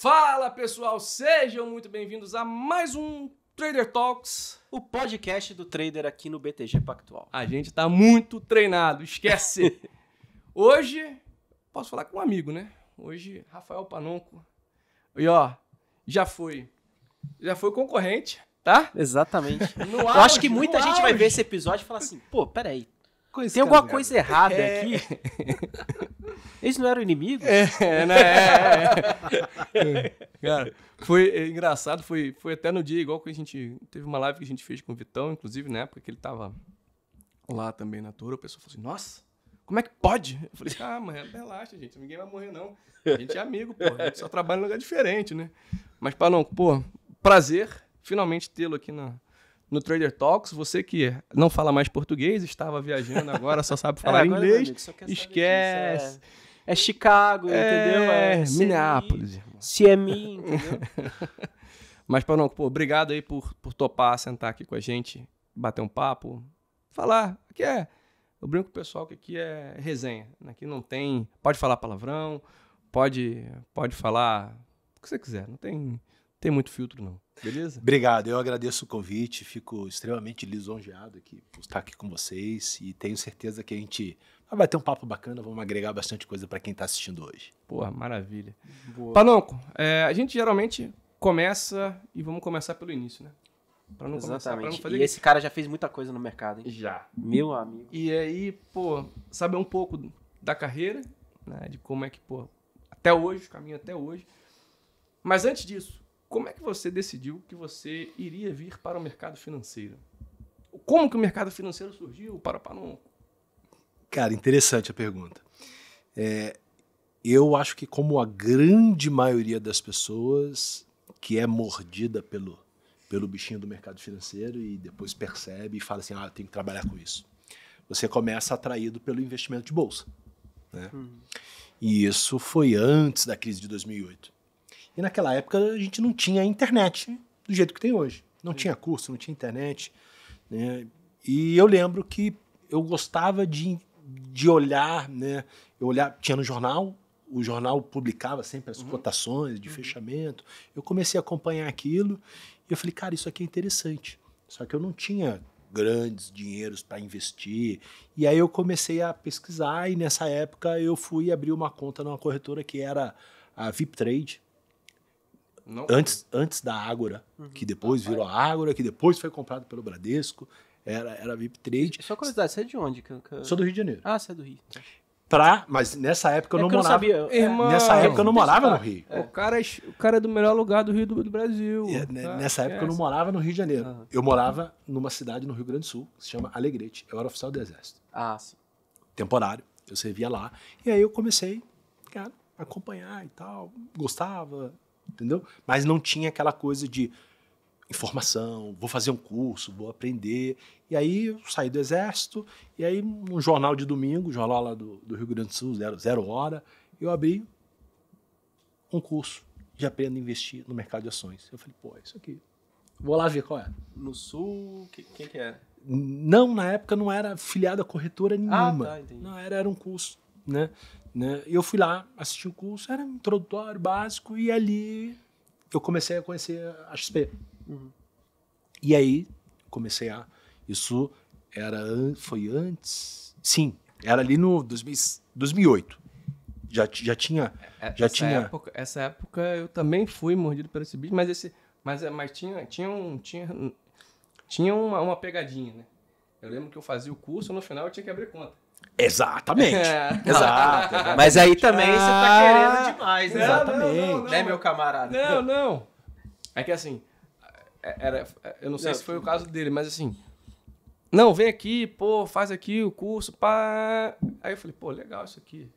Fala pessoal, sejam muito bem-vindos a mais um Trader Talks, o podcast do trader aqui no BTG Pactual. A gente tá muito treinado, esquece. Hoje posso falar com um amigo, né? Hoje Rafael Panonco. E ó, já foi. Já foi concorrente, tá? Exatamente. No Eu auge, acho que muita gente auge. vai ver esse episódio e falar assim: "Pô, peraí, Coisa Tem é alguma coisa errada é... aqui. Eles não eram inimigos? É, né? É, Cara, foi é, engraçado, foi, foi até no dia igual que a gente. Teve uma live que a gente fez com o Vitão, inclusive, na né? época que ele tava lá também na tour, o pessoal falou assim, nossa, como é que pode? Eu falei, assim, ah, mano, relaxa, gente, ninguém vai morrer, não. A gente é amigo, pô, a gente só trabalha em lugar diferente, né? Mas, Palão, pô, prazer finalmente tê-lo aqui na, no Trader Talks. Você que não fala mais português, estava viajando agora, só sabe é, falar é, agora, inglês, amigo, esquece. É... é... Chicago, é, entendeu? É, Minneapolis. CMI, entendeu? Mas, para pô, obrigado aí por, por topar, sentar aqui com a gente, bater um papo, falar. que é. Eu brinco com o pessoal que aqui é resenha. Aqui né? não tem. Pode falar palavrão, pode, pode falar o que você quiser. Não tem tem muito filtro, não. Beleza? Obrigado, eu agradeço o convite, fico extremamente lisonjeado aqui por estar aqui com vocês e tenho certeza que a gente vai bater um papo bacana, vamos agregar bastante coisa para quem está assistindo hoje. Porra, maravilha. Boa. Panonco, é, a gente geralmente começa e vamos começar pelo início, né? Pra não Exatamente. começar, pra não fazer... E esse cara já fez muita coisa no mercado, hein? Já. Meu amigo. E aí, pô, saber um pouco da carreira, né, de como é que, pô, até hoje, caminho até hoje. Mas antes disso, como é que você decidiu que você iria vir para o mercado financeiro? Como que o mercado financeiro surgiu para o Panon? Cara, interessante a pergunta. É, eu acho que como a grande maioria das pessoas que é mordida pelo, pelo bichinho do mercado financeiro e depois percebe e fala assim, ah, eu tenho que trabalhar com isso. Você começa atraído pelo investimento de bolsa. Né? Hum. E isso foi antes da crise de 2008. E naquela época a gente não tinha internet do jeito que tem hoje. Não Sim. tinha curso, não tinha internet. Né? E eu lembro que eu gostava de, de olhar, né? Eu olhar, tinha no jornal, o jornal publicava sempre as uhum. cotações de uhum. fechamento. Eu comecei a acompanhar aquilo e eu falei, cara, isso aqui é interessante. Só que eu não tinha grandes dinheiros para investir. E aí eu comecei a pesquisar e nessa época eu fui abrir uma conta numa corretora que era a VIP Trade, não. Antes, antes da Ágora, uhum. que depois ah, virou a tá. Ágora, que depois foi comprado pelo Bradesco, era, era VIP Trade. Só curiosidade, você é de onde? Sou do Rio de Janeiro. Ah, você é do Rio. Pra, mas nessa época eu é não morava. Eu não sabia. É, Irmã, nessa época eu não morava no Rio. É. O, cara, é o cara é do melhor lugar do Rio do, do Brasil. É, né, tá, Nessa época eu não morava no Rio de Janeiro. Eu morava numa cidade no Rio Grande do Sul, que se chama Alegrete. Eu era oficial do Exército. Ah, sim. Temporário. Eu servia lá. E aí eu comecei, cara, a acompanhar e tal. Gostava, entendeu? Mas não tinha aquela coisa de informação, vou fazer um curso, vou aprender. E aí eu saí do exército, e aí um jornal de domingo, jornal lá do, do Rio Grande do Sul, zero, zero hora, eu abri um curso de aprender a investir no mercado de ações. Eu falei, pô, é isso aqui. Vou lá ver qual é. No Sul, que, quem que era? Não, na época não era filiado a corretora ah, nenhuma. Ah, tá, entendi. Não, era, era um curso, né? Né? E eu fui lá, assisti o curso, era um introdutório básico, e ali eu comecei a conhecer a XP. Uhum. E aí comecei a. Isso era foi antes? Sim, era ali no 2008. Já, já tinha. É, já essa, tinha... Época, essa época eu também fui mordido por esse bicho, mas, esse, mas, é, mas tinha, tinha, um, tinha, tinha uma, uma pegadinha, né? Eu lembro que eu fazia o curso, no final eu tinha que abrir conta. Exatamente. É. Exato. Mas aí também ah, você tá ah, querendo demais, né? Exatamente. Não, não, não. Né, meu camarada? Não, não. É que assim, é, era, é, eu não sei não, se foi o caso dele, mas assim, não, vem aqui, pô, faz aqui o curso, pá. Aí eu falei, pô, legal isso aqui.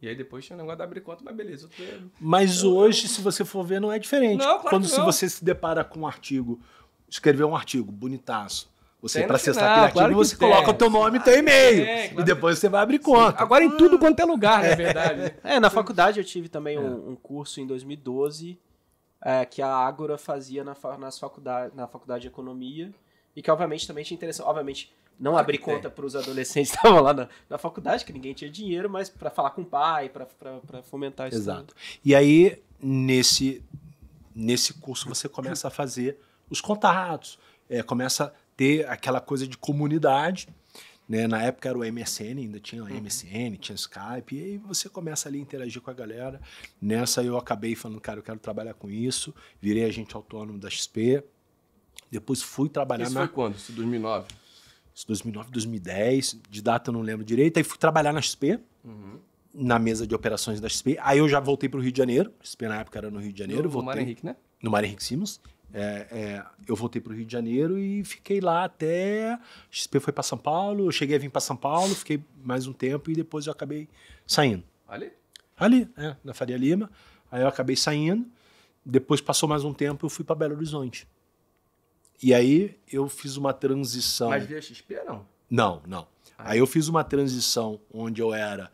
E aí depois tinha o um negócio da abrir conta, mas beleza. Tenho... Mas eu, hoje, se você for ver, não é diferente. Não, claro Quando se você se depara com um artigo, escrever um artigo bonitaço, você, para acessar final, aplicativo ah, claro você tem. coloca o teu nome e teu ah, e-mail. É, e depois você vai abrir conta. Sim. Agora em tudo quanto é lugar, na né, é. verdade. Né? É, na faculdade eu tive também é. um, um, curso em 2012 é, que a Ágora fazia na, nas faculdade, na faculdade de economia. E que obviamente também tinha interesse. Obviamente, não abrir conta para os adolescentes que estavam lá na, na, faculdade, que ninguém tinha dinheiro, mas para falar com o pai, para fomentar isso. Exato. Tudo. E aí, nesse, nesse curso, você começa a fazer os contatos, é, começa ter aquela coisa de comunidade. Né? Na época era o MSN, ainda tinha o uhum. MSN, tinha Skype, e aí você começa ali a interagir com a galera. Nessa eu acabei falando, cara, eu quero trabalhar com isso, virei agente autônomo da XP, depois fui trabalhar isso na... Isso foi quando? Isso 2009? Isso 2009, 2010, de data eu não lembro direito, aí fui trabalhar na XP, uhum. na mesa de operações da XP, aí eu já voltei para o Rio de Janeiro, XP na época era no Rio de Janeiro. No, voltei... no Mar Henrique, né? No Mar Henrique Simons. É, é, eu voltei para o Rio de Janeiro e fiquei lá até. XP foi para São Paulo, eu cheguei a vir para São Paulo, fiquei mais um tempo e depois eu acabei saindo. Ali? Ali, é, na Faria Lima. Aí eu acabei saindo. Depois passou mais um tempo eu fui para Belo Horizonte. E aí eu fiz uma transição. Mas via XP não? Não, não. Ah. Aí eu fiz uma transição onde eu era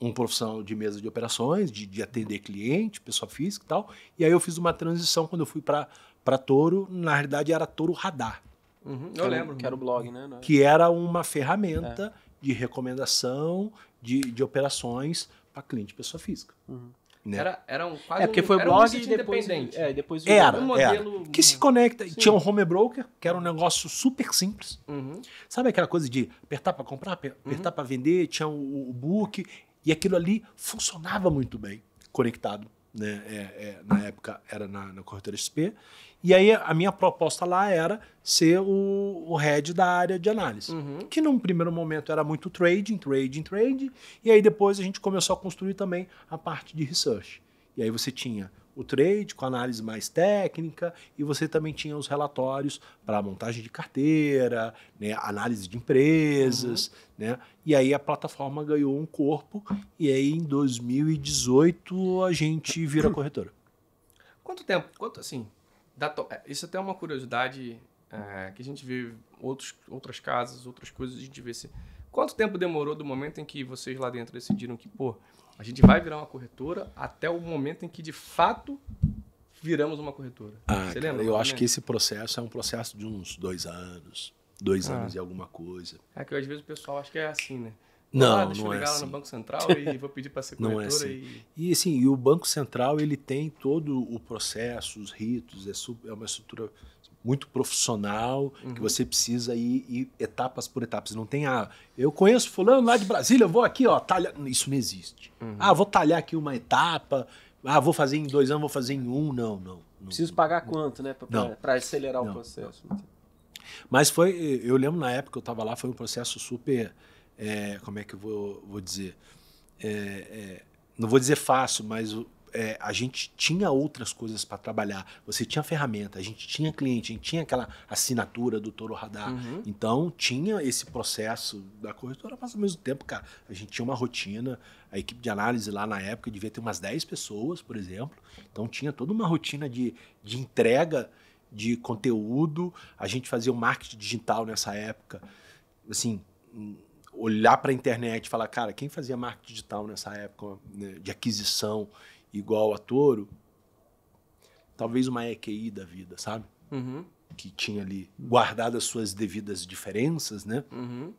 um profissional de mesa de operações, de, de atender cliente, pessoa física e tal. E aí eu fiz uma transição quando eu fui para para touro, na realidade era Touro Radar. Uhum, eu, lembro. Que era o blog, né? né? Que era uma ferramenta é. de recomendação de, de operações para cliente pessoa física. Uhum. Né? Era, era um, quase é, porque foi um, blog é, e depois, é, depois era, um modelo... Era. Que se conecta. Sim. Tinha um home broker, que era um negócio super simples. Uhum. Sabe aquela coisa de apertar para comprar, uhum. apertar uhum. para vender? Tinha o, o book. E aquilo ali funcionava muito bem, conectado. Né? É, é, na época era na, na corretora sp e aí a minha proposta lá era ser o, o head da área de análise, uhum. que num primeiro momento era muito trading, trading, trading, e aí depois a gente começou a construir também a parte de research. E aí você tinha o trade com análise mais técnica e você também tinha os relatórios para montagem de carteira, né, análise de empresas, uhum. né? E aí a plataforma ganhou um corpo e aí em 2018 a gente vira corretora. Quanto tempo? Quanto assim? To... É, isso é até é uma curiosidade é, que a gente vê outros, outras casas, outras coisas, a gente vê se... Quanto tempo demorou do momento em que vocês lá dentro decidiram que, pô, a gente vai virar uma corretora até o momento em que, de fato, viramos uma corretora? Ah, Você lembra? Eu acho que esse processo é um processo de uns dois anos, dois ah. anos e alguma coisa. É que às vezes o pessoal acha que é assim, né? Não, ah, deixa não eu é ligar é lá assim. no Banco Central e vou pedir para ser corretora. não é assim. E... e assim, e o Banco Central ele tem todo o processo, os ritos, é, sub, é uma estrutura muito profissional, uhum. que você precisa ir, ir, etapas por etapas. Não tem a. eu conheço fulano lá de Brasília, eu vou aqui, ó, talha Isso não existe. Uhum. Ah, vou talhar aqui uma etapa. Ah, vou fazer em dois anos, vou fazer em um. Não, não. não Preciso pagar não, quanto, né? Para acelerar não, o processo. Mas foi. Eu lembro na época que eu estava lá, foi um processo super é, como é que eu vou, vou dizer? É, é não vou dizer fácil, mas é, a gente tinha outras coisas para trabalhar. Você tinha ferramenta, a gente tinha cliente, a gente tinha aquela assinatura do Toro Radar. Uhum. Então, tinha esse processo da corretora, mas ao mesmo tempo, cara, a gente tinha uma rotina. A equipe de análise lá na época devia ter umas 10 pessoas, por exemplo. Então, tinha toda uma rotina de, de entrega de conteúdo. A gente fazia o marketing digital nessa época. Assim, olhar para a internet e falar, cara, quem fazia marketing digital nessa época né, de aquisição igual a Toro, talvez uma EQI da vida, sabe? Uhum. Que tinha ali guardado as suas devidas diferenças, né? Uhum.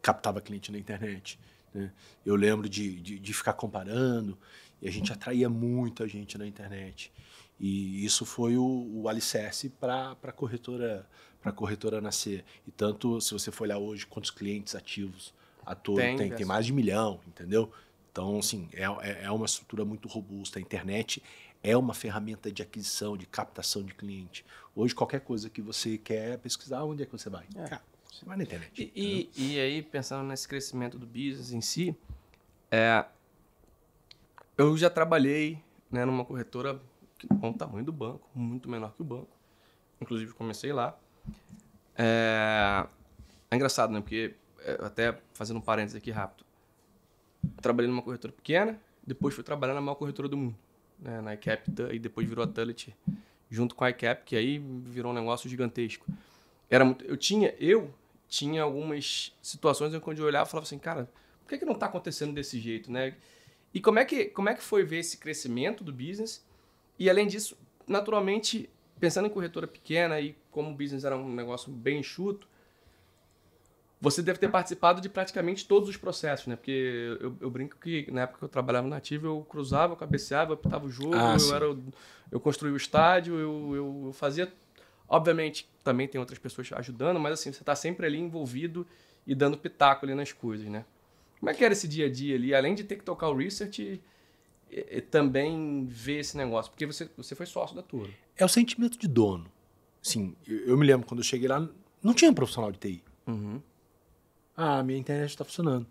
Captava cliente na internet. Né? Eu lembro de, de, de ficar comparando e a gente atraía muita gente na internet. E isso foi o, o alicerce para a corretora para a corretora nascer. E tanto, se você for olhar hoje, quantos clientes ativos a todo tem, tem, tem mais de um milhão, entendeu? Então, assim, é, é, é uma estrutura muito robusta. A internet é uma ferramenta de aquisição, de captação de cliente. Hoje, qualquer coisa que você quer pesquisar, onde é que você vai? É. você vai na internet. E, e, e, aí, pensando nesse crescimento do business em si, é, eu já trabalhei né, numa corretora com o tamanho do banco, muito menor que o banco. Inclusive, comecei lá. É, é engraçado, né? Porque, é, até fazendo um parênteses aqui rápido. Trabalhei numa corretora pequena, depois fui trabalhar na maior corretora do mundo, né? na ICAP, e depois virou a Tullet, junto com a ICAP, que aí virou um negócio gigantesco. Era muito, eu tinha, eu tinha algumas situações em que eu olhava e falava assim, cara, por que, que não está acontecendo desse jeito, né? E como é, que, como é que foi ver esse crescimento do business? E além disso, naturalmente, pensando em corretora pequena e como o business era um negócio bem enxuto, você deve ter participado de praticamente todos os processos, né? Porque eu, eu brinco que na época que eu trabalhava na Ativa, eu cruzava, eu cabeceava, eu pitava o jogo, ah, eu, era, eu construía o estádio, eu, eu, eu, fazia. Obviamente, também tem outras pessoas ajudando, mas assim, você está sempre ali envolvido e dando pitaco ali nas coisas, né? Como é que era esse dia a dia ali? Além de ter que tocar o research, e, e, também ver esse negócio, porque você, você foi sócio da Tour. É o sentimento de dono. Sim, eu me lembro quando eu cheguei lá, não tinha profissional de TI. Uhum. Ah, minha internet está funcionando.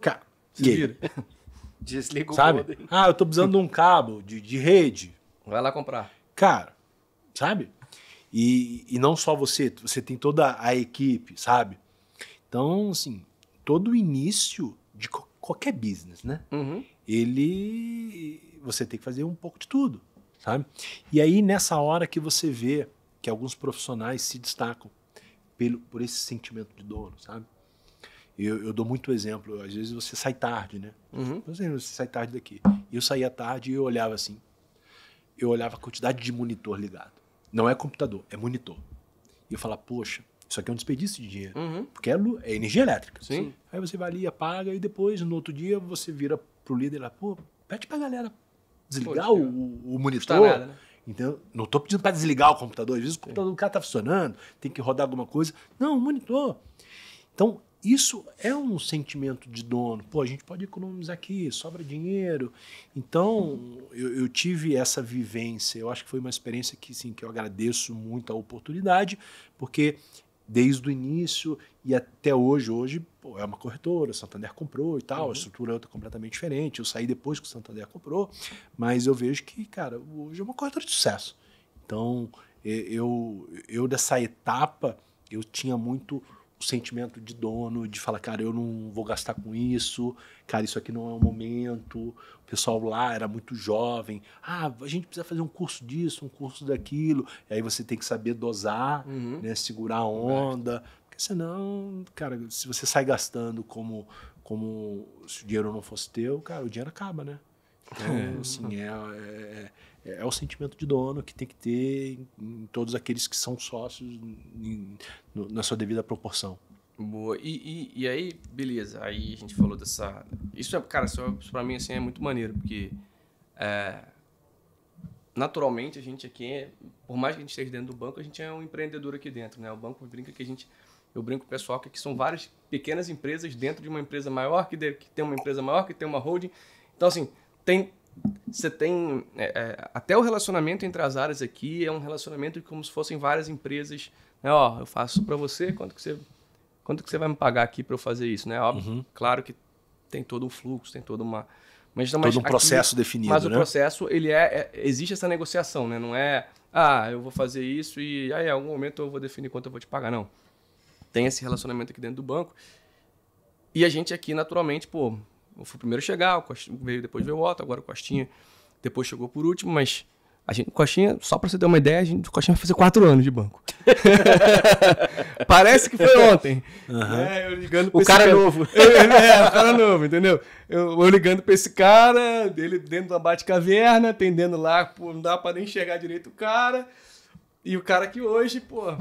Cara, se vira. Desliga o sabe? Ah, eu tô precisando de um cabo de, de rede. Vai lá comprar. Cara, sabe? E, e não só você, você tem toda a equipe, sabe? Então, assim, todo o início de co qualquer business, né? Uhum. Ele. Você tem que fazer um pouco de tudo. Sabe? E aí, nessa hora que você vê que alguns profissionais se destacam pelo, por esse sentimento de dono, sabe? Eu, eu dou muito exemplo. Às vezes você sai tarde, né? Uhum. Você, sai tarde daqui. Eu saía tarde e eu olhava assim. Eu olhava a quantidade de monitor ligado. Não é computador, é monitor. E eu falava, poxa, isso aqui é um desperdício de dinheiro. Uhum. Porque é, é, energia elétrica. Sim. Aí você vai ali, apaga, e depois, no outro dia, você vira pro líder e lá, pô, pede pra galera desligar Pô, o, o, monitor. Nada, né? Então, não estou pedindo para desligar o computador, às vezes o computador do cara está funcionando, tem que rodar alguma coisa. Não, o monitor. Então, isso é um sentimento de dono. Pô, a gente pode economizar aqui, sobra dinheiro. Então, eu, eu, tive essa vivência. Eu acho que foi uma experiência que, sim, que eu agradeço muito a oportunidade, porque desde o início e até hoje. Hoje pô, é uma corretora, o Santander comprou e tal, uhum. a estrutura é completamente diferente. Eu saí depois que o Santander comprou, mas eu vejo que, cara, hoje é uma corretora de sucesso. Então, eu, eu dessa etapa, eu tinha muito o sentimento de dono, de falar, cara, eu não vou gastar com isso, cara, isso aqui não é o momento. O pessoal lá era muito jovem. Ah, a gente precisa fazer um curso disso, um curso daquilo. E aí você tem que saber dosar, uhum. né, segurar a onda. Porque senão, cara, se você sai gastando como, como se o dinheiro não fosse teu, cara, o dinheiro acaba, né? Então, é. assim, é, é, é é, é o sentimento de dono que tem que ter em todos aqueles que são sócios em, no, na sua devida proporção. Boa. E, e, e, aí, beleza. Aí a gente falou dessa. Isso, é, cara, é, isso pra mim assim, é muito maneiro, porque é, naturalmente a gente aqui, por mais que a gente esteja dentro do banco, a gente é um empreendedor aqui dentro, né? O banco brinca que a gente. Eu brinco com o pessoal que são várias pequenas empresas dentro de uma empresa maior, que, de, que tem uma empresa maior, que tem uma holding. Então, assim, tem você tem é, é, até o relacionamento entre as áreas aqui é um relacionamento como se fossem várias empresas né ó eu faço para você quanto que você quanto que você vai me pagar aqui para eu fazer isso né Óbvio, uhum. claro que tem todo um fluxo tem toda uma mas não todo mas um processo definido, definido mas né? o processo ele é, é, existe essa negociação né não é ah eu vou fazer isso e aí em algum momento eu vou definir quanto eu vou te pagar não tem esse relacionamento aqui dentro do banco e a gente aqui naturalmente pô eu fui o primeiro a chegar, o Costinha veio depois veio o Otto, agora o Costinha depois chegou por último, mas a gente, Coxinha, só para você ter uma ideia, a gente, o Costinha vai fazer quatro anos de banco. Parece que foi ontem. Uhum. É, eu ligando o cara, cara novo. Eu, é, o cara novo, entendeu? Eu, eu ligando para esse cara, dele dentro da bate-caverna, atendendo lá, pô, não dá para nem enxergar direito o cara. E o cara que hoje, pô,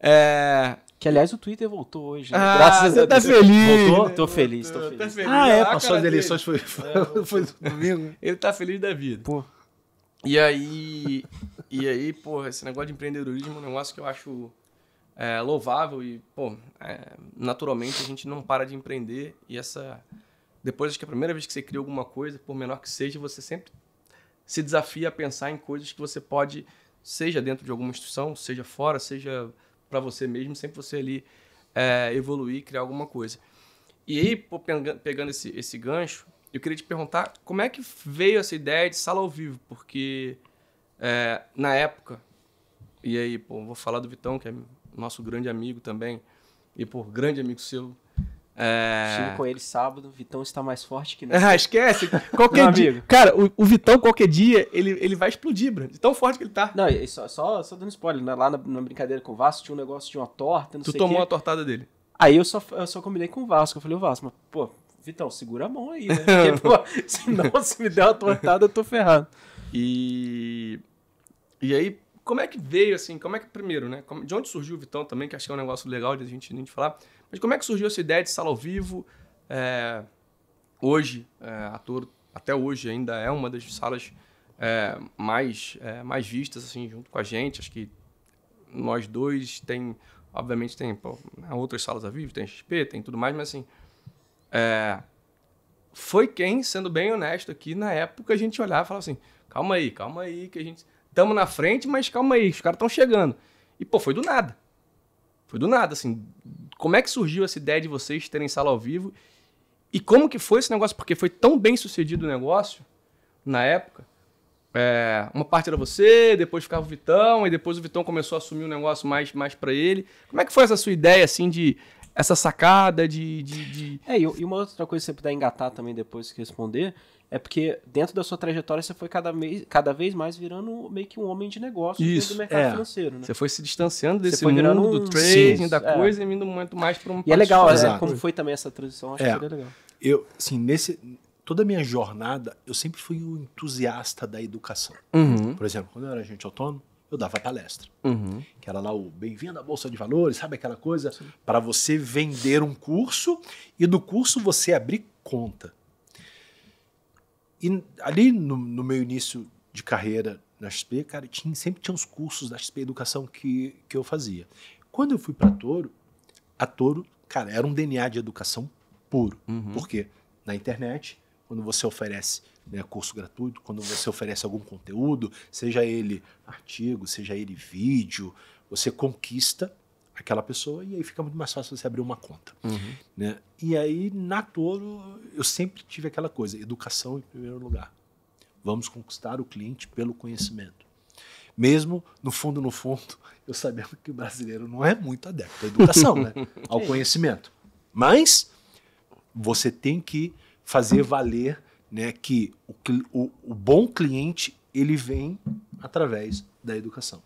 é, que aliás o Twitter voltou hoje. Né? Ah, Graças você a tá Deus. Tá feliz. Voltou? Tô tá feliz, tô, feliz. feliz. Tá ah, é, ah, passou as eleições, foi, é, foi, foi domingo. Ele tá feliz da vida. Pô. E aí, e aí, porra, esse negócio de empreendedorismo é um negócio que eu acho é, louvável e, pô, é, naturalmente a gente não para de empreender e essa... Depois, acho que é a primeira vez que você cria alguma coisa, por menor que seja, você sempre se desafia a pensar em coisas que você pode, seja dentro de alguma instituição, seja fora, seja para você mesmo, sempre você ali é, evoluir, criar alguma coisa. E aí, pô, pegando esse, esse gancho, eu queria te perguntar como é que veio essa ideia de sala ao vivo, porque é, na época, e aí, pô, vou falar do Vitão, que é nosso grande amigo também, e por grande amigo seu, é... Estive com ele sábado, Vitão está mais forte que nós. Ah, esquece. Qualquer dia. Cara, o, o, Vitão, qualquer dia, ele, ele vai explodir, bro. De tão forte que ele tá. Não, só, só, só dando spoiler, né? lá na, na, brincadeira com o Vasco tinha um negócio de uma torta, não tu sei. Tu tomou quê. a tortada dele. Aí eu só, eu só combinei com o Vasco. Eu falei, o Vasco, mas, pô, Vitão, segura a mão aí, né? Porque, pô, senão se me der uma tortada, eu tô ferrado. E. E aí, como é que veio, assim? Como é que, primeiro, né? De onde surgiu o Vitão também, que acho que é um negócio legal de a gente, de a gente falar. Mas como é que surgiu essa ideia de sala ao vivo? É, hoje, é, ator, até hoje ainda é uma das salas é, mais, é, mais vistas, assim, junto com a gente. Acho que nós dois tem, obviamente tem pô, né, outras salas ao vivo, tem XP, tem tudo mais, mas assim, é, foi quem, sendo bem honesto aqui, na época a gente olhava e falava assim, calma aí, calma aí, que a gente... Tamo na frente, mas calma aí, os caras estão chegando. E, pô, foi do nada. Foi do nada, assim, como é que surgiu essa ideia de vocês terem sala ao vivo e como que foi esse negócio, porque foi tão bem sucedido o negócio na época. É, uma parte era você, depois ficava o Vitão, e depois o Vitão começou a assumir o um negócio mais, mais para ele. Como é que foi essa sua ideia, assim, de essa sacada de. de, de... É, e, e uma outra coisa que você puder engatar também depois que responder é porque dentro da sua trajetória você foi cada vez, cada vez mais virando meio que um homem de negócio Isso, do mercado é. financeiro, né? Você foi se distanciando desse mundo um... do trading, Sim, da é. coisa, e indo muito mais para um... E é legal, né? como foi também essa transição, acho é. que foi legal. Eu, assim, nesse... Toda a minha jornada, eu sempre fui um entusiasta da educação. Uhum. Por exemplo, quando eu era agente autônomo, eu dava palestra. Uhum. Que era lá o Bem-vindo à Bolsa de Valores, sabe aquela coisa? Para você vender um curso e do curso você abrir conta. E ali no, no meu início de carreira na XP, cara, tinha, sempre tinha os cursos da XP Educação que, que eu fazia. Quando eu fui para Toro, a Toro, cara, era um DNA de educação puro. Uhum. Na internet, quando você oferece né, curso gratuito, quando você oferece algum conteúdo, seja ele artigo, seja ele vídeo, você conquista aquela pessoa e aí fica muito mais fácil você abrir uma conta. Uhum. Né? E aí, na Toro, eu sempre tive aquela coisa, educação em primeiro lugar. Vamos conquistar o cliente pelo conhecimento. Mesmo, no fundo, no fundo, eu sabia que o brasileiro não é muito adepto à educação, né? ao conhecimento. Mas você tem que fazer valer né, que o, o, o bom cliente ele vem através da educação.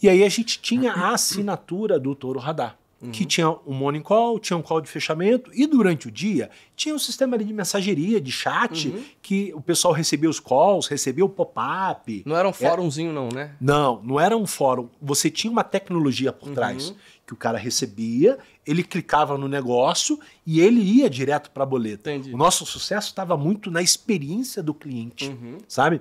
E aí a gente tinha a assinatura do Toro Radar, uhum. que tinha um morning call, tinha um call de fechamento e durante o dia tinha um sistema de mensageria, de chat, uhum. que o pessoal recebia os calls, recebia o pop-up. Não era um é. fórumzinho não, né? Não, não era um fórum. Você tinha uma tecnologia por uhum. trás que o cara recebia, ele clicava no negócio e ele ia direto para a boleta. Entendi. O nosso sucesso estava muito na experiência do cliente, uhum. sabe?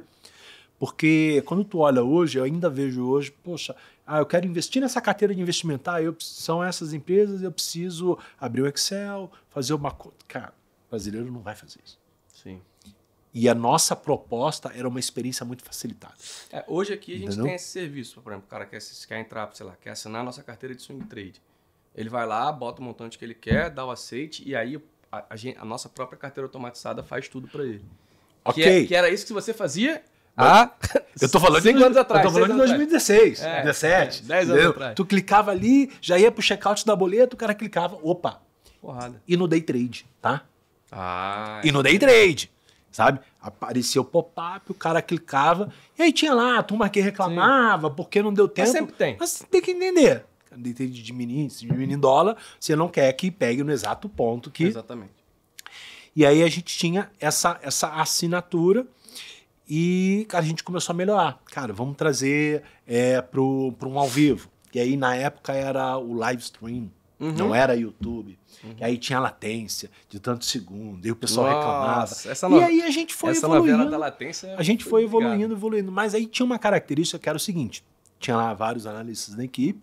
Porque quando tu olha hoje, eu ainda vejo hoje, poxa, ah, eu quero investir nessa carteira de investimento. Ah, eu, são essas empresas, eu preciso abrir o Excel, fazer uma conta. Cara, brasileiro não vai fazer isso. Sim. E a nossa proposta era uma experiência muito facilitada. É, hoje aqui a gente Entendeu? tem esse serviço, por exemplo, o cara quer, quer entrar, sei lá, quer assinar a nossa carteira de swing trade. Ele vai lá, bota o montante que ele quer, dá o aceite e aí a, a, gente, a nossa própria carteira automatizada faz tudo para ele. Ok. Que, é, que era isso que você fazia Há eu tô falando cinco de, anos atrás. Eu tô falando de 2016, 17. É, 10 anos atrás. Tu clicava ali, já ia pro checkout da boleta, o cara clicava, opa. Porrada. E no day trade, tá? Ah. E no day trade, sabe? Apareceu pop-up, o cara clicava, e aí tinha lá a turma que reclamava Sim. porque não deu tempo. Mas sempre tem. Mas tem que entender. Day trade de menino, de menino dólar, você não quer que pegue no exato ponto que. Exatamente. E aí a gente tinha essa, essa assinatura e, cara, a gente começou a melhorar. Cara, vamos trazer é, para um ao vivo. E aí, na época, era o live stream. Uhum. Não era YouTube. Uhum. E aí tinha latência de tanto segundo. E o pessoal Nossa, reclamava. No... E aí a gente foi essa evoluindo. da latência é a gente foi evoluindo, evoluindo. Mas aí tinha uma característica que era o seguinte: tinha lá vários analistas na equipe.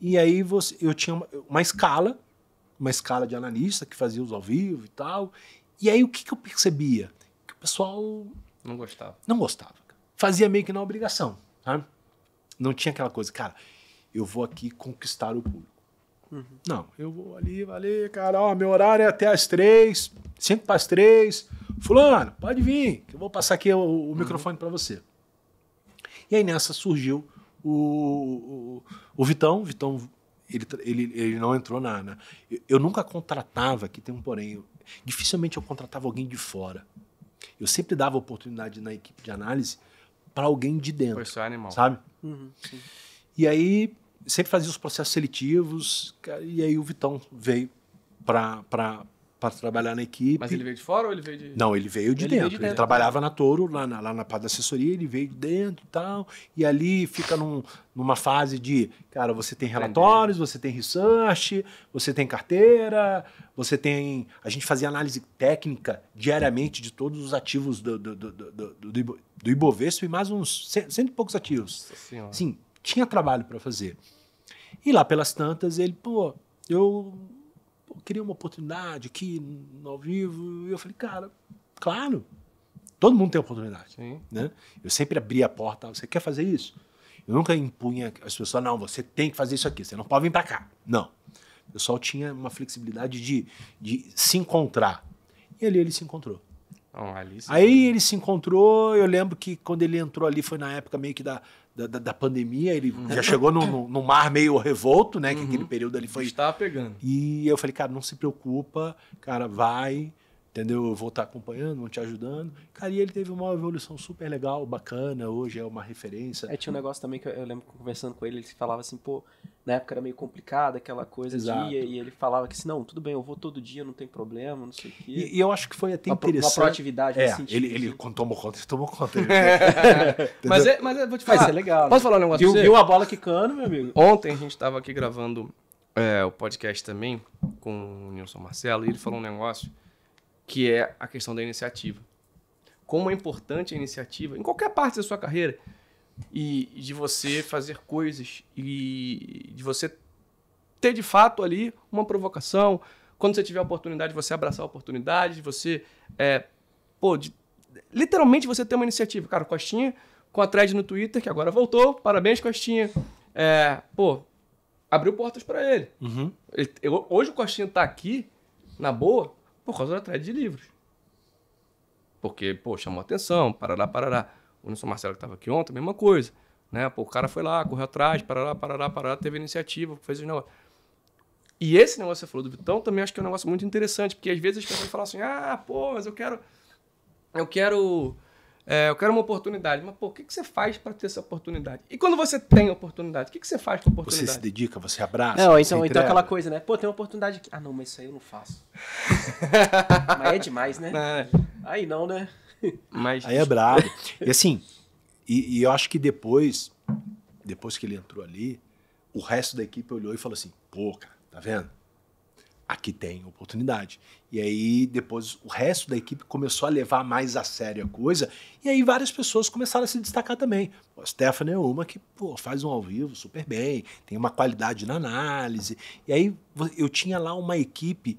E aí você, eu tinha uma, uma escala, uma escala de analista que fazia os ao vivo e tal. E aí o que, que eu percebia? Que o pessoal não gostava. Não gostava. Fazia meio que na obrigação, Não tinha aquela coisa, cara, eu vou aqui conquistar o público. Uhum. Não, eu vou ali, vale cara, ó, meu horário é até as três, cinco para as três. Fulano, pode vir, que eu vou passar aqui o, o uhum. microfone para você. E aí nessa surgiu o, o, o Vitão, o Vitão ele, ele, ele não entrou na. Eu, eu, nunca contratava, que tem um porém. Eu, dificilmente eu contratava alguém de fora. Eu sempre dava oportunidade na equipe de análise para alguém de dentro. Isso é animal. Sabe? Uhum, e aí, sempre fazia os processos seletivos, e aí o Vitão veio para para trabalhar na equipe. Mas ele veio de fora ou ele veio de. Não, ele veio de, ele dentro. Veio de dentro. Ele trabalhava na Toro, lá na, lá na parte da assessoria, ele veio de dentro e tal. E ali fica num, numa fase de, cara, você tem relatórios, você tem research, você tem carteira, você tem. A gente fazia análise técnica diariamente de todos os ativos do, do, do, do, do, do Ibovespa e mais uns cento, cento e poucos ativos. Sim, tinha trabalho para fazer. E lá pelas tantas, ele, pô, eu queria uma oportunidade aqui ao vivo. E eu falei, cara, claro. Todo mundo tem oportunidade. Sim. Né? Eu sempre abri a porta. Você quer fazer isso? Eu nunca impunha as pessoas, não, você tem que fazer isso aqui, você não pode vir para cá. Não. O pessoal tinha uma flexibilidade de, de se encontrar. E ali ele se encontrou. ali Aí ele se encontrou, eu lembro que quando ele entrou ali foi na época meio que da da, da, da, pandemia, ele uhum. já chegou no, no, no, mar meio revolto, né? Que uhum. aquele período ali foi. Estava pegando. E eu falei, cara, não se preocupa, cara, vai, entendeu? Eu vou estar acompanhando, vou te ajudando. Cara, e ele teve uma evolução super legal, bacana, hoje é uma referência. É, tinha um negócio também que eu, eu lembro conversando com ele, ele falava assim, pô, na época era meio complicada aquela coisa Exato. de e ele falava que assim, não, tudo bem, eu vou todo dia, não tem problema, não sei o quê. E, e, eu acho que foi até uma, interessante. Uma proatividade é, sentido, Ele, ele contou assim. tomou conta, ele tomou conta. Ele, é. mas, é, mas eu vou te falar. é legal. Né? Posso né? falar um negócio? Viu, você? viu a bola quicando, meu amigo? Ontem a gente estava aqui gravando é, o podcast também com o Nilson Marcelo e ele falou um negócio que é a questão da iniciativa. Como é importante a iniciativa em qualquer parte da sua carreira e de você fazer coisas e de você ter de fato ali uma provocação. Quando você tiver a oportunidade, você abraçar a oportunidade, você. É, pô, de, literalmente você ter uma iniciativa. Cara, Costinha com a thread no Twitter, que agora voltou, parabéns, Costinha. É, pô, abriu portas para ele. Uhum. ele eu, hoje o Costinha tá aqui, na boa, por causa da thread de livros. Porque, pô, chamou atenção, parará, parará. O Nilson Marcelo que estava aqui ontem, mesma coisa. Né? Pô, o cara foi lá, correu atrás, parará, parará, parará, teve iniciativa, fez os negócios. E esse negócio que você falou do Vitão também acho que é um negócio muito interessante, porque às vezes as pessoas falam assim, ah, pô, mas eu quero. Eu quero. É, eu quero uma oportunidade. Mas, pô, o que, que você faz para ter essa oportunidade? E quando você tem oportunidade, o que, que você faz com a oportunidade? Você se dedica, você abraça. Não, então, então aquela coisa, né? Pô, tem uma oportunidade aqui. Ah, não, mas isso aí eu não faço. mas é demais, né? É. Aí não, né? Mas... Aí é brabo. E assim, e, e, eu acho que depois, depois que ele entrou ali, o resto da equipe olhou e falou assim: pô, cara, tá vendo? Aqui tem oportunidade. E aí depois o resto da equipe começou a levar mais a sério a coisa, e aí várias pessoas começaram a se destacar também. a Stephanie é uma que pô, faz um ao vivo super bem, tem uma qualidade na análise. E aí eu tinha lá uma equipe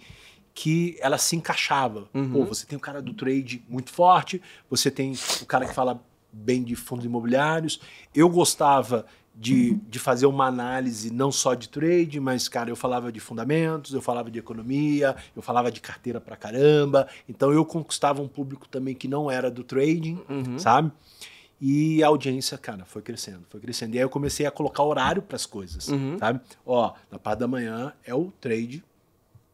que ela se encaixava. Uhum. Pô, você tem o cara do trade muito forte, você tem o cara que fala bem de fundos imobiliários. Eu gostava de, uhum. de fazer uma análise não só de trade, mas, cara, eu falava de fundamentos, eu falava de economia, eu falava de carteira pra caramba. Então eu conquistava um público também que não era do trading, uhum. sabe? E a audiência, cara, foi crescendo, foi crescendo. E aí eu comecei a colocar horário para as coisas, uhum. sabe? Ó, na parte da manhã é o trade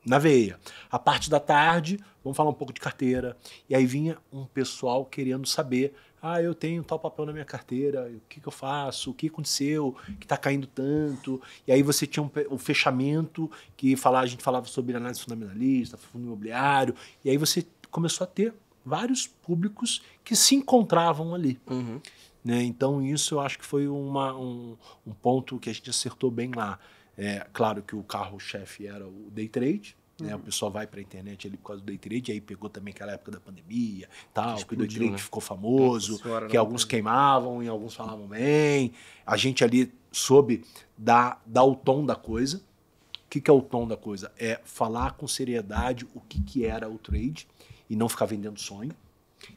na veia. A parte da tarde, vamos falar um pouco de carteira. E aí vinha um pessoal querendo saber: ah, eu tenho tal papel na minha carteira, o que, que eu faço, o que aconteceu, que está caindo tanto. E aí você tinha um, um fechamento que falava a gente falava sobre análise fundamentalista, fundo imobiliário. E aí você começou a ter vários públicos que se encontravam ali. Uhum. Né? Então, isso eu acho que foi uma, um, um ponto que a gente acertou bem lá. É, claro que o carro-chefe era o day trade, né? O uhum. pessoal vai para a internet ali por causa do day trade, aí pegou também aquela época da pandemia, tal, que, que o day trade né? ficou é, famoso, Nossa, que alguns queimavam e alguns falavam bem. A gente ali soube dar, dar o tom da coisa. O que, que é o tom da coisa? É falar com seriedade o que, que era o trade e não ficar vendendo sonho.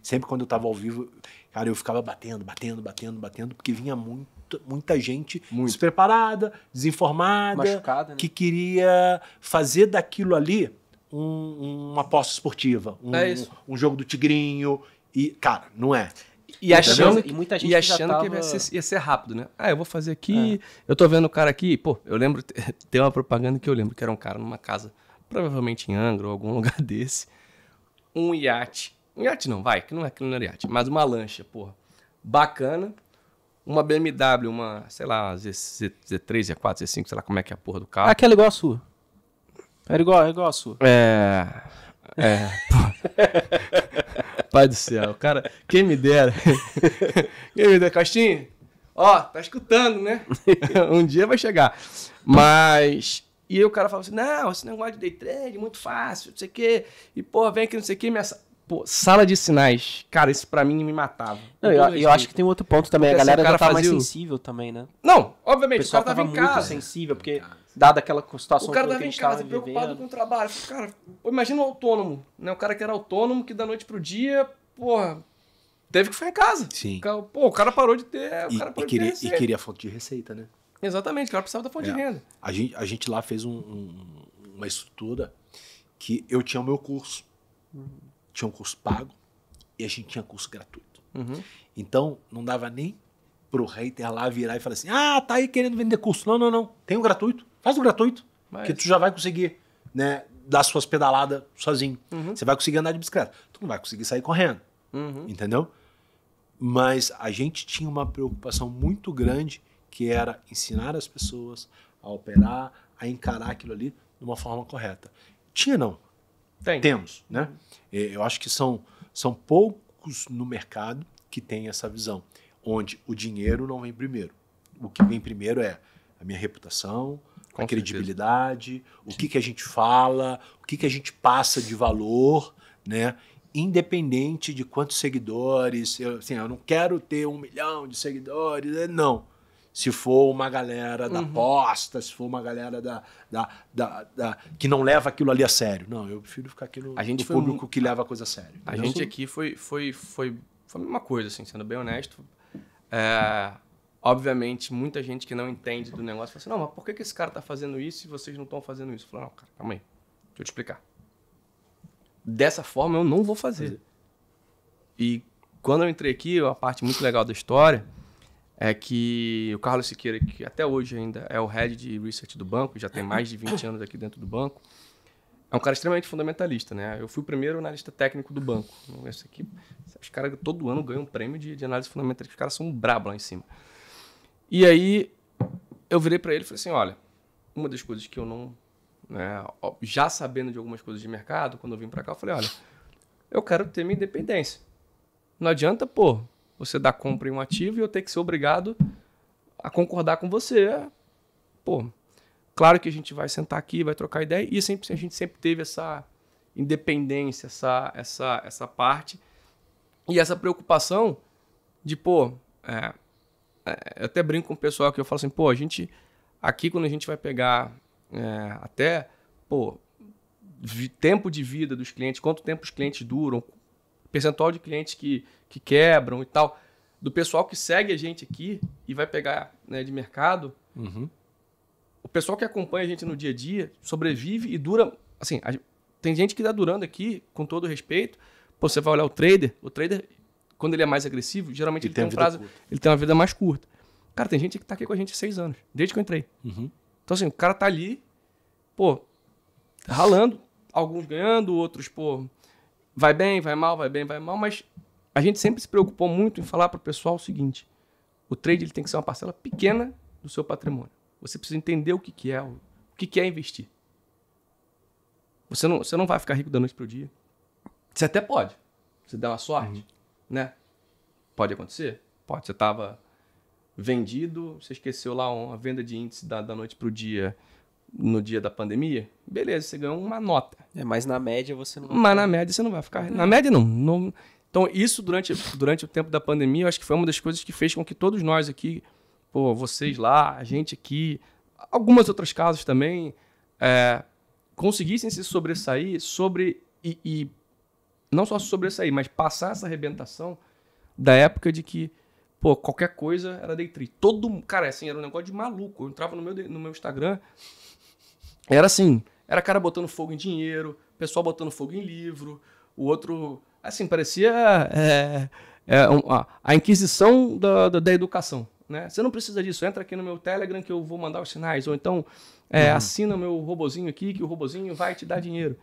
Sempre quando eu estava ao vivo, cara, eu ficava batendo, batendo, batendo, batendo, porque vinha muito muita gente muito. despreparada, desinformada, né? que queria fazer daquilo ali um, uma aposta esportiva, um, é um, jogo do tigrinho e cara, não é. E achando, e muita gente e achando que, tava... que ia, ser, ia, ser, rápido, né? Ah, eu vou fazer aqui, é. eu tô vendo o cara aqui, pô, eu lembro, tem uma propaganda que eu lembro que era um cara numa casa, provavelmente em Angra ou algum lugar desse, um iate, um iate não, vai, que não é que não era iate, mas uma lancha, porra, bacana, uma BMW, uma, sei lá, Z, Z, Z3, Z4, Z5, sei lá como é que é a porra do carro. Aquela é igual a sua. Era igual, é igual a sua. É. É. Pai do céu, cara, quem me dera. quem me dera, Costinha? Ó, tá escutando, né? um dia vai chegar. Mas. E o cara fala assim: não, esse negócio de day trade, é muito fácil, não sei o quê. E, pô, vem aqui, não sei o quê, me assa... Pô, sala de sinais. Cara, isso pra mim me matava. Não, eu, eu acho que tem um outro ponto também. Porque a assim, galera assim, já tá mais sensível também, né? Não, obviamente. O, o cara tá tava, tava muito casa. sensível, porque dada aquela situação o cara tava que a gente em casa, preocupado vivendo. com o trabalho. Cara, imagina o autônomo, né? O cara que era autônomo, que da noite pro dia, porra, teve que ficar em casa. Sim. Pô, o cara parou de ter. E, parou e, queria, de ter e queria fonte de receita, né? Exatamente, o cara precisava da fonte é. de renda. A gente, a gente lá fez um, um, uma estrutura que eu tinha o meu curso. Uhum tinha um curso pago e a gente tinha curso gratuito. Uhum. Então, não dava nem pro hater lá virar e falar assim: ah, tá aí querendo vender curso. Não, não, não. Tem o gratuito. Faz o gratuito. Mas... Que tu já vai conseguir, né? Dar suas pedaladas sozinho. Uhum. Você vai conseguir andar de bicicleta. Tu não vai conseguir sair correndo. Uhum. Entendeu? Mas a gente tinha uma preocupação muito grande que era ensinar as pessoas a operar, a encarar aquilo ali de uma forma correta. Tinha não. Tem. Temos, né? Eu acho que são, são poucos no mercado que têm essa visão, onde o dinheiro não vem primeiro. O que vem primeiro é a minha reputação, Com a certeza. credibilidade, o que, que a gente fala, o que, que a gente passa de valor, né? Independente de quantos seguidores, eu, assim, eu não quero ter um milhão de seguidores, é, não se for uma galera da uhum. posta, se for uma galera da, da, da, da, que não leva aquilo ali a sério. Não, eu prefiro ficar aqui no, a gente público um... que leva a coisa a sério. A gente aqui foi, foi, foi, foi uma coisa, assim, sendo bem honesto. É, obviamente, muita gente que não entende do negócio fala assim, não, mas por que, que esse cara tá fazendo isso e vocês não estão fazendo isso? Eu não, cara, calma aí, deixa eu te explicar. Dessa forma eu não vou fazer. fazer. E quando eu entrei aqui, uma parte muito legal da história é que o Carlos Siqueira, que até hoje ainda é o head de research do banco, já tem mais de 20 anos aqui dentro do banco, é um cara extremamente fundamentalista, né? Eu fui o primeiro analista técnico do banco. Esse aqui, os caras todo ano ganham um prêmio de, de análise fundamentalista, os caras são brabo lá em cima. E aí eu virei para ele e falei assim, olha, uma das coisas que eu não, né, já sabendo de algumas coisas de mercado, quando eu vim para cá, eu falei, olha, eu quero ter minha independência. Não adianta, pô, você dá compra em um ativo e eu ter que ser obrigado a concordar com você. Pô, claro que a gente vai sentar aqui, vai trocar ideia, e sempre, a gente sempre teve essa independência, essa, essa, essa parte, e essa preocupação de, pô, é, é, eu até brinco com o pessoal que eu falo assim, pô, a gente, aqui quando a gente vai pegar é, até, pô, tempo de vida dos clientes, quanto tempo os clientes duram, percentual de clientes que, que quebram e tal, do pessoal que segue a gente aqui e vai pegar né, de mercado, uhum. o pessoal que acompanha a gente no dia a dia sobrevive e dura. Assim, a, tem gente que está durando aqui, com todo respeito. Pô, você vai olhar o trader, o trader, quando ele é mais agressivo, geralmente ele, ele tem, um prazo, ele tem uma vida mais curta. Cara, tem gente que está aqui com a gente há seis anos, desde que eu entrei. Uhum. Então, assim, o cara tá ali, pô, ralando, alguns ganhando, outros, pô, vai bem, vai mal, vai bem, vai mal, mas a gente sempre se preocupou muito em falar para o pessoal o seguinte: o trade ele tem que ser uma parcela pequena do seu patrimônio. Você precisa entender o que, que é o que, que é investir. Você não, você não vai ficar rico da noite para o dia. Você até pode. Você dá uma sorte, uhum. né? Pode acontecer? Pode. Você estava vendido, você esqueceu lá uma venda de índice da, da noite para o dia no dia da pandemia, beleza, você ganhou uma nota. É, mas na média você não. Mas na média você não vai ficar. Na média não. não... Então, isso durante, durante o tempo da pandemia, eu acho que foi uma das coisas que fez com que todos nós aqui, pô, vocês lá, a gente aqui, algumas outras casas também, é, conseguissem se sobressair sobre. E, e não só sobressair, mas passar essa arrebentação da época de que pô, qualquer coisa era day trade. Todo, cara, assim, era um negócio de maluco. Eu entrava no meu, no meu Instagram, era assim, era cara botando fogo em dinheiro, pessoal botando fogo em livro, o outro, assim, parecia é, é, um, a, a, inquisição da, da, da, educação, né? Você não precisa disso, entra aqui no meu Telegram que eu vou mandar os sinais, ou então é, uhum. assina meu robozinho aqui que o robozinho vai te dar dinheiro.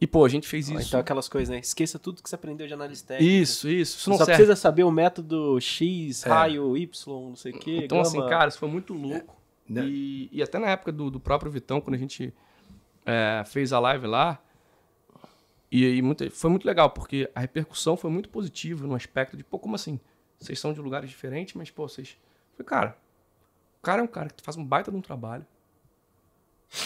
E, pô, a gente fez então, isso. Então, aquelas coisas, né? Esqueça tudo que você aprendeu de análise técnica. Isso, isso. isso não Só serve. precisa saber o método X, é. raio, Y, não sei o quê. Então, assim, gama. assim, cara, isso foi muito louco. Né? E, e até na época do, do próprio Vitão, quando a gente é, fez a live lá, e, e muito, foi muito legal, porque a repercussão foi muito positiva no aspecto de, pô, como assim? Vocês são de lugares diferentes, mas, pô, vocês. Falei, cara, o cara é um cara que faz um baita de um trabalho.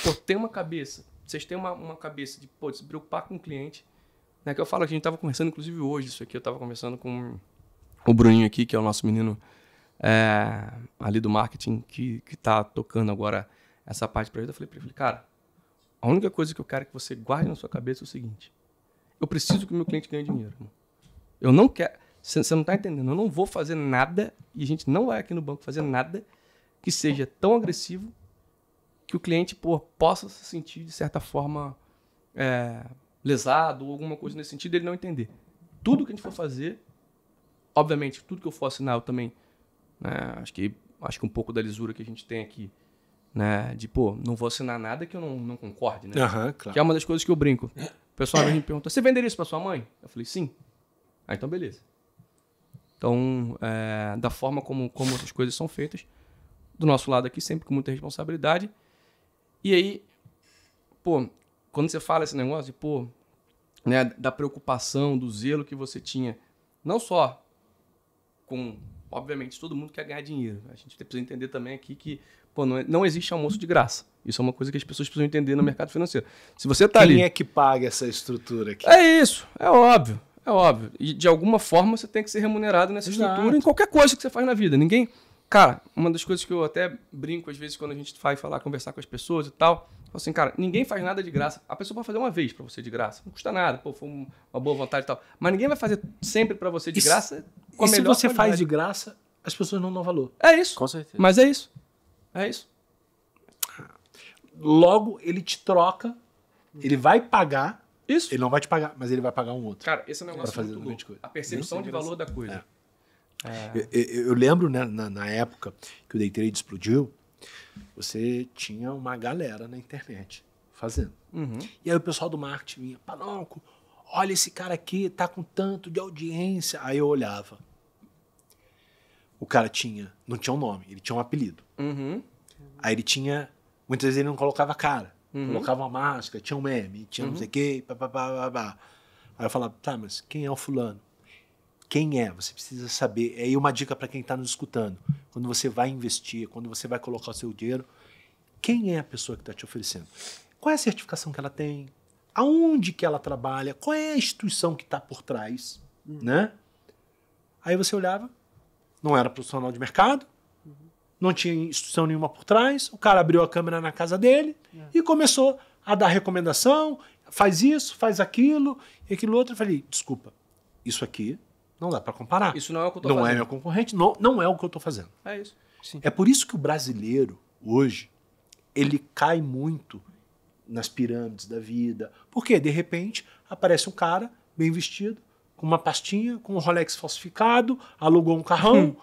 Pô, tem uma cabeça. Vocês têm uma, uma cabeça de, pô, de se preocupar com o cliente. Né, que eu falo que a gente tava conversando, inclusive hoje, isso aqui, eu tava conversando com o Bruninho aqui, que é o nosso menino é, ali do marketing que, está tocando agora essa parte para ele. Eu falei para ele, cara, a única coisa que eu quero é que você guarde na sua cabeça é o seguinte. Eu preciso que o meu cliente ganhe dinheiro. Irmão. Eu não quero... Você não está entendendo. Eu não vou fazer nada, e a gente não vai aqui no banco fazer nada que seja tão agressivo que o cliente pô, possa se sentir, de certa forma, é, lesado ou alguma coisa nesse sentido, ele não entender. Tudo que a gente for fazer, obviamente, tudo que eu for assinar, eu também né? Acho que acho que um pouco da lisura que a gente tem aqui, né? De pô, não vou assinar nada que eu não, não concorde, né? claro. Que é uma das coisas que eu brinco. O pessoal me pergunta: "Você venderia isso para sua mãe?" Eu falei: "Sim". Ah, então beleza. Então, é, da forma como como essas coisas são feitas, do nosso lado aqui sempre com muita responsabilidade. E aí, pô, quando você fala esse negócio, pô, né, da preocupação, do zelo que você tinha, não só com Obviamente, todo mundo quer ganhar dinheiro. A gente precisa entender também aqui que pô, não, é, não existe almoço de graça. Isso é uma coisa que as pessoas precisam entender no mercado financeiro. Se você está ali Quem é que paga essa estrutura aqui? É isso, é óbvio. É óbvio. E de alguma forma você tem que ser remunerado nessa Exato. estrutura em qualquer coisa que você faz na vida. Ninguém. Cara, uma das coisas que eu até brinco às vezes quando a gente vai falar, conversar com as pessoas e tal, assim, cara, ninguém faz nada de graça. A pessoa pode fazer uma vez para você de graça, não custa nada, pô, foi uma boa vontade e tal. Mas ninguém vai fazer sempre para você de Isso. graça e se você qualidade. faz de graça, as pessoas não dão valor. É isso. Com certeza. Mas é isso. É isso. Logo, ele te troca, ele vai pagar. Isso. Ele não vai te pagar, mas ele vai pagar um outro. Cara, esse é um negócio fazer muito louco. Coisa. A percepção de valor da coisa. É. É. Eu, eu, eu, lembro, né, na, na, época que o Day Trade explodiu, você tinha uma galera na internet fazendo. Uhum. E aí o pessoal do marketing vinha, Palanco, olha esse cara aqui, tá com tanto de audiência. Aí eu olhava, o cara tinha, não tinha um nome, ele tinha um apelido. Uhum. Aí ele tinha, muitas vezes ele não colocava cara, uhum. colocava uma máscara, tinha um meme, tinha uhum. não sei o quê, papapá. Aí eu falava, tá, mas quem é o fulano? Quem é? Você precisa saber. Aí uma dica para quem está nos escutando. Quando você vai investir, quando você vai colocar o seu dinheiro, quem é a pessoa que está te oferecendo? Qual é a certificação que ela tem? Aonde que ela trabalha? Qual é a instituição que está por trás? Hum. Né? Aí você olhava, não era profissional de mercado, uhum. não tinha instituição nenhuma por trás. O cara abriu a câmera na casa dele e começou a dar recomendação: faz isso, faz aquilo, e aquilo outro. Eu falei: desculpa, isso aqui não dá para comparar. Isso não é o que eu estou não fazendo. Não é meu concorrente, não, não é o que eu estou fazendo. É isso. Sim. É por isso que o brasileiro, hoje, ele cai muito nas pirâmides da vida. Porque, de repente, aparece um cara bem vestido, com uma pastinha, com um Rolex falsificado, alugou um carrão. Hum.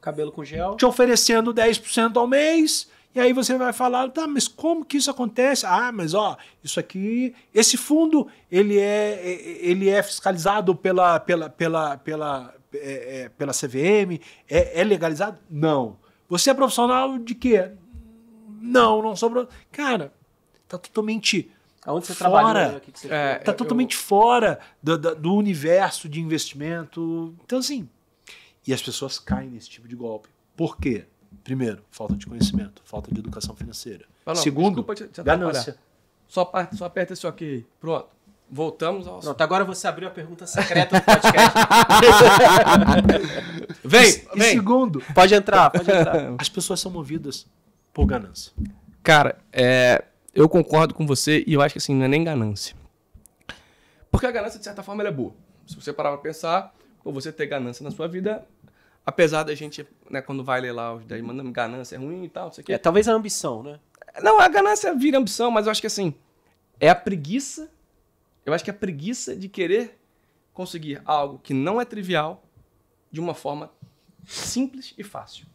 Cabelo com gel. Te oferecendo 10% ao mês. E aí você vai falar, tá, mas como que isso acontece? Ah, mas ó, isso aqui, esse fundo, ele é, é, é ele é fiscalizado pela, pela, pela, pela, é, é pela CVM? É, é, legalizado? Não. Você é profissional de quê? Não, não sou. Cara, tá totalmente Aonde você fora, trabalhou? que você é, tá eu, totalmente eu... fora do, do, universo de investimento. Então, assim. E as pessoas caem nesse tipo de golpe. Por quê? Primeiro, falta de conhecimento, falta de educação financeira. Segundo, te, te ganância. Só, só aperta esse ok. Pronto. Voltamos ao. Pronto, agora você abriu a pergunta secreta do podcast. vem, e, vem. E segundo. Pode entrar, pode entrar. As pessoas são movidas por ganância. Cara, é eu concordo com você e eu acho que assim, não é nem ganância. Porque a ganância, de certa forma, é boa. Se você parar pra pensar, ou você ter ganância na sua vida, apesar da gente, né, quando vai ler lá os 10 ganância é ruim e tal, não sei o quê. É, talvez a ambição, né? Não, a ganância vira ambição, mas eu acho que assim, é a preguiça, eu acho que é a preguiça de querer conseguir algo que não é trivial de uma forma simples e fácil.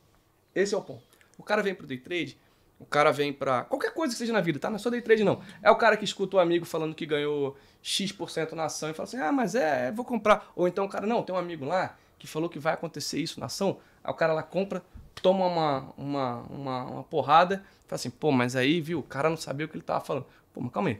Esse é o ponto. O cara vem pro day trade o cara vem pra. Qualquer coisa que seja na vida, tá? Não é só day trade, não. É o cara que escuta o um amigo falando que ganhou X% na ação e fala assim: ah, mas é, é, vou comprar. Ou então o cara, não, tem um amigo lá que falou que vai acontecer isso na ação. Aí o cara lá compra, toma uma, uma, uma, uma porrada, fala assim: pô, mas aí, viu, o cara não sabia o que ele tava falando. Pô, mas calma aí.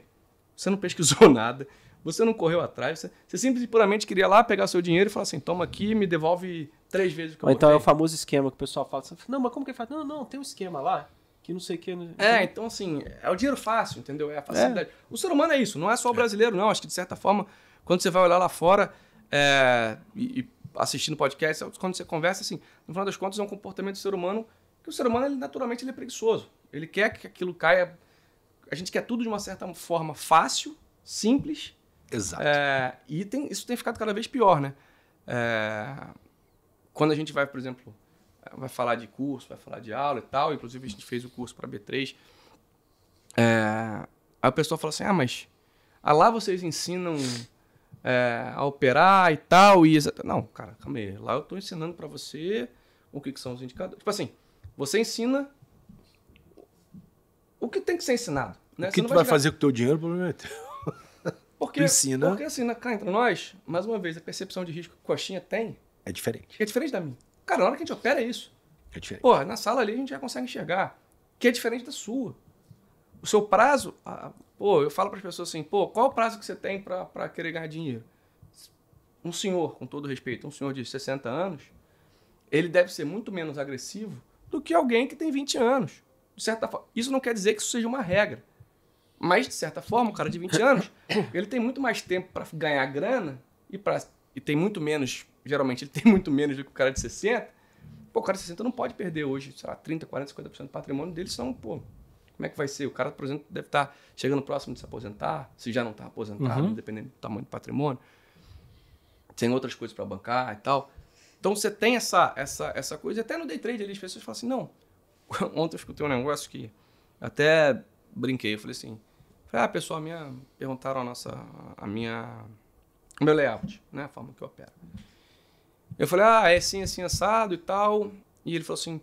Você não pesquisou nada, você não correu atrás, você, você simplesmente puramente queria lá pegar seu dinheiro e falar assim: toma aqui, me devolve três vezes o que eu Ou então é o famoso esquema que o pessoal fala assim, não, mas como que ele fala? Não, não, tem um esquema lá que não sei o que. Né? É, então, então assim, é o dinheiro fácil, entendeu? É a é. facilidade. É. O ser humano é isso, não é só o brasileiro, não. Acho que de certa forma, quando você vai olhar lá fora é, e, e assistindo podcast, quando você conversa, assim, no final das contas é um comportamento do ser humano que o ser humano, ele, naturalmente, ele é preguiçoso. Ele quer que aquilo caia. A gente quer tudo de uma certa forma fácil, simples. Exato. É, e tem, isso tem ficado cada vez pior, né? É, quando a gente vai, por exemplo, vai falar de curso, vai falar de aula e tal. Inclusive, a gente fez o curso para B3. É, aí o pessoal fala assim: ah, mas ah, lá vocês ensinam é, a operar e tal. E Não, cara, calma aí. Lá eu estou ensinando para você o que, que são os indicadores. Tipo assim, você ensina o que tem que ser ensinado. Né? O que você tu vai, vai fazer com o teu dinheiro, provavelmente. É porque, ensina. porque assim, né, cá entre nós, mais uma vez, a percepção de risco que o Coxinha tem... É diferente. É diferente da minha. Cara, na hora que a gente opera é isso. É diferente. Porra, na sala ali a gente já consegue enxergar, que é diferente da sua. O seu prazo, pô, eu falo para as pessoas assim, pô, qual é o prazo que você tem para querer ganhar dinheiro? Um senhor, com todo respeito, um senhor de 60 anos, ele deve ser muito menos agressivo do que alguém que tem 20 anos. De certa forma, isso não quer dizer que isso seja uma regra. Mas, de certa forma, o cara de 20 anos, ele tem muito mais tempo para ganhar grana e, pra, e tem muito menos geralmente ele tem muito menos do que o cara de 60, pô, o cara de 60 não pode perder hoje, sei lá, 30, 40, 50% do patrimônio dele, senão, pô, como é que vai ser? O cara, por exemplo, deve estar tá chegando próximo de se aposentar, se já não está aposentado, uhum. dependendo do tamanho do patrimônio. Tem outras coisas para bancar e tal. Então você tem essa, essa, essa coisa. Até no day trade ali, as pessoas falam assim: não. Ontem eu escutei um negócio que até brinquei. Eu falei assim: ah, pessoal, minha, perguntaram a nossa, a minha, o meu layout, né? A forma que eu opero. Eu falei, ah, é assim, assim, assado e tal. E ele falou assim,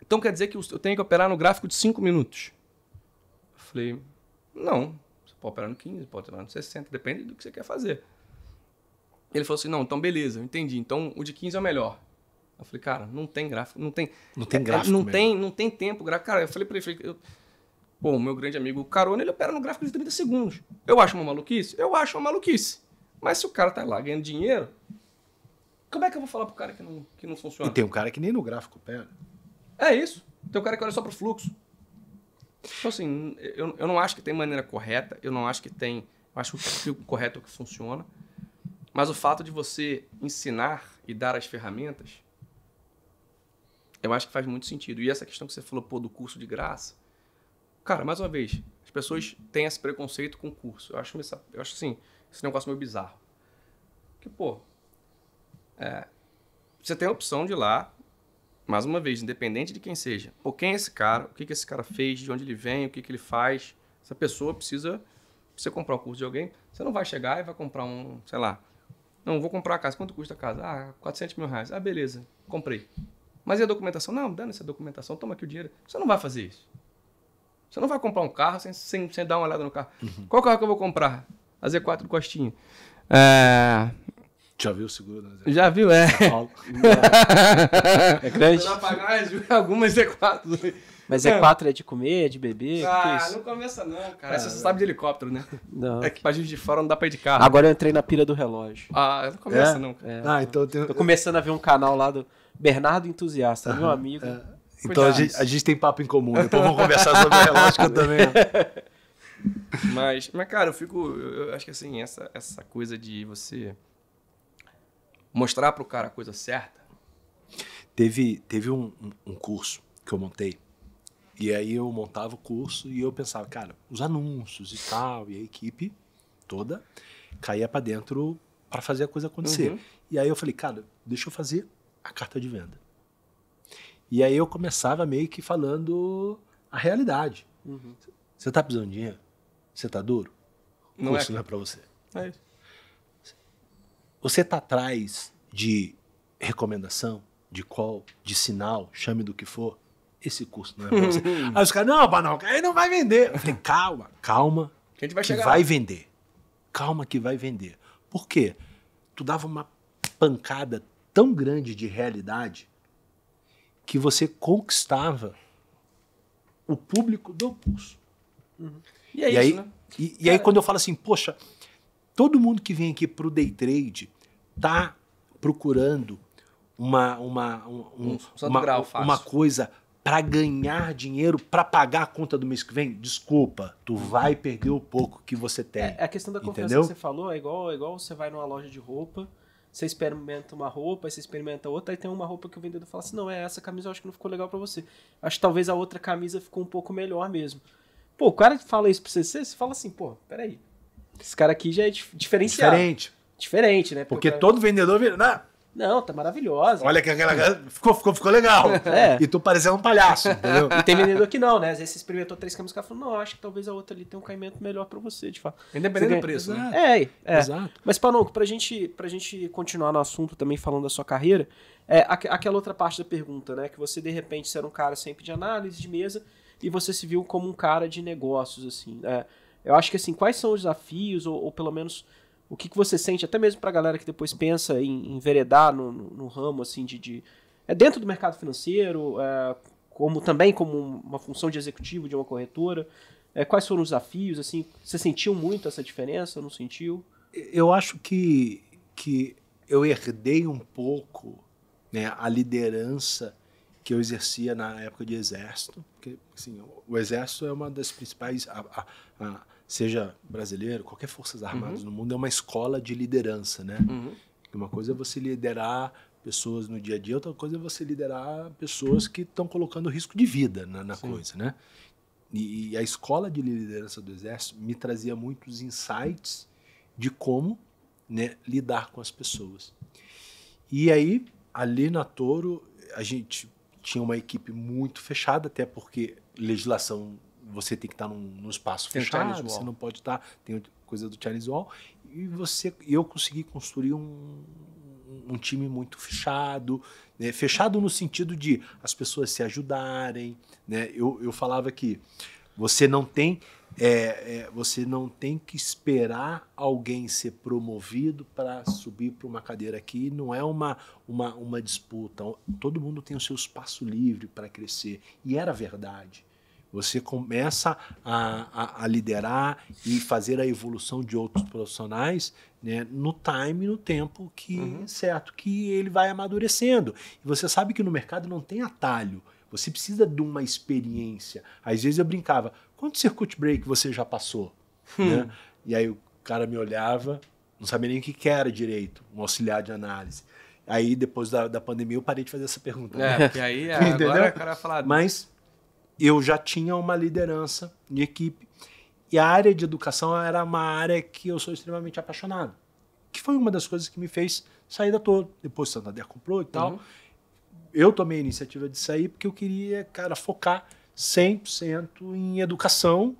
então quer dizer que eu tenho que operar no gráfico de 5 minutos? Eu falei, não, você pode operar no 15, pode operar no 60, depende do que você quer fazer. Ele falou assim, não, então beleza, eu entendi, então o de 15 é o melhor. Eu falei, cara, não tem gráfico, não tem... Não tem é, é, gráfico é, Não tem, não tem tempo gráfico. Cara, eu falei pra ele, falei, eu, pô, meu grande amigo Carona, ele opera no gráfico de 30 segundos. Eu acho uma maluquice? Eu acho uma maluquice. Mas se o cara tá lá ganhando dinheiro, como é que eu vou falar pro cara que não, que não funciona? E tem um cara que nem no gráfico pega. É isso. Tem um cara que olha só pro fluxo. Então, assim, eu, eu não acho que tem maneira correta, eu não acho que tem. Eu acho que o correto é o que funciona. Mas o fato de você ensinar e dar as ferramentas, eu acho que faz muito sentido. E essa questão que você falou, pô, do curso de graça. Cara, mais uma vez, as pessoas têm esse preconceito com o curso. Eu acho, eu acho assim, esse negócio meio bizarro. Que, pô, é, você tem a opção de ir lá, mais uma vez, independente de quem seja. ou quem é esse cara? O que, que esse cara fez? De onde ele vem? O que, que ele faz? Essa pessoa precisa... Você comprar o curso de alguém, você não vai chegar e vai comprar um, sei lá, não, vou comprar a casa. Quanto custa a casa? Ah, 400 mil reais. Ah, beleza, comprei. Mas e a documentação? Não, dando essa documentação, toma aqui o dinheiro. Você não vai fazer isso. Você não vai comprar um carro sem, sem, sem dar uma olhada no carro. Uhum. Qual carro que eu vou comprar? A Z4 do Costinha. É, já viu o seguro né? Já viu, é. é grande. Algumas E4. É mas é. E4 é de comer, é de beber? É ah, é não começa não, cara. Essa Você sabe de helicóptero, né? Não. É que pra gente de fora não dá pra ir de carro. Agora eu entrei na pira do relógio. Ah, não começa é? não, cara. É. Ah, então eu Tô começando a ver um canal lá do Bernardo Entusiasta, meu amigo. Então a gente, a gente, tem papo em comum. Depois vamos conversar sobre relógio também. mas, mas, cara, eu fico... Eu acho que, assim, essa, essa coisa de você mostrar para o cara a coisa certa. Teve, teve um, um, curso que eu montei. E aí eu montava o curso e eu pensava, cara, os anúncios e tal, e a equipe toda caía para dentro para fazer a coisa acontecer. Uhum. E aí eu falei, cara, deixa eu fazer a carta de venda. E aí eu começava meio que falando a realidade. Uhum. Você uhum. tá precisando de dinheiro? Você tá duro? Não curso é... não é, é para você. É isso. Você está atrás de recomendação, de call, de sinal, chame do que for. Esse curso não é você. aí os caras, não, Banalca, aí não vai vender. Eu falei, calma, calma. Que a gente vai chegar. vai vender. Calma que vai vender. Por quê? Tu dava uma pancada tão grande de realidade que você conquistava o público do curso. Uhum. E, é e isso, aí, né? E, e aí, quando eu falo assim, poxa, Todo mundo que vem aqui para o day trade tá procurando uma, uma, um, um, uma, uma coisa para ganhar dinheiro para pagar a conta do mês que vem, desculpa, tu vai perder o pouco que você tem. É, a questão da confiança entendeu? que você falou é igual, é igual você vai numa loja de roupa, você experimenta uma roupa, você experimenta outra, aí tem uma roupa que o vendedor fala assim: não, é essa camisa eu acho que não ficou legal para você. Acho que talvez a outra camisa ficou um pouco melhor mesmo. Pô, o cara que fala isso pra você, você fala assim: pô, peraí, esse cara aqui já é diferenciado. Diferente. Diferente, né? Porque, Porque todo vendedor vira. Não, não, tá maravilhosa. Olha que aquela. Ficou, ficou, ficou legal. É. E tu parecendo um palhaço, entendeu? E tem vendedor que não, né? Às vezes você experimentou três camisas e o cara falou: não, acho que talvez a outra ali tenha um caimento melhor pra você, de fato. Independente do preço, né? É, é. Exato. Mas, Panuco, pra gente, pra gente continuar no assunto também falando da sua carreira, é aquela outra parte da pergunta, né? Que você, de repente, você era um cara sempre de análise de mesa e você se viu como um cara de negócios, assim. É, eu acho que assim, quais são os desafios, ou, ou pelo menos o que, que você sente, até mesmo para a galera que depois pensa em enveredar no, no, no, ramo assim de, de. É dentro do mercado financeiro, é, como também como uma função de executivo de uma corretora. É, quais foram os desafios? assim Você sentiu muito essa diferença? Não sentiu? Eu acho que, que eu herdei um pouco né, a liderança que eu exercia na época de exército. Porque, assim, o exército é uma das principais... A, a, a, seja brasileiro, qualquer Forças Armadas uhum. no mundo, é uma escola de liderança, né? Uhum. Uma coisa é você liderar pessoas no dia a dia, outra coisa é você liderar pessoas que estão colocando risco de vida na, na coisa, né? E, e, a escola de liderança do Exército me trazia muitos insights de como né, lidar com as pessoas. E aí, ali na Toro, a gente tinha uma equipe muito fechada, até porque legislação você tem que estar num, num espaço tem fechado, você não pode estar, tem coisa do Charles Wall, e você, eu consegui construir um, um time muito fechado, né? fechado no sentido de as pessoas se ajudarem, né? eu, eu falava que você não tem é, é, você não tem que esperar alguém ser promovido para subir para uma cadeira aqui. Não é uma, uma, uma disputa. Todo mundo tem o seu espaço livre para crescer. E era verdade. Você começa a, a, a liderar e fazer a evolução de outros profissionais né, no time, no tempo que uhum. certo, que ele vai amadurecendo. E você sabe que no mercado não tem atalho. Você precisa de uma experiência. Às vezes eu brincava, quanto circuit break você já passou? Hum. Né? E aí o cara me olhava, não sabia nem o que era direito, um auxiliar de análise. Aí depois da, da pandemia eu parei de fazer essa pergunta. É, né? porque aí é, agora o cara falar. Mas eu já tinha uma liderança de equipe e a área de educação era uma área que eu sou extremamente apaixonado, que foi uma das coisas que me fez sair da toda. Depois o Santander comprou e tal. Uhum. Eu tomei a iniciativa de sair porque eu queria, cara, focar 100% em educação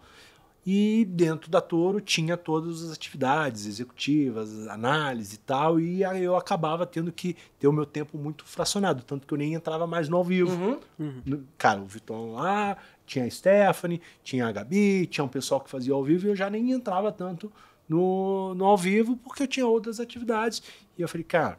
e dentro da Toro tinha todas as atividades executivas, análise e tal, e aí eu acabava tendo que ter o meu tempo muito fracionado, tanto que eu nem entrava mais no ao vivo. Uhum, uhum. Cara, o Vitão lá, tinha a Stephanie, tinha a Gabi, tinha um pessoal que fazia ao vivo, e eu já nem entrava tanto no, no ao vivo, porque eu tinha outras atividades. E eu falei, cara,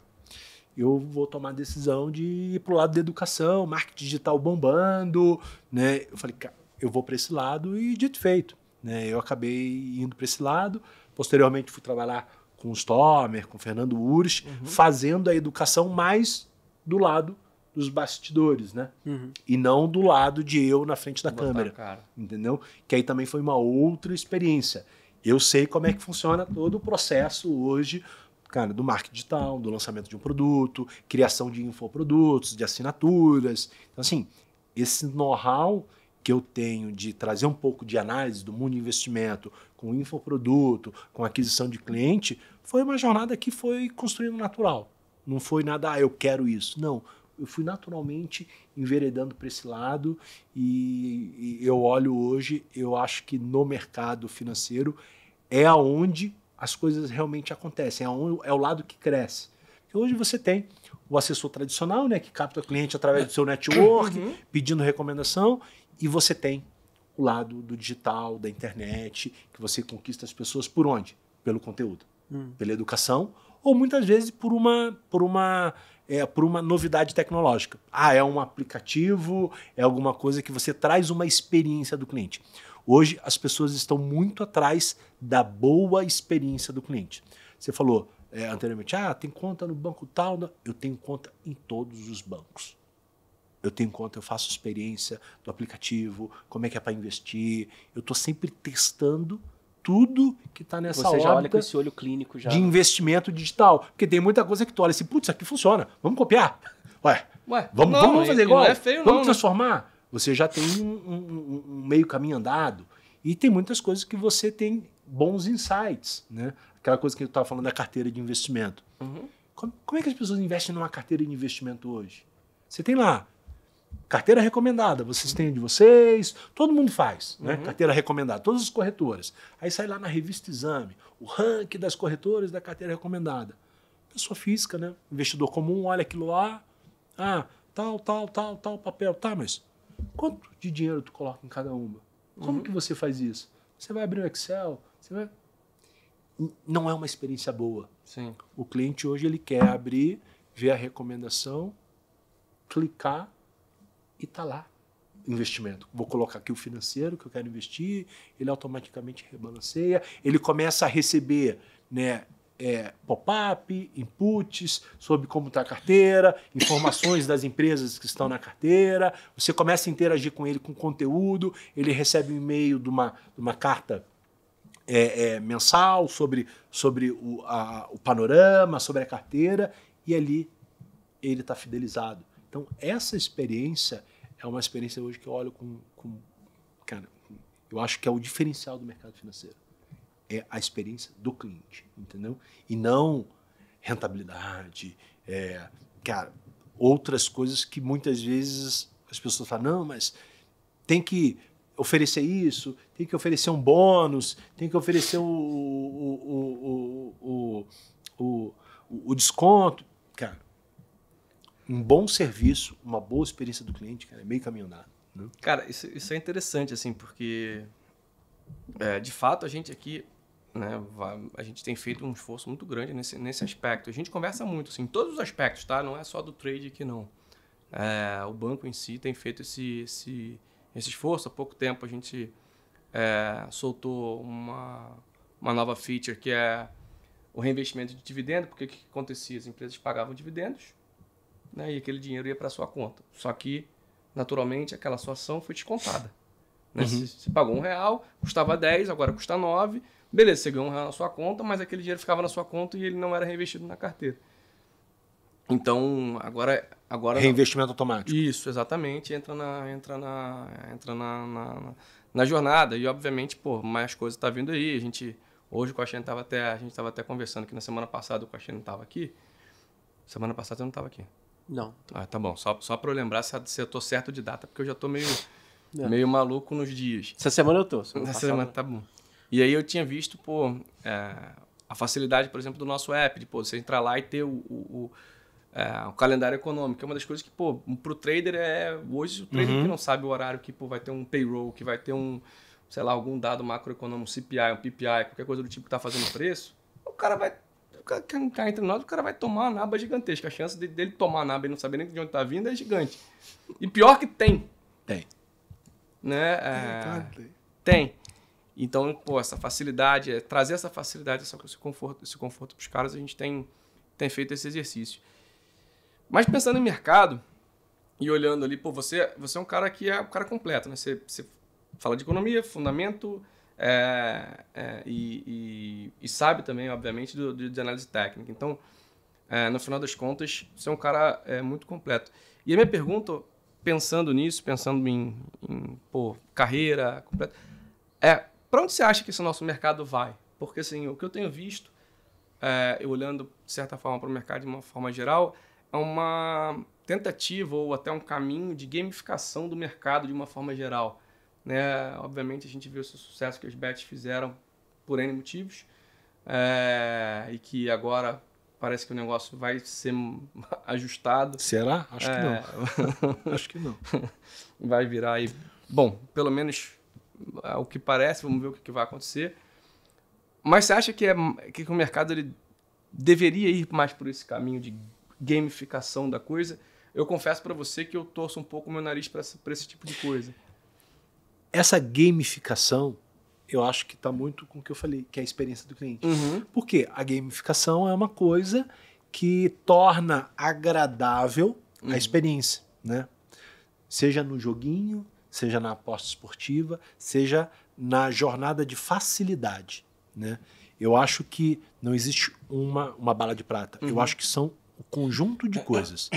eu vou tomar a decisão de ir pro lado da educação, marketing digital bombando, né? Eu falei, cara, eu vou para esse lado e dito feito. Né? Eu acabei indo para esse lado. Posteriormente fui trabalhar com o Stomer, com o Fernando Urs, uhum. fazendo a educação mais do lado dos bastidores, né? Uhum. E não do lado de eu na frente da Vou câmera. Entendeu? Que aí também foi uma outra experiência. Eu sei como é que funciona todo o processo hoje, cara, do marketing digital, do lançamento de um produto, criação de infoprodutos, de assinaturas. Então, assim, esse know-how que eu tenho de trazer um pouco de análise do mundo de investimento com infoproduto, com aquisição de cliente, foi uma jornada que foi construindo natural. Não foi nada, ah, eu quero isso. Não. Eu fui naturalmente enveredando para esse lado e, e eu olho hoje, eu acho que no mercado financeiro é aonde as coisas realmente acontecem, é, um, é o lado que cresce. Porque hoje você tem o assessor tradicional, né, que capta o cliente através do seu network, uhum. pedindo recomendação, e você tem o lado do digital, da internet, que você conquista as pessoas por onde? Pelo conteúdo, hum. pela educação, ou muitas vezes por uma, por uma é, por uma novidade tecnológica. Ah, é um aplicativo, é alguma coisa que você traz uma experiência do cliente. Hoje as pessoas estão muito atrás da boa experiência do cliente. Você falou é, anteriormente, ah, tem conta no banco tal, né? eu tenho conta em todos os bancos eu tenho conta, eu faço experiência do aplicativo, como é que é para investir. Eu estou sempre testando tudo que está nessa Você já olha com esse olho clínico já. De investimento digital. Porque tem muita coisa que tu olha assim, putz, isso aqui funciona, vamos copiar. Ué, Ué vamos, não, vamos é fazer igual. Não é feio, vamos não, né? transformar. Né? Você já tem um, um, um meio caminho andado. E tem muitas coisas que você tem bons insights, né? Aquela coisa que eu estava falando da carteira de investimento. Uhum. Como, como, é que as pessoas investem numa carteira de investimento hoje? Você tem lá Carteira recomendada, vocês têm de vocês, todo mundo faz, né? Uhum. Carteira recomendada, todas as corretoras. Aí sai lá na revista Exame, o ranking das corretoras da carteira recomendada. Pessoa física, né? Investidor comum olha aquilo lá, ah, tal, tal, tal, tal papel, tá, mas quanto de dinheiro tu coloca em cada uma? Como uhum. que você faz isso? Você vai abrir o um Excel, você vai não é uma experiência boa. Sim. O cliente hoje ele quer abrir, ver a recomendação, clicar e está lá investimento. Vou colocar aqui o financeiro que eu quero investir, ele automaticamente rebalanceia, ele começa a receber né, é, pop-up, inputs sobre como está a carteira, informações das empresas que estão na carteira, você começa a interagir com ele com conteúdo, ele recebe um e-mail de uma, de uma carta é, é, mensal sobre, sobre o, a, o panorama, sobre a carteira, e ali ele está fidelizado. Então, essa experiência é uma experiência hoje que eu olho com, com cara, eu acho que é o diferencial do mercado financeiro. É a experiência do cliente, entendeu? E não rentabilidade, é, cara, outras coisas que muitas vezes as pessoas falam, não, mas tem que oferecer isso, tem que oferecer um bônus, tem que oferecer o, o, o, o, o, o, o desconto. Cara, um bom serviço, uma boa experiência do cliente, cara, é meio caminho andado. Né? Cara, isso, isso é interessante, assim, porque é, de fato a gente aqui, né, a gente tem feito um esforço muito grande nesse, nesse aspecto. A gente conversa muito, assim, em todos os aspectos, tá? Não é só do trade aqui, não. É, o banco em si tem feito esse, esse, esse esforço. Há pouco tempo a gente é, soltou uma, uma nova feature que é o reinvestimento de dividendo, porque o que acontecia? As empresas pagavam dividendos, né? E aquele dinheiro ia para sua conta. Só que, naturalmente, aquela sua ação foi descontada. Né? Uhum. Você, você pagou um real, custava 10, agora custa 9. Beleza, você ganhou um real na sua conta, mas aquele dinheiro ficava na sua conta e ele não era reinvestido na carteira. Então, agora. agora Reinvestimento não. automático. Isso, exatamente. Entra na. Entra na. Entra na, na, na jornada. E obviamente, pô, mais coisa tá vindo aí. A gente. Hoje o Coxinha tava até. A gente estava até conversando que na semana passada o Coxinha não estava aqui. Semana passada eu não estava aqui. Não. Ah, tá bom. Só, só para eu lembrar se, se eu tô certo de data, porque eu já tô meio, é. meio maluco nos dias. Essa semana eu tô. Semana Essa semana tá bom. E aí eu tinha visto, pô, é, a facilidade, por exemplo, do nosso app, de pô, você entrar lá e ter o, o, o, é, o calendário econômico. É uma das coisas que, pô, pro trader é. Hoje o trader uhum. que não sabe o horário que pô, vai ter um payroll, que vai ter um, sei lá, algum dado macroeconômico, um CPI, um PPI, qualquer coisa do tipo que tá fazendo preço, o cara vai o cara quer entrar entre nós, o cara vai tomar uma naba gigantesca. A chance dele tomar a naba e não saber nem de onde tá vindo é gigante. E pior que tem. Tem. Né? É, é tem. Então, pô, essa facilidade, é, trazer essa facilidade, esse conforto, esse conforto pros caras, a gente tem, tem feito esse exercício. Mas pensando em mercado e olhando ali, pô, você, você é um cara que é um cara completo, né? Você, você fala de economia, fundamento, é, é, e, e, e, sabe também, obviamente, do, do de análise técnica. Então, é, no final das contas, você é um cara é, muito completo. E a minha pergunta, pensando nisso, pensando em, em pô, carreira completa, é para onde você acha que esse nosso mercado vai? Porque, assim, o que eu tenho visto, é, eu olhando, de certa forma, para o mercado de uma forma geral, é uma tentativa ou até um caminho de gamificação do mercado de uma forma geral. Né? Obviamente a gente viu esse sucesso que os bets fizeram por N motivos é, e que agora parece que o negócio vai ser ajustado. Será? Acho é, que não. É. Acho que não. Vai virar aí. Bom, pelo menos eh, o que parece, vamos ver o que vai acontecer. Mas você acha que, é, que o mercado ele deveria ir mais por esse caminho de gamificação da coisa? Eu confesso para você que eu torço um pouco o meu nariz para esse, esse tipo de coisa essa gamificação, eu acho que está muito com o que eu falei, que é a experiência do cliente. Uhum. Porque a gamificação é uma coisa que torna agradável uhum. a experiência, né? Seja no joguinho, seja na aposta esportiva, seja na jornada de facilidade, né? Eu acho que não existe uma, uma bala de prata. Uhum. Eu acho que são o conjunto de é, é. coisas.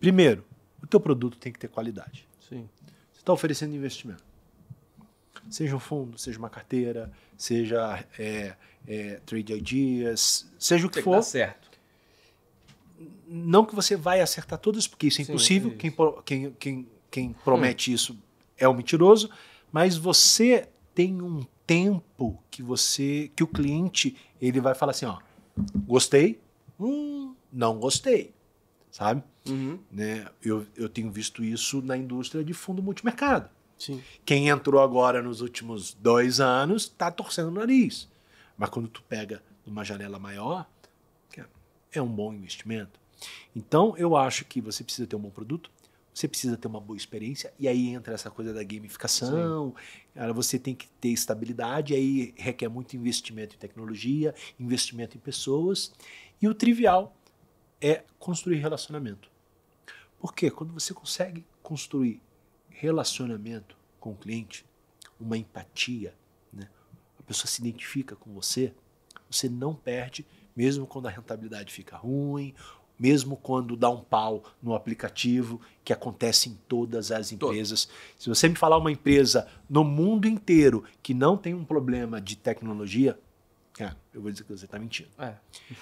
Primeiro, o teu produto tem que ter qualidade. Sim. Você está oferecendo investimento seja um fundo, seja uma carteira, seja é, é, trade ideas, seja o que Tem for. Dar certo. Não que você vai acertar todas, porque isso é Sim, impossível. É isso. Quem, quem, quem, quem, promete hum. isso é um mentiroso, mas você tem um tempo que você que o cliente ele vai falar assim ó gostei hum, não gostei sabe uhum. né eu, eu tenho visto isso na indústria de fundo multimercado Sim. Quem entrou agora nos últimos dois anos está torcendo o nariz. Mas quando tu pega numa janela maior, é, é um bom investimento. Então, eu acho que você precisa ter um bom produto, você precisa ter uma boa experiência, e aí entra essa coisa da gamificação, Sim. você tem que ter estabilidade, aí requer muito investimento em tecnologia, investimento em pessoas, e o trivial é construir relacionamento. Porque quando você consegue construir relacionamento com o cliente, uma empatia, né? a pessoa se identifica com você, você não perde, mesmo quando a rentabilidade fica ruim, mesmo quando dá um pau no aplicativo, que acontece em todas as empresas. Todo. Se você me falar uma empresa no mundo inteiro que não tem um problema de tecnologia, é, eu vou dizer que você está mentindo. É.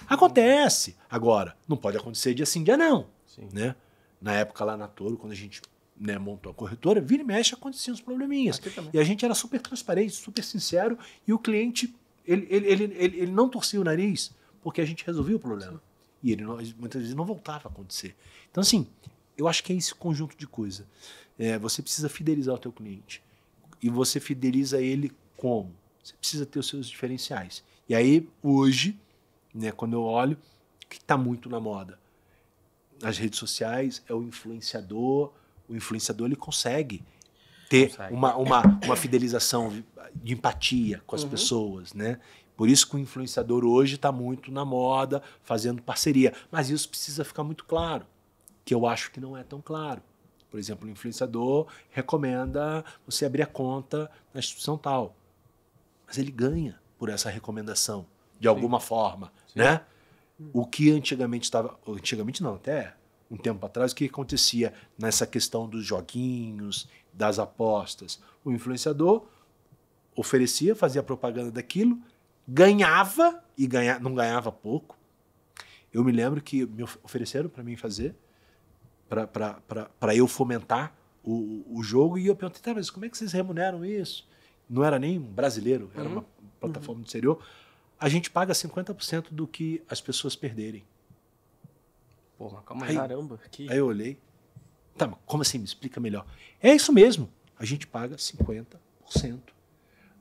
Acontece. Agora, não pode acontecer dia sim, dia não. Sim. Né? Na época lá na Toro, quando a gente né, montou a corretora, vira e mexe, aconteciam os probleminhas. E a gente era super transparente, super sincero, e o cliente ele, ele, ele, ele, ele não torcia o nariz porque a gente resolvia o problema. Sim. E ele não, muitas vezes não voltava a acontecer. Então, assim, eu acho que é esse conjunto de coisa. É, você precisa fidelizar o teu cliente. E você fideliza ele como? Você precisa ter os seus diferenciais. E aí, hoje, né, quando eu olho, que está muito na moda? As redes sociais, é o influenciador, o influenciador ele consegue ter consegue. Uma, uma, uma fidelização de empatia com as uhum. pessoas, né? Por isso que o influenciador hoje está muito na moda, fazendo parceria. Mas isso precisa ficar muito claro, que eu acho que não é tão claro. Por exemplo, o influenciador recomenda você abrir a conta na instituição tal. Mas ele ganha por essa recomendação, de Sim. alguma forma, né? O que antigamente estava... Antigamente não, até um tempo atrás o que acontecia nessa questão dos joguinhos, das apostas. O influenciador oferecia, fazia propaganda daquilo, ganhava e ganha, não ganhava pouco. Eu me lembro que me ofereceram para mim fazer, para eu fomentar o, o jogo, e eu perguntei, tá, mas como é que vocês remuneram isso? Não era nem brasileiro, era uhum. uma plataforma uhum. do exterior. A gente paga 50% do que as pessoas perderem. Porra, calma aí. Caramba, que... Aí eu olhei. Tá, mas como assim? Me explica melhor. É isso mesmo. A gente paga 50%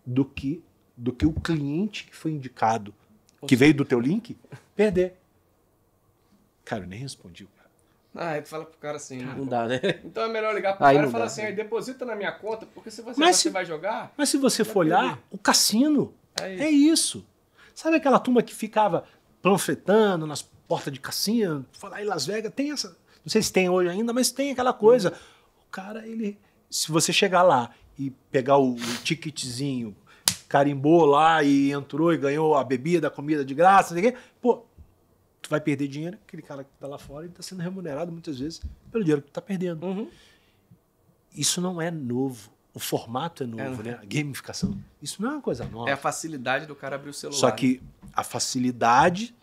do que, do que o cliente que foi indicado, Ou que veio do teu link, perder. Cara, eu nem respondi Ah, aí é, tu fala pro cara assim. Cara, né? não dá, né? Então é melhor ligar pro aí cara e falar dá, assim: né? deposita na minha conta, porque se você, mas se, vai jogar. Mas se você for perder. olhar, o cassino é, é isso. é isso. Sabe aquela turma que ficava panfletando nas porta de cassino, falar em Las Vegas, tem essa. Não sei se tem hoje ainda, mas tem aquela coisa. O cara, ele. Se você chegar lá e pegar o, o ticketzinho, carimbou lá e entrou e ganhou a bebida, a comida de graça, não sei o quê, pô, tu vai perder dinheiro, aquele cara que tá lá fora, ele tá sendo remunerado muitas vezes pelo dinheiro que tu tá perdendo. Uhum. Isso não é novo. O formato é novo, é, né? É. A gamificação. Isso não é uma coisa nova. É a facilidade do cara abrir o celular. Só que né? a facilidade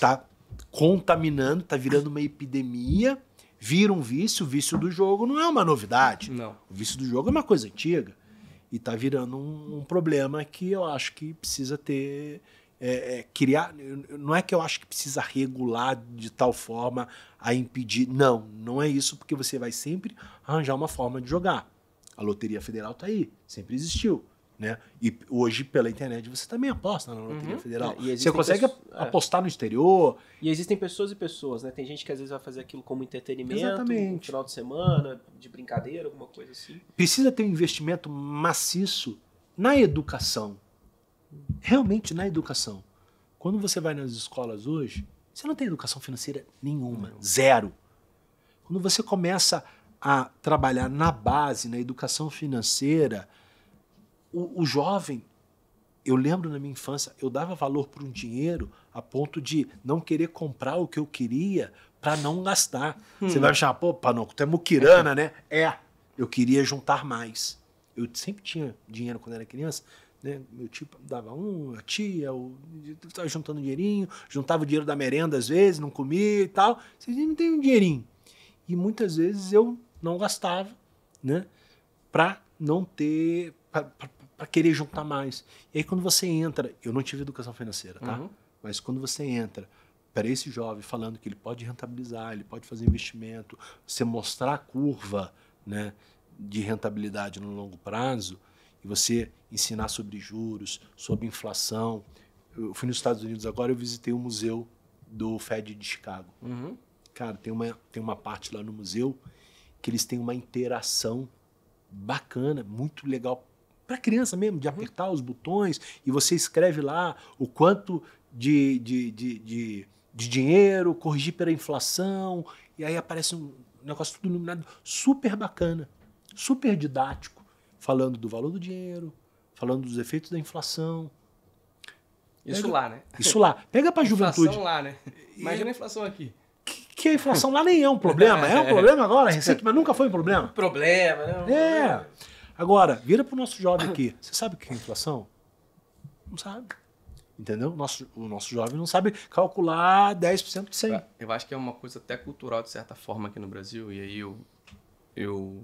tá contaminando, tá virando uma epidemia, vira um vício. O vício do jogo não é uma novidade. Não. O vício do jogo é uma coisa antiga. E tá virando um, um problema que eu acho que precisa ter. É, é, criar. Não é que eu acho que precisa regular de tal forma a impedir. Não, não é isso, porque você vai sempre arranjar uma forma de jogar. A Loteria Federal tá aí, sempre existiu. Né? E hoje, pela internet, você também aposta na Loteria uhum. Federal. É, você consegue pessoas, é. apostar é. no exterior. E existem pessoas e pessoas, né? Tem gente que às vezes vai fazer aquilo como entretenimento, Exatamente. no final de semana, de brincadeira, alguma coisa assim. Precisa ter um investimento maciço na educação. Realmente na educação. Quando você vai nas escolas hoje, você não tem educação financeira nenhuma, não. zero. Quando você começa a trabalhar na base, na educação financeira, o, o jovem, eu lembro na minha infância, eu dava valor para um dinheiro a ponto de não querer comprar o que eu queria para não gastar. Hum. Você vai achar, pô, Panoco, tu é muquirana, né? É, eu queria juntar mais. Eu sempre tinha dinheiro quando era criança, né? Meu tio dava um, a tia, eu estava tá juntando dinheirinho, juntava o dinheiro da merenda às vezes, não comia e tal. Vocês não tem um dinheirinho. E muitas vezes eu não gastava, né? para não ter, para querer juntar mais. E aí quando você entra, eu não tive educação financeira, tá? Uhum. Mas quando você entra para esse jovem falando que ele pode rentabilizar, ele pode fazer investimento, você mostrar a curva, né, de rentabilidade no longo prazo e você ensinar sobre juros, sobre inflação. Eu fui nos Estados Unidos agora, eu visitei o museu do Fed de Chicago. Uhum. Cara, tem uma, tem uma parte lá no museu que eles têm uma interação bacana, muito legal para criança mesmo, de uhum. apertar os botões, e você escreve lá o quanto de, de, de, de, de dinheiro, corrigir pela inflação, e aí aparece um negócio tudo iluminado, super bacana, super didático, falando do valor do dinheiro, falando dos efeitos da inflação. Isso Pega, lá, né? Isso lá. Pega para a juventude. Inflação lá, né? Imagina a inflação aqui. Que, que a inflação lá nem é um problema. É um problema agora, recente, mas nunca foi um problema. Problema, né? É. é. problema. Agora, vira para o nosso jovem aqui. Você sabe o que é inflação? Não sabe. Entendeu? Nosso, o nosso jovem não sabe calcular 10% de 100. Eu acho que é uma coisa até cultural, de certa forma, aqui no Brasil. E aí eu, eu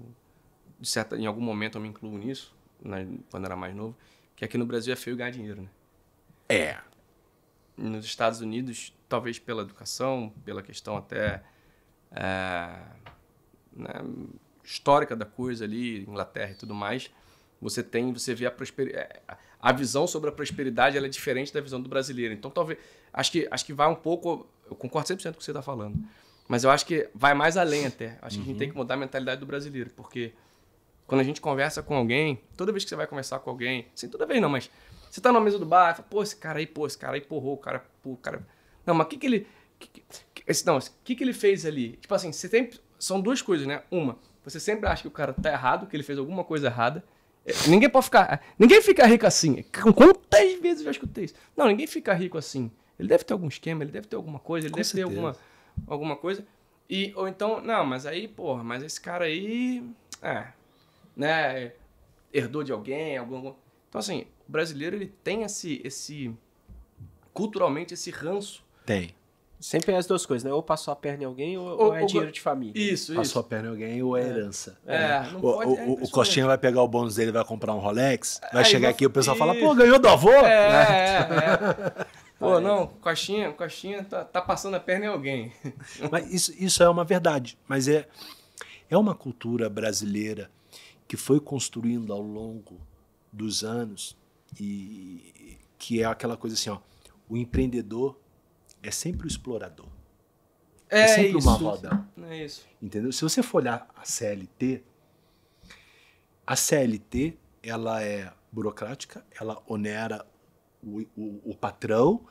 de certa, em algum momento, eu me incluo nisso, né, quando era mais novo, que aqui no Brasil é feio ganhar dinheiro, né? É. Nos Estados Unidos, talvez pela educação, pela questão até... É, né, histórica da coisa ali, Inglaterra e tudo mais, você tem, você vê a prosperidade. É, a visão sobre a prosperidade é diferente da visão do brasileiro. Então, talvez. Acho que, acho que vai um pouco. Eu concordo 100% com o que você está falando. Mas eu acho que vai mais além até. Acho uhum. que a gente tem uhum. que mudar a mentalidade do brasileiro, porque quando a gente conversa com alguém, toda vez que você vai conversar com alguém, assim, toda vez não, mas você está na mesa do bar, fala, pô, esse cara aí, pô, esse cara aí porrou, o cara, pô, o cara. Não, mas o que que ele. Que, que, esse, não, o que que ele fez ali? Tipo assim, você tem. São duas coisas, né? Uma, você sempre acha que o cara tá errado, que ele fez alguma coisa errada. É, ninguém pode ficar. É, ninguém fica rico assim. Quantas vezes eu já escutei isso? Não, ninguém fica rico assim. Ele deve ter algum esquema, ele deve ter alguma coisa, ele Com deve certeza. ter alguma, alguma coisa. E, ou então, não, mas aí, porra, mas esse cara aí. É. Né? Herdou de alguém, algum. Então, assim, o brasileiro ele tem esse. esse culturalmente esse ranço. Tem. Sempre é as duas coisas, né? Ou passou a perna em alguém ou, ou, ou é dinheiro de família. Isso, passou isso. Passou a perna em alguém ou é, é. herança. É, é, não o, pode, o, é o é Costinha vai pegar o bônus dele, vai comprar um Rolex, vai Aí chegar vai... aqui e o pessoal fala, pô, ganhou do avô? É, né? é, é. Pô, não, Costinha, Costinha tá, tá, passando a perna em alguém. Mas isso, isso é uma verdade. Mas é, é uma cultura brasileira que foi construindo ao longo dos anos e que é aquela coisa assim, ó, o empreendedor é sempre o explorador. É, é sempre isso, uma roda. É isso. Entendeu? Se você for olhar a CLT, a CLT ela é burocrática, ela onera o, o, o patrão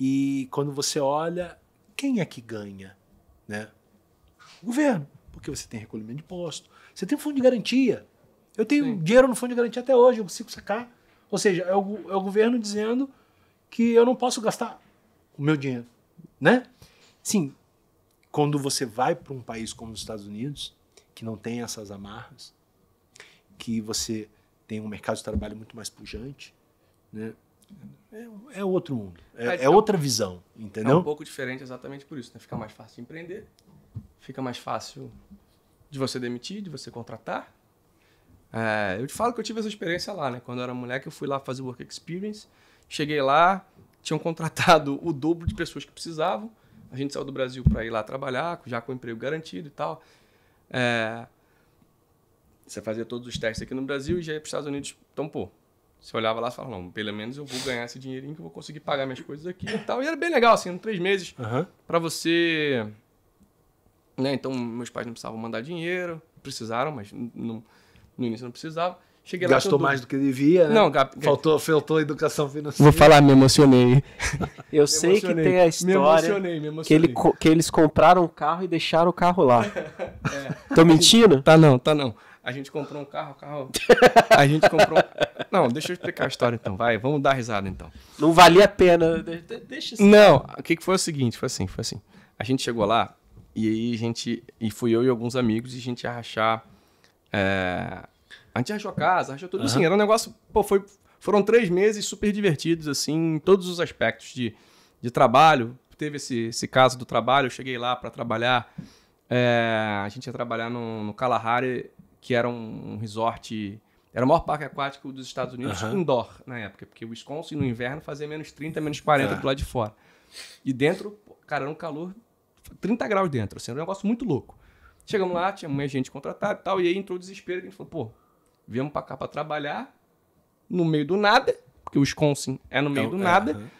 e quando você olha, quem é que ganha, né? O governo, porque você tem recolhimento de imposto, você tem fundo de garantia. Eu tenho Sim. dinheiro no fundo de garantia até hoje, eu consigo sacar. Ou seja, é o, é o governo dizendo que eu não posso gastar o meu dinheiro né? Sim, quando você vai para um país como os Estados Unidos, que não tem essas amarras, que você tem um mercado de trabalho muito mais pujante, né? É, é outro mundo, é, é, é, é outra visão, entendeu? É um pouco diferente exatamente por isso, né? Fica mais fácil de empreender, fica mais fácil de você demitir, de você contratar. É, eu te falo que eu tive essa experiência lá, né? Quando eu era moleque, eu fui lá fazer o Work Experience, cheguei lá, tinham contratado o dobro de pessoas que precisavam. A gente saiu do Brasil para ir lá trabalhar, já com emprego garantido e tal. É... Você fazia todos os testes aqui no Brasil e já ia para os Estados Unidos. Então, pô, você olhava lá e falava, não, pelo menos eu vou ganhar esse dinheirinho que eu vou conseguir pagar minhas coisas aqui e tal. E era bem legal, assim, em três meses, uhum. para você... Né? Então, meus pais não precisavam mandar dinheiro, precisaram, mas não, no início não precisavam. Cheguei Gastou lá, mais do que devia, né? Não, faltou, faltou educação financeira. Vou falar, me emocionei. Eu me sei emocionei. que tem a história me emocionei, me emocionei. Que, ele, que eles compraram um carro e deixaram o carro lá. É. Tô mentindo? Tá não, tá não. A gente comprou um carro, carro. A gente comprou. Não, deixa eu explicar a história então, vai. Vamos dar risada então. Não valia a pena. Deixa isso. Não, o que foi o seguinte? Foi assim, foi assim. A gente chegou lá e aí a gente. E fui eu e alguns amigos e a gente ia rachar. É, a gente achou a casa, achou tudo uhum. assim. Era um negócio. Pô, foi, foram três meses super divertidos, assim, em todos os aspectos de, de trabalho. Teve esse, esse caso do trabalho, eu cheguei lá para trabalhar. É, a gente ia trabalhar no, no Kalahari, que era um, um resort. Era o maior parque aquático dos Estados Unidos, uhum. indoor na época, porque o Wisconsin no inverno fazia menos 30, menos 40 uhum. É. do lado de fora. E dentro, cara, era um calor 30 graus dentro, assim, era um negócio muito louco. Chegamos lá, tinha muita gente contratada e tal, e aí entrou o desespero, a gente falou, pô, Viemos para cá para trabalhar, no meio do nada, porque o Wisconsin é no meio então, do é, nada. É,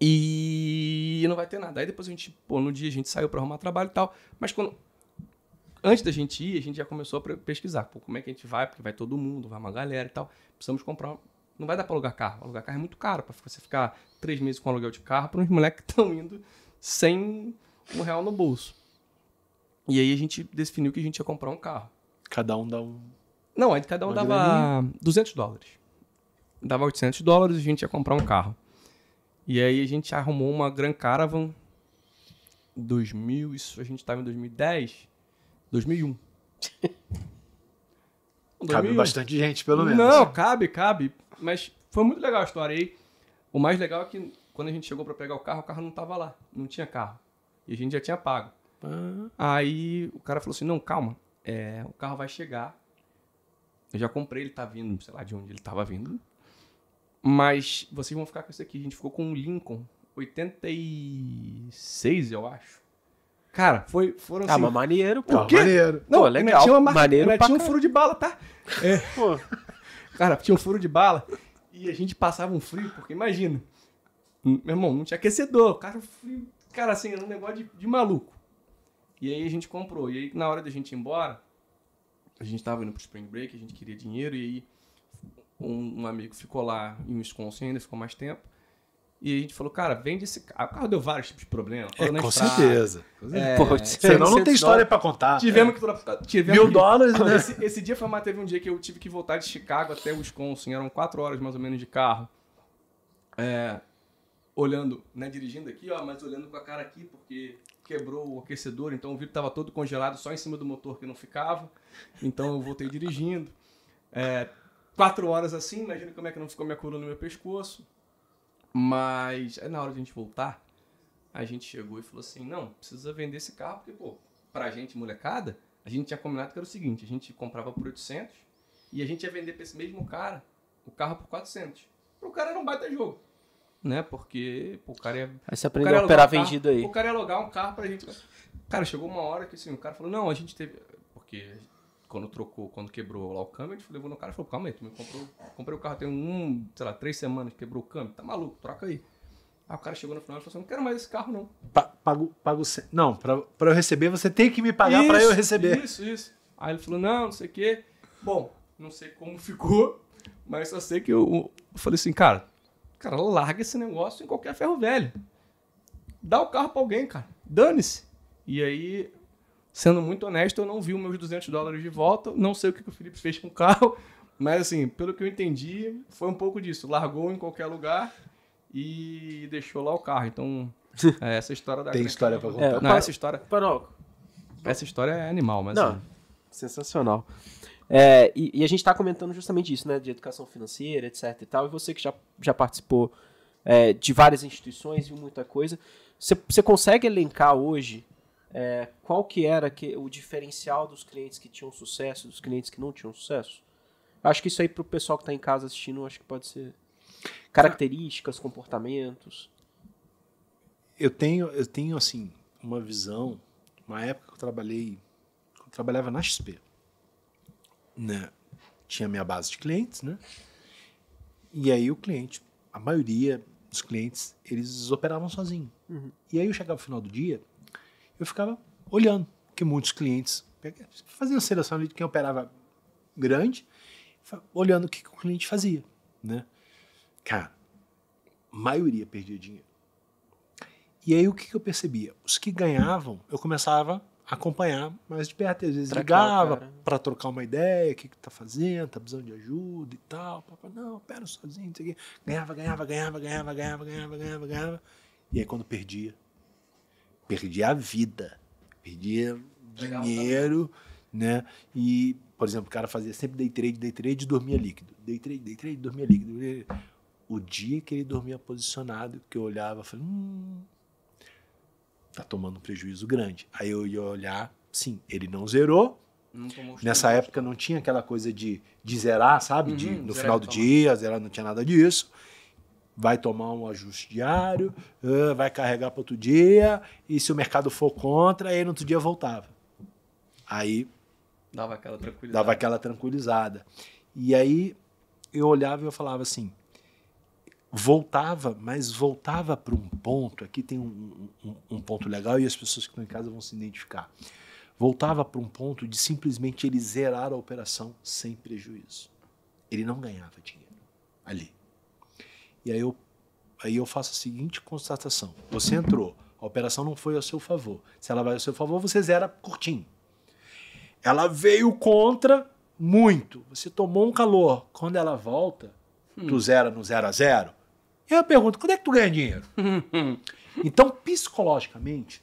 E não vai ter nada. Aí depois a gente, pô, no dia a gente saiu para arrumar trabalho e tal. Mas quando. Antes da gente ir, a gente já começou a pesquisar. Pô, como é que a gente vai? Porque vai todo mundo, vai uma galera e tal. Precisamos comprar. Não vai dar para alugar carro. Alugar carro é muito caro para você ficar três meses com aluguel de carro para uns moleques que estão indo sem um real no bolso. E aí a gente definiu que a gente ia comprar um carro. Cada um dá um não, aí cada um Uma dava graninha. 200 dólares. Dava 800 dólares e a gente ia comprar um carro. E aí a gente arrumou uma Grand Caravan 2000, isso a gente estava em 2010, 2001. 2001. Cabe bastante gente, pelo menos. Não, cabe, cabe. Mas foi muito legal a história. aí, o mais legal é que quando a gente chegou para pegar o carro, o carro não estava lá. Não tinha carro. E a gente já tinha pago. Ah. Aí o cara falou assim: não, calma, é, o carro vai chegar eu já comprei, ele tá vindo, sei lá de onde ele tava vindo. Mas vocês vão ficar com isso aqui. A gente ficou com um Lincoln 86, eu acho. Cara, foi, foram ah, assim... Ah, mas maneiro, pô. quê? Maneiro. Não, pô, legal. Tinha, uma maneiro mas né, tinha um furo de bala, tá? É. Pô. Cara, tinha um furo de bala e a gente passava um frio, porque imagina, meu irmão, não tinha aquecedor, cara, frio, cara, assim, era um negócio de, de maluco. E aí a gente comprou. E aí, na hora da gente ir embora, a gente estava indo para o Spring Break, a gente queria dinheiro, e aí um, um, amigo ficou lá em Wisconsin ainda, ficou mais tempo. E a gente falou, cara, vende esse carro. O carro deu vários tipos de problemas. É, com estrada, certeza. É, Pô, é, senão não tem história para contar. Tivemos é. que. Tivemos Mil que, dólares, né? Esse, esse dia foi, uma. teve um dia que eu tive que voltar de Chicago até Wisconsin. Eram quatro horas mais ou menos de carro. É, olhando, né, dirigindo aqui, ó, mas olhando com a cara aqui, porque quebrou o aquecedor, então o vidro estava todo congelado só em cima do motor que não ficava. Então eu voltei dirigindo. É, quatro horas assim, imagina como é que não ficou minha coluna no meu pescoço. Mas aí na hora de a gente voltar, a gente chegou e falou assim: não, precisa vender esse carro, porque, pô, pra gente, molecada, a gente tinha combinado que era o seguinte: a gente comprava por 800 e a gente ia vender pra esse mesmo cara o carro por 400. Pro cara era um baita jogo né? Porque pô, o cara é Aí você aprendeu a operar um carro, vendido aí. O cara ia alugar um carro pra gente. Cara, chegou uma hora que assim, o cara falou: não, a gente teve. Porque quando trocou, quando quebrou lá o câmbio, a gente levou no cara e falou: calma aí, tu me comprou. Comprei o carro tem um, sei lá, três semanas, quebrou o câmbio, tá maluco, troca aí. Aí o cara chegou no final e falou assim: não quero mais esse carro, não. Pa pago, pago. Não, pra, pra eu receber, você tem que me pagar isso, pra eu receber. Isso, isso. Aí ele falou: não, não sei o quê. Bom, não sei como ficou, mas só sei que eu, eu falei assim, cara Cara, larga esse negócio em qualquer ferro velho. Dá o carro para alguém, cara. Dane-se. E aí, sendo muito honesto, eu não vi os meus 200 dólares de volta. Não sei o que, que o Felipe fez com o carro. Mas, assim, pelo que eu entendi, foi um pouco disso. Largou em qualquer lugar e deixou lá o carro. Então, é essa história da. Tem história para é, contar. É, não, para, essa história. Paroco. Essa história é animal, mas. Não, assim... sensacional. É, e, e, a gente está comentando justamente isso, né? De educação financeira, etc. e tal. E você que já, já participou é, de várias instituições e muita coisa, você consegue elencar hoje é, qual que era que, o diferencial dos clientes que tinham sucesso, dos clientes que não tinham sucesso? Acho que isso aí para o pessoal que está em casa assistindo, acho que pode ser características, comportamentos. Eu tenho, eu tenho assim uma visão. Uma época que eu trabalhei, eu trabalhava na XP né, tinha minha base de clientes, né? E aí o cliente, a maioria dos clientes, eles operavam sozinho. Uhum. E aí eu chegava no final do dia, eu ficava olhando, que muitos clientes faziam seleção de quem operava grande, olhando o que o cliente fazia, né? Cara, a maioria perdia dinheiro. E aí o que, que eu percebia? Os que ganhavam, eu começava acompanhar mais de perto. Às vezes pra ligava para trocar uma ideia, o que, que tá fazendo, tá precisando de ajuda e tal. Papai, não, pera sozinho, não sei o quê. Ganhava, ganhava, ganhava, ganhava, ganhava, ganhava, ganhava, ganhava. E aí quando perdia, perdia a vida, perdia tá dinheiro, né? E, por exemplo, o cara fazia sempre day trade, day trade e dormia líquido. Day trade, day trade, dormia líquido. O dia que ele dormia posicionado, que eu olhava, falei, hum, tá tomando um prejuízo grande. Aí eu ia olhar, sim, ele não zerou. Não Nessa época não tinha aquela coisa de, de zerar, sabe? Uhum, de, no final do dia, zerar não tinha nada disso. Vai tomar um ajuste diário, ah, vai carregar para outro dia, e se o mercado for contra, aí no outro dia voltava. Aí. Dava aquela tranquilizada. Dava aquela tranquilizada. E aí eu olhava e eu falava assim: voltava, mas voltava para um ponto. Aqui tem um, um, um, ponto legal e as pessoas que estão em casa vão se identificar. Voltava para um ponto de simplesmente ele zerar a operação sem prejuízo. Ele não ganhava dinheiro ali. E aí eu, aí eu faço a seguinte constatação: você entrou, a operação não foi a seu favor. Se ela vai a seu favor, você zera curtinho. Ela veio contra muito. Você tomou um calor. Quando ela volta, hum. tu zera no zero a zero, e eu pergunto, quando é que tu ganha dinheiro? então, psicologicamente,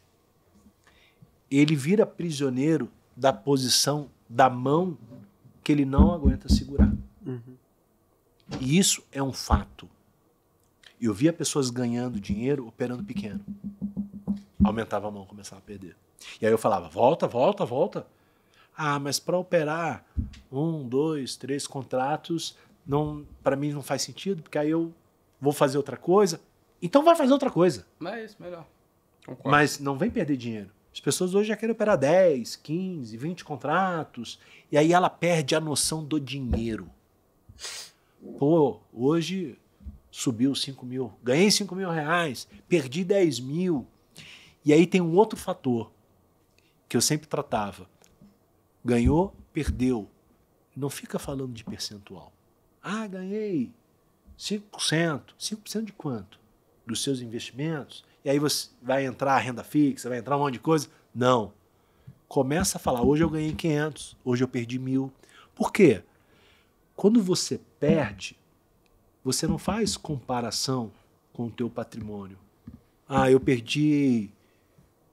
ele vira prisioneiro da posição da mão que ele não aguenta segurar. Uhum. E isso é um fato. Eu via pessoas ganhando dinheiro operando pequeno. Aumentava a mão, começava a perder. E aí eu falava: volta, volta, volta. Ah, mas para operar um, dois, três contratos, não, para mim não faz sentido, porque aí eu vou fazer outra coisa. Então vai fazer outra coisa. Mas é isso, melhor. Concordo. Mas não vem perder dinheiro. As pessoas hoje já querem operar 10, 15, 20 contratos. E aí ela perde a noção do dinheiro. Pô, hoje subiu 5 mil. Ganhei 5 mil reais. Perdi 10 mil. E aí tem um outro fator que eu sempre tratava. Ganhou, perdeu. Não fica falando de percentual. Ah, ganhei 5%. 5% de quanto? Dos seus investimentos? E aí você vai entrar a renda fixa, vai entrar um monte de coisa? Não. Começa a falar, hoje eu ganhei 500, hoje eu perdi mil. Por quê? Quando você perde, você não faz comparação com o teu patrimônio. Ah, eu perdi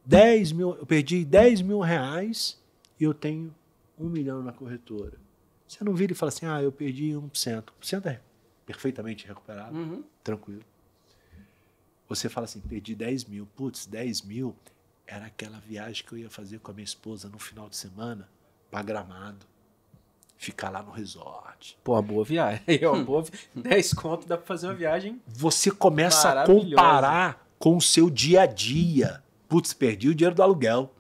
10 mil, eu perdi 10 mil reais e eu tenho um milhão na corretora. Você não vira e fala assim, ah, eu perdi 1%. 1% é perfeitamente recuperado, uhum. tranquilo. Você fala assim, perdi 10 mil. Putz, 10 mil era aquela viagem que eu ia fazer com a minha esposa no final de semana para Gramado. Ficar lá no resort. Pô, uma boa viagem. É uma hum. boa... 10 conto dá para fazer uma viagem. Você começa a comparar com o seu dia a dia. Putz, perdi o dinheiro do aluguel.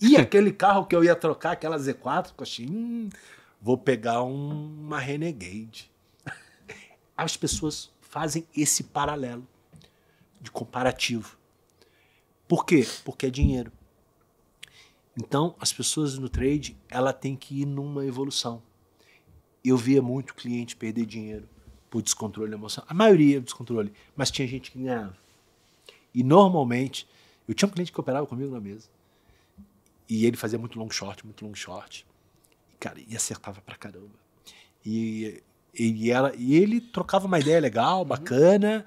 E aquele carro que eu ia trocar, aquela Z4, eu achei, assim, hum, vou pegar uma Renegade as pessoas fazem esse paralelo de comparativo. Por quê? Porque é dinheiro. Então, as pessoas no trade, ela tem que ir numa evolução. Eu via muito cliente perder dinheiro por descontrole emocional. A maioria é descontrole, mas tinha gente que ganhava. E normalmente, eu tinha um cliente que operava comigo na mesa. E ele fazia muito long short, muito long short. E, cara, e acertava pra caramba. E e, ela, e ele trocava uma ideia legal, uhum. bacana,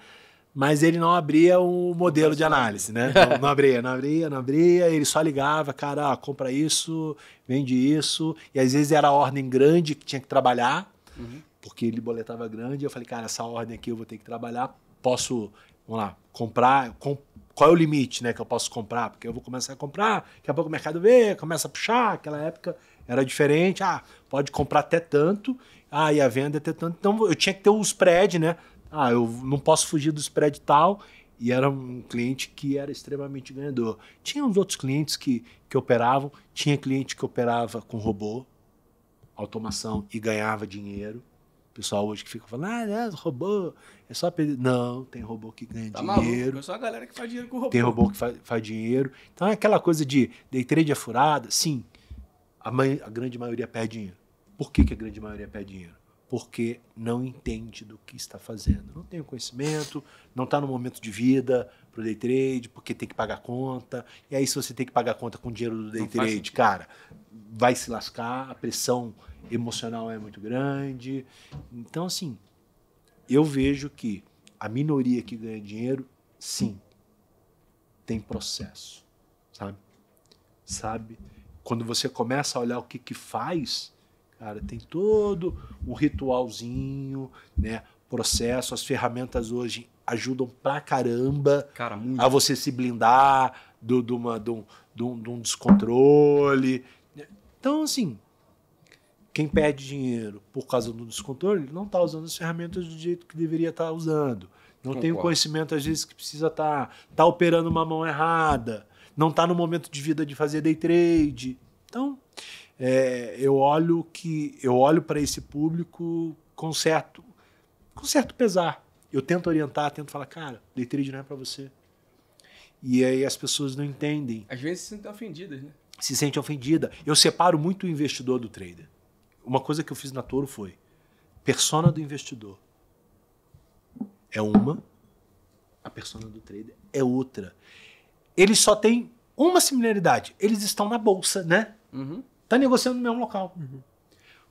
mas ele não abria o um modelo de análise, né? Não, não, abria, não abria, não abria. Ele só ligava, cara, ah, compra isso, vende isso. E às vezes era a ordem grande que tinha que trabalhar, uhum. porque ele boletava grande. Eu falei, cara, essa ordem aqui eu vou ter que trabalhar. Posso, vamos lá, comprar. Com, qual é o limite né, que eu posso comprar? Porque eu vou começar a comprar, daqui a pouco o mercado vê, começa a puxar. Aquela época era diferente. Ah, pode comprar até tanto ah, e a venda até tanto. Então eu tinha que ter o spread, né? Ah, eu não posso fugir do spread tal. E era um cliente que era extremamente ganhador. Tinha uns outros clientes que, que operavam, tinha cliente que operava com robô, automação, e ganhava dinheiro pessoal hoje que fica falando, ah, né, robô, é só pedir. Não, tem robô que ganha tá dinheiro. Maluco, é só a galera que faz dinheiro com robô. Tem robô que faz, faz dinheiro. Então é aquela coisa de day trade é furada, sim. A, a grande maioria perde dinheiro. Por que, que a grande maioria pede dinheiro? Porque não entende do que está fazendo. Não tem o conhecimento, não está no momento de vida para o day trade, porque tem que pagar conta. E aí, se você tem que pagar conta com o dinheiro do day não trade, cara, vai se lascar, a pressão emocional é muito grande. Então, assim, eu vejo que a minoria que ganha dinheiro, sim, tem processo, sabe? Sabe? Quando você começa a olhar o que, que faz, Cara, tem todo o ritualzinho, né? Processo, as ferramentas hoje ajudam pra caramba Cara, a você se blindar do, do, uma, do, do, de um descontrole. Né? Então, assim, quem perde dinheiro por causa do descontrole não está usando as ferramentas do jeito que deveria estar tá usando. Não tem o conhecimento, às vezes, que precisa estar. Tá, tá operando uma mão errada. Não está no momento de vida de fazer day trade. Então, é, eu olho que eu olho para esse público com certo, com certo pesar. Eu tento orientar, tento falar, cara, day trade não é para você. E aí as pessoas não entendem. Às vezes se sentem ofendidas, né? Se sentem ofendidas. Eu separo muito o investidor do trader. Uma coisa que eu fiz na Toro foi persona do investidor é uma, a persona do trader é outra. Eles só têm uma similaridade. Eles estão na bolsa, né? Uhum. Está negociando no mesmo local. Uhum.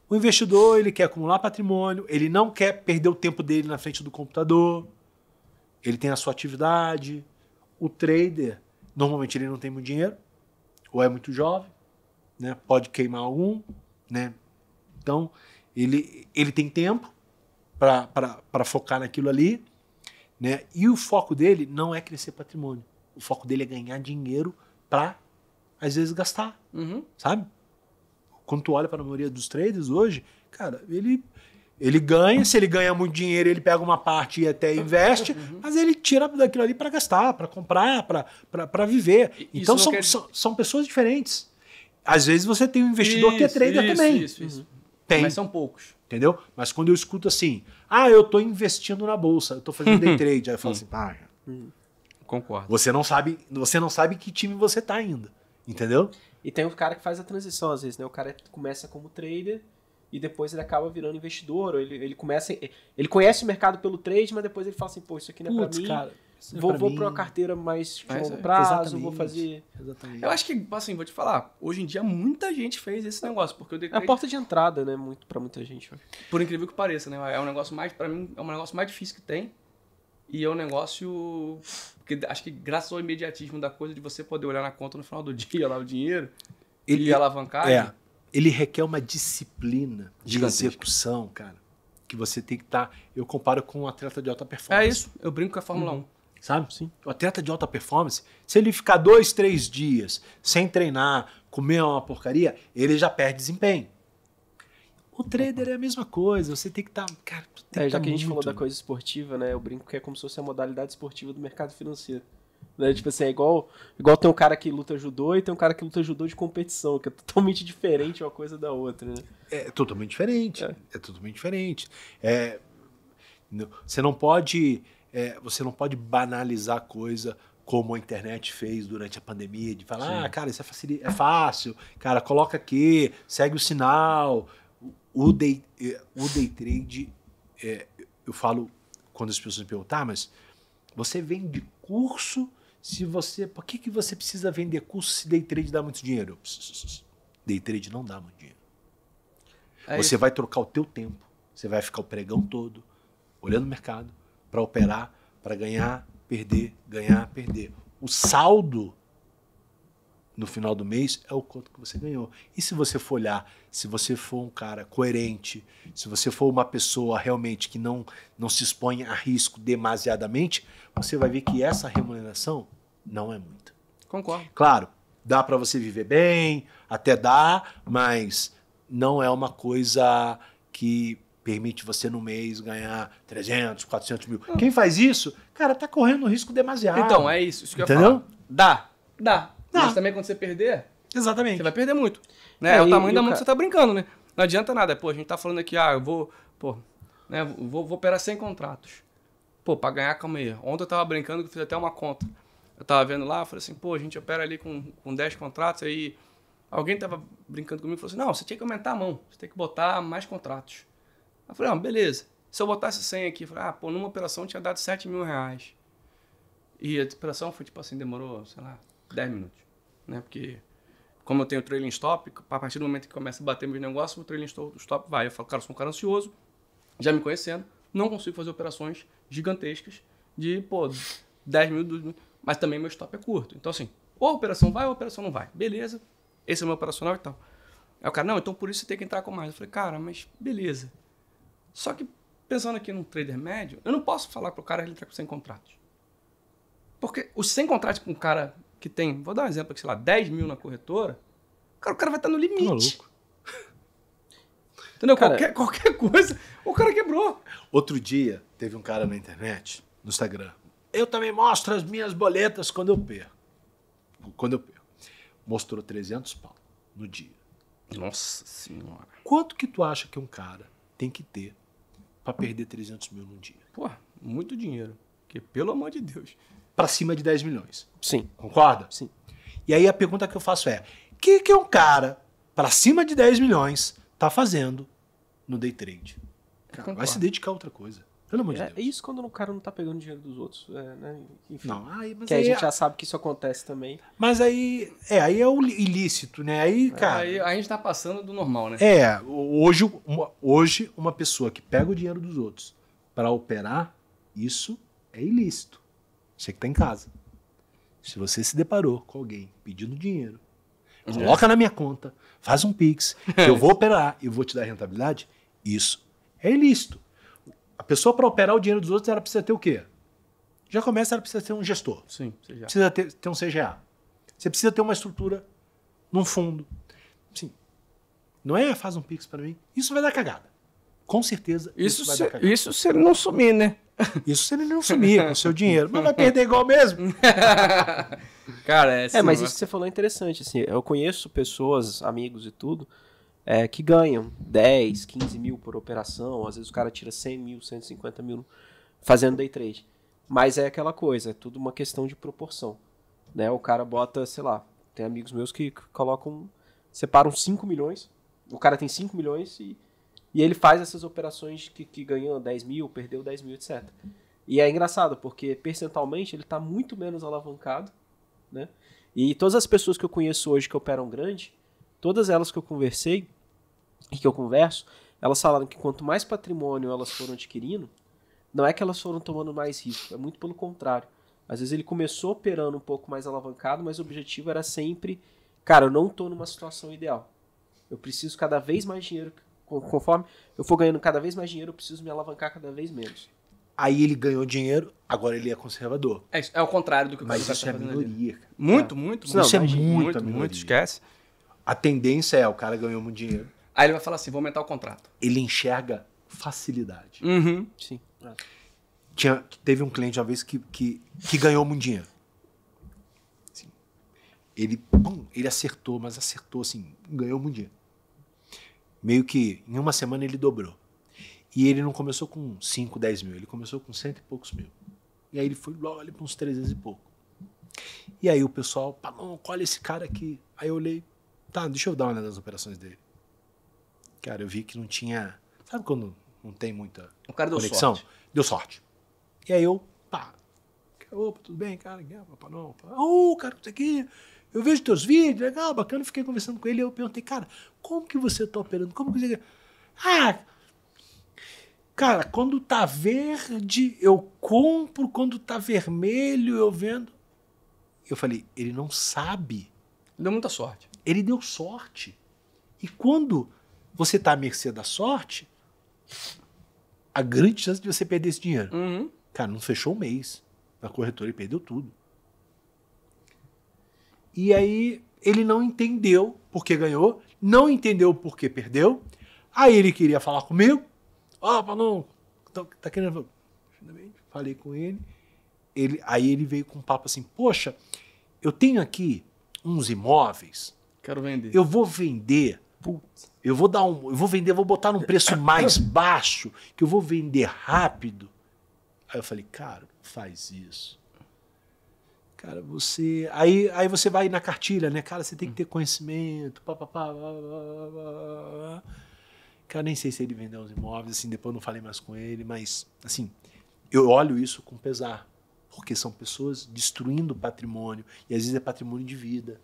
O investidor ele quer acumular patrimônio, ele não quer perder o tempo dele na frente do computador, ele tem a sua atividade. O trader, normalmente ele não tem muito dinheiro, ou é muito jovem, né? pode queimar algum. Né? Então, ele, ele tem tempo para focar naquilo ali. Né? E o foco dele não é crescer patrimônio. O foco dele é ganhar dinheiro para, às vezes, gastar. Uhum. Sabe? Quando tu olha para a maioria dos traders hoje, cara, ele ele ganha, se ele ganha muito dinheiro, ele pega uma parte e até investe, uhum. mas ele tira daquilo ali para gastar, para comprar, para viver. então são, quer... são, são, pessoas diferentes. Às vezes você tem um investidor isso, que é trader isso, também. Isso, isso. Uhum. Tem. Mas são poucos. Entendeu? Mas quando eu escuto assim, ah, eu estou investindo na bolsa, eu estou fazendo day trade, aí eu falo assim, hum. pá. Ah, Concordo. Você não sabe, você não sabe que time você está ainda, entendeu? E tem o cara que faz a transição, às vezes, né? O cara começa como trader e depois ele acaba virando investidor, ou ele, ele começa. Ele conhece o mercado pelo trade, mas depois ele fala assim, pô, isso aqui não é Putz, pra mim. Cara, é vou pra, vou mim. pra uma carteira mais de longo é, prazo, vou fazer. Exatamente. Eu acho que, assim, vou te falar, hoje em dia muita gente fez esse negócio, porque É a porta de entrada, né? Muito pra muita gente. Por incrível que pareça, né? É um negócio mais, para mim, é um negócio mais difícil que tem. E é um negócio que acho que graças ao imediatismo da coisa de você poder olhar na conta no final do dia lá o dinheiro ele, e alavancar. É, ele requer uma disciplina de execução, cara. Que você tem que estar. Tá, eu comparo com um atleta de alta performance. É isso, eu brinco com a Fórmula uhum. 1 sabe? Sim. O atleta de alta performance, se ele ficar dois, três dias sem treinar, comer uma porcaria, ele já perde desempenho. O trader é a mesma coisa, você tem que estar. Tá, cara, tem é, que já tá que a gente muito... falou da coisa esportiva, né? Eu brinco que é como se fosse a modalidade esportiva do mercado financeiro. Né? Tipo assim, é igual, igual tem um cara que luta judô e tem um cara que luta judô de competição, que é totalmente diferente uma coisa da outra, né? É totalmente diferente. É, é totalmente diferente. É, você não pode. É, você não pode banalizar coisa como a internet fez durante a pandemia, de falar, Sim. ah, cara, isso é, é fácil, cara, coloca aqui, segue o sinal, o day, é, o day trade, é, eu falo quando as pessoas me perguntam, tá, mas você vende curso se você. Por que, que você precisa vender curso se day trade dá muito dinheiro? Day trade não dá muito dinheiro. É você isso. vai trocar o teu tempo. Você vai ficar o pregão todo olhando o mercado para operar, para ganhar, perder, ganhar, perder. O saldo no final do mês é o quanto que você ganhou. E se você for olhar, se você for um cara coerente, se você for uma pessoa realmente que não, não se expõe a risco demasiadamente, você vai ver que essa remuneração não é muita. Concordo. Claro, dá para você viver bem, até dá, mas não é uma coisa que permite você no mês ganhar 300, 400 mil. Hum. Quem faz isso, cara, tá correndo um risco demasiado. Então, é isso. isso que Entendeu? Eu falo. Dá, dá. Tá. Mas também quando você perder, Exatamente. Você vai perder muito. Né? É, é o tamanho e, da mão cara... que você tá brincando, né? Não adianta nada. Pô, a gente tá falando aqui, ah, eu vou, pô, né, vou, vou operar 100 contratos. Pô, pra ganhar, calma aí. Ontem eu tava brincando que eu fiz até uma conta. Eu tava vendo lá, falei assim, pô, a gente opera ali com, com 10 contratos, aí alguém tava brincando comigo e falou assim, não, você tinha que aumentar a mão, você tem que botar mais contratos. Eu falei, ah, beleza. Se eu botasse 100 aqui, falei, ah, pô, numa operação tinha dado 7 mil reais. E a operação foi, tipo assim, demorou, sei lá, 10 minutos né? Porque como eu tenho o trailing stop, a partir do momento que começa a bater meus negócios, o trailing stop vai. Eu falo, cara, eu sou um cara ansioso, já me conhecendo, não consigo fazer operações gigantescas de, pô, 10 mil, 12 mil, mas também meu stop é curto. Então, assim, ou a operação vai ou a operação não vai. Beleza, esse é o meu operacional e tal. Aí o cara, não, então por isso você tem que entrar com mais. Eu falei, cara, mas beleza. Só que pensando aqui num trader médio, eu não posso falar pro cara que ele entrar tá com 100 contratos. Porque os 100 contratos com um cara que tem, vou dar um exemplo aqui, sei lá, 10 mil na corretora, cara, o cara vai estar tá no limite. Tá maluco. Entendeu? Cara, qualquer, qualquer coisa, o cara quebrou. Outro dia, teve um cara na internet, no Instagram. Eu também mostro as minhas boletas quando eu perco. Quando eu perco. Mostrou 300 pau no dia. Nossa senhora. Quanto que tu acha que um cara tem que ter para perder 300 mil num dia? Pô, muito dinheiro. Porque, pelo amor de Deus para cima de 10 milhões. Sim. Concorda? Sim. E aí a pergunta que eu faço é: o que, que um cara para cima de 10 milhões tá fazendo no day trade? Cara, vai se dedicar a outra coisa. Pelo amor de é, Deus. É isso quando o cara não tá pegando dinheiro dos outros. É, né? Enfim. Não, aí, que aí, a gente é já sabe que isso acontece também. Mas aí. É, aí é o ilícito, né? Aí, é, cara. aí, a gente tá passando do normal, né? É, hoje uma, hoje, uma pessoa que pega o dinheiro dos outros para operar, isso é ilícito. Você que está em casa. Se você se deparou com alguém pedindo dinheiro, é. coloca na minha conta, faz um Pix, eu vou operar e vou te dar rentabilidade, isso é ilícito. A pessoa, para operar o dinheiro dos outros, ela precisa ter o quê? Já começa, ela precisa ter um gestor. Sim, CGA. Precisa ter, ter um CGA. Você precisa ter uma estrutura num fundo. Sim. Não é ah, faz um Pix para mim. Isso vai dar cagada. Com certeza. Isso, isso, se, isso se ele não sumir, né? Isso se ele não sumir com o seu dinheiro. Mas vai perder igual mesmo. Cara, é, é mas assim, isso que você falou é interessante. Assim, eu conheço pessoas, amigos e tudo, é, que ganham 10, 15 mil por operação. Às vezes o cara tira 100 mil, 150 mil fazendo day trade. Mas é aquela coisa, é tudo uma questão de proporção. Né? O cara bota, sei lá, tem amigos meus que colocam, separam 5 milhões. O cara tem 5 milhões e e ele faz essas operações que, que ganhou 10 mil, perdeu 10 mil, etc. E é engraçado, porque percentualmente ele está muito menos alavancado, né? E todas as pessoas que eu conheço hoje que operam grande, todas elas que eu conversei e que eu converso, elas falaram que quanto mais patrimônio elas foram adquirindo, não é que elas foram tomando mais risco, é muito pelo contrário. Às vezes ele começou operando um pouco mais alavancado, mas o objetivo era sempre, cara, eu não estou numa situação ideal. Eu preciso cada vez mais dinheiro conforme eu for ganhando cada vez mais dinheiro, eu preciso me alavancar cada vez menos. Aí ele ganhou dinheiro, agora ele é conservador. É, é o contrário do que o Mas tá isso é minoria. Muito, muito, muito. Isso é muito, muito, minoria. esquece. A tendência é, o cara ganhou muito dinheiro. Aí ele vai falar assim, vou aumentar o contrato. Ele enxerga facilidade. Uhum. Sim. É. Tinha, teve um cliente uma vez que, que, que ganhou muito dinheiro. Sim. ele, pum, ele acertou, mas acertou assim, ganhou muito dinheiro meio que em uma semana ele dobrou. E ele não começou com 5, 10 mil, ele começou com cento e poucos mil. E aí ele foi logo ali para uns 300 e pouco. E aí o pessoal, não olha esse cara aqui. Aí eu olhei, tá, deixa eu dar uma olhada nas operações dele. Cara, eu vi que não tinha. Sabe quando não tem muita o cara deu conexão? Sorte. Deu sorte. E aí eu, pá, opa, tudo bem, cara? Palão, ô, oh, cara, isso aqui. Eu vejo teus vídeos, legal, bacana. Fiquei conversando com ele. Eu perguntei, cara, como que você tá operando? Como que você. Ah! Cara, quando tá verde, eu compro. Quando tá vermelho, eu vendo. Eu falei, ele não sabe. Deu muita sorte. Ele deu sorte. E quando você tá à mercê da sorte, a grande chance de você perder esse dinheiro. Uhum. Cara, não fechou o um mês. Na corretora ele perdeu tudo. E aí ele não entendeu porque ganhou, não entendeu porque perdeu. Aí ele queria falar comigo. Ó, oh, tá querendo. Né? Falei com ele. ele. Aí ele veio com um papo assim: Poxa, eu tenho aqui uns imóveis. Quero vender. Eu vou vender. Putz. Eu vou dar um, eu vou vender, vou botar num preço mais baixo, que eu vou vender rápido. Aí eu falei, cara, faz isso. Cara, você. Aí, aí você vai na cartilha, né? Cara, você tem que ter conhecimento. papapá. Cara, nem sei se ele vendeu os imóveis, assim, depois eu não falei mais com ele, mas, assim, eu olho isso com pesar, porque são pessoas destruindo patrimônio, e às vezes é patrimônio de vida.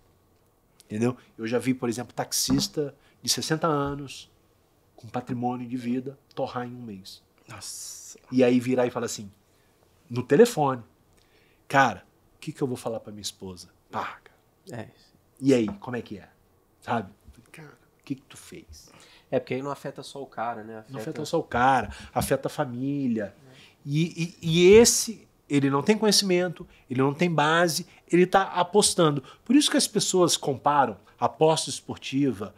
Entendeu? Eu já vi, por exemplo, taxista de 60 anos, com patrimônio de vida, torrar em um mês. Nossa. E aí virar e falar assim, no telefone: Cara, que, que eu vou falar para minha esposa? Paga. É. E aí, como é que é? Sabe? Cara, o que, que tu fez? É, porque aí não afeta só o cara, né? Afeta... Não afeta só o cara, afeta a família. É. E, e, e, esse, ele não tem conhecimento, ele não tem base, ele está apostando. Por isso que as pessoas comparam aposta esportiva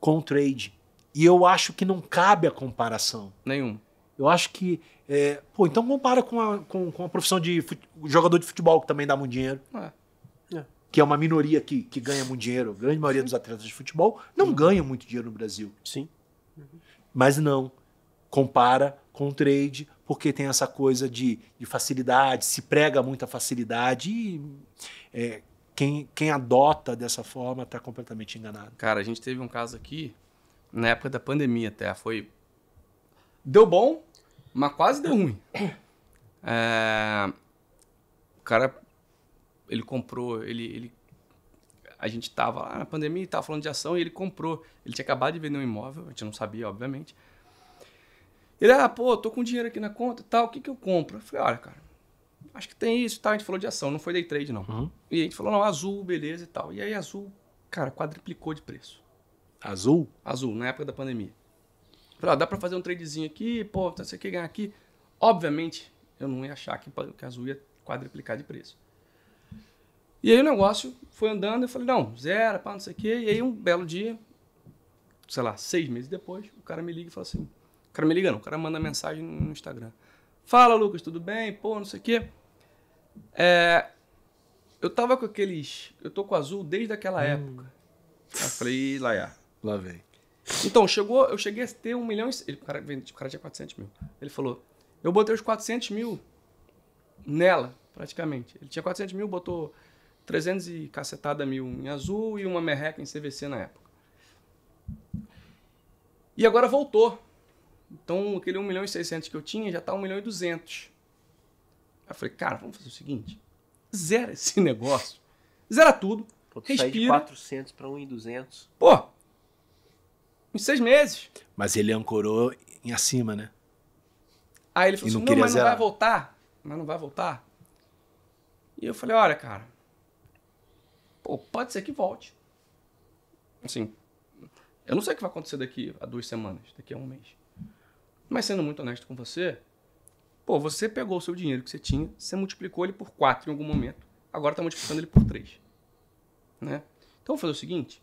com trade. E eu acho que não cabe a comparação. Nenhum. Eu acho que. É, pô, então compara com a, com, com a profissão de jogador de futebol, que também dá muito dinheiro. É. É. Que é uma minoria que, que ganha muito dinheiro. A grande maioria Sim. dos atletas de futebol não uhum. ganha muito dinheiro no Brasil. Sim. Uhum. Mas não. Compara com o trade, porque tem essa coisa de, de facilidade, se prega muita facilidade e. É, quem, quem adota dessa forma está completamente enganado. Cara, a gente teve um caso aqui na época da pandemia até. Foi. Deu bom, mas quase deu ruim. É... O cara, ele comprou, ele, ele... A gente tava lá na pandemia e tava falando de ação e ele comprou. Ele tinha acabado de vender um imóvel, a gente não sabia, obviamente. Ele, ah, pô, tô com dinheiro aqui na conta e tal, o que que eu compro? Eu falei, olha, cara, acho que tem isso e tal. A gente falou de ação, não foi day trade, não. Uhum. E a gente falou, não, azul, beleza e tal. E aí azul, cara, quadriplicou de preço. Azul? Azul, na época da pandemia. Falei, ó, dá pra fazer um tradezinho aqui, pô, tá, não sei o que, ganhar aqui. Obviamente, eu não ia achar que, que a Azul ia quadriplicar de preço. E aí o negócio foi andando, eu falei, não, zero, pá, não sei o quê. E aí um belo dia, sei lá, seis meses depois, o cara me liga e fala assim, o cara me liga não, o cara manda mensagem no Instagram. Fala, Lucas, tudo bem? Pô, não sei o quê. É, eu tava com aqueles, eu tô com azul desde aquela hum. época. Aí eu falei, lá, já. É, lá vem. Então, chegou, eu cheguei a ter um milhão e... Ele, o, cara, o cara tinha 400 mil. Ele falou, eu botei os 400 mil nela, praticamente. Ele tinha 400 mil, botou 300 e cacetada mil em azul e uma merreca em CVC na época. E agora voltou. Então, aquele 1 milhão e 600 que eu tinha já tá 1 milhão e 200. Aí eu falei, cara, vamos fazer o seguinte. Zera esse negócio. Zera tudo. Pô, tu respira. de 400 para 1 em 200. Pô, Uns seis meses. Mas ele ancorou em acima, né? Aí ele falou assim: não, mas zerar. não vai voltar. Mas não vai voltar. E eu falei: olha, cara, pô, pode ser que volte. Assim, eu não sei o que vai acontecer daqui a duas semanas, daqui a um mês. Mas sendo muito honesto com você, pô, você pegou o seu dinheiro que você tinha, você multiplicou ele por quatro em algum momento, agora está multiplicando ele por três. Né? Então vamos fazer o seguinte: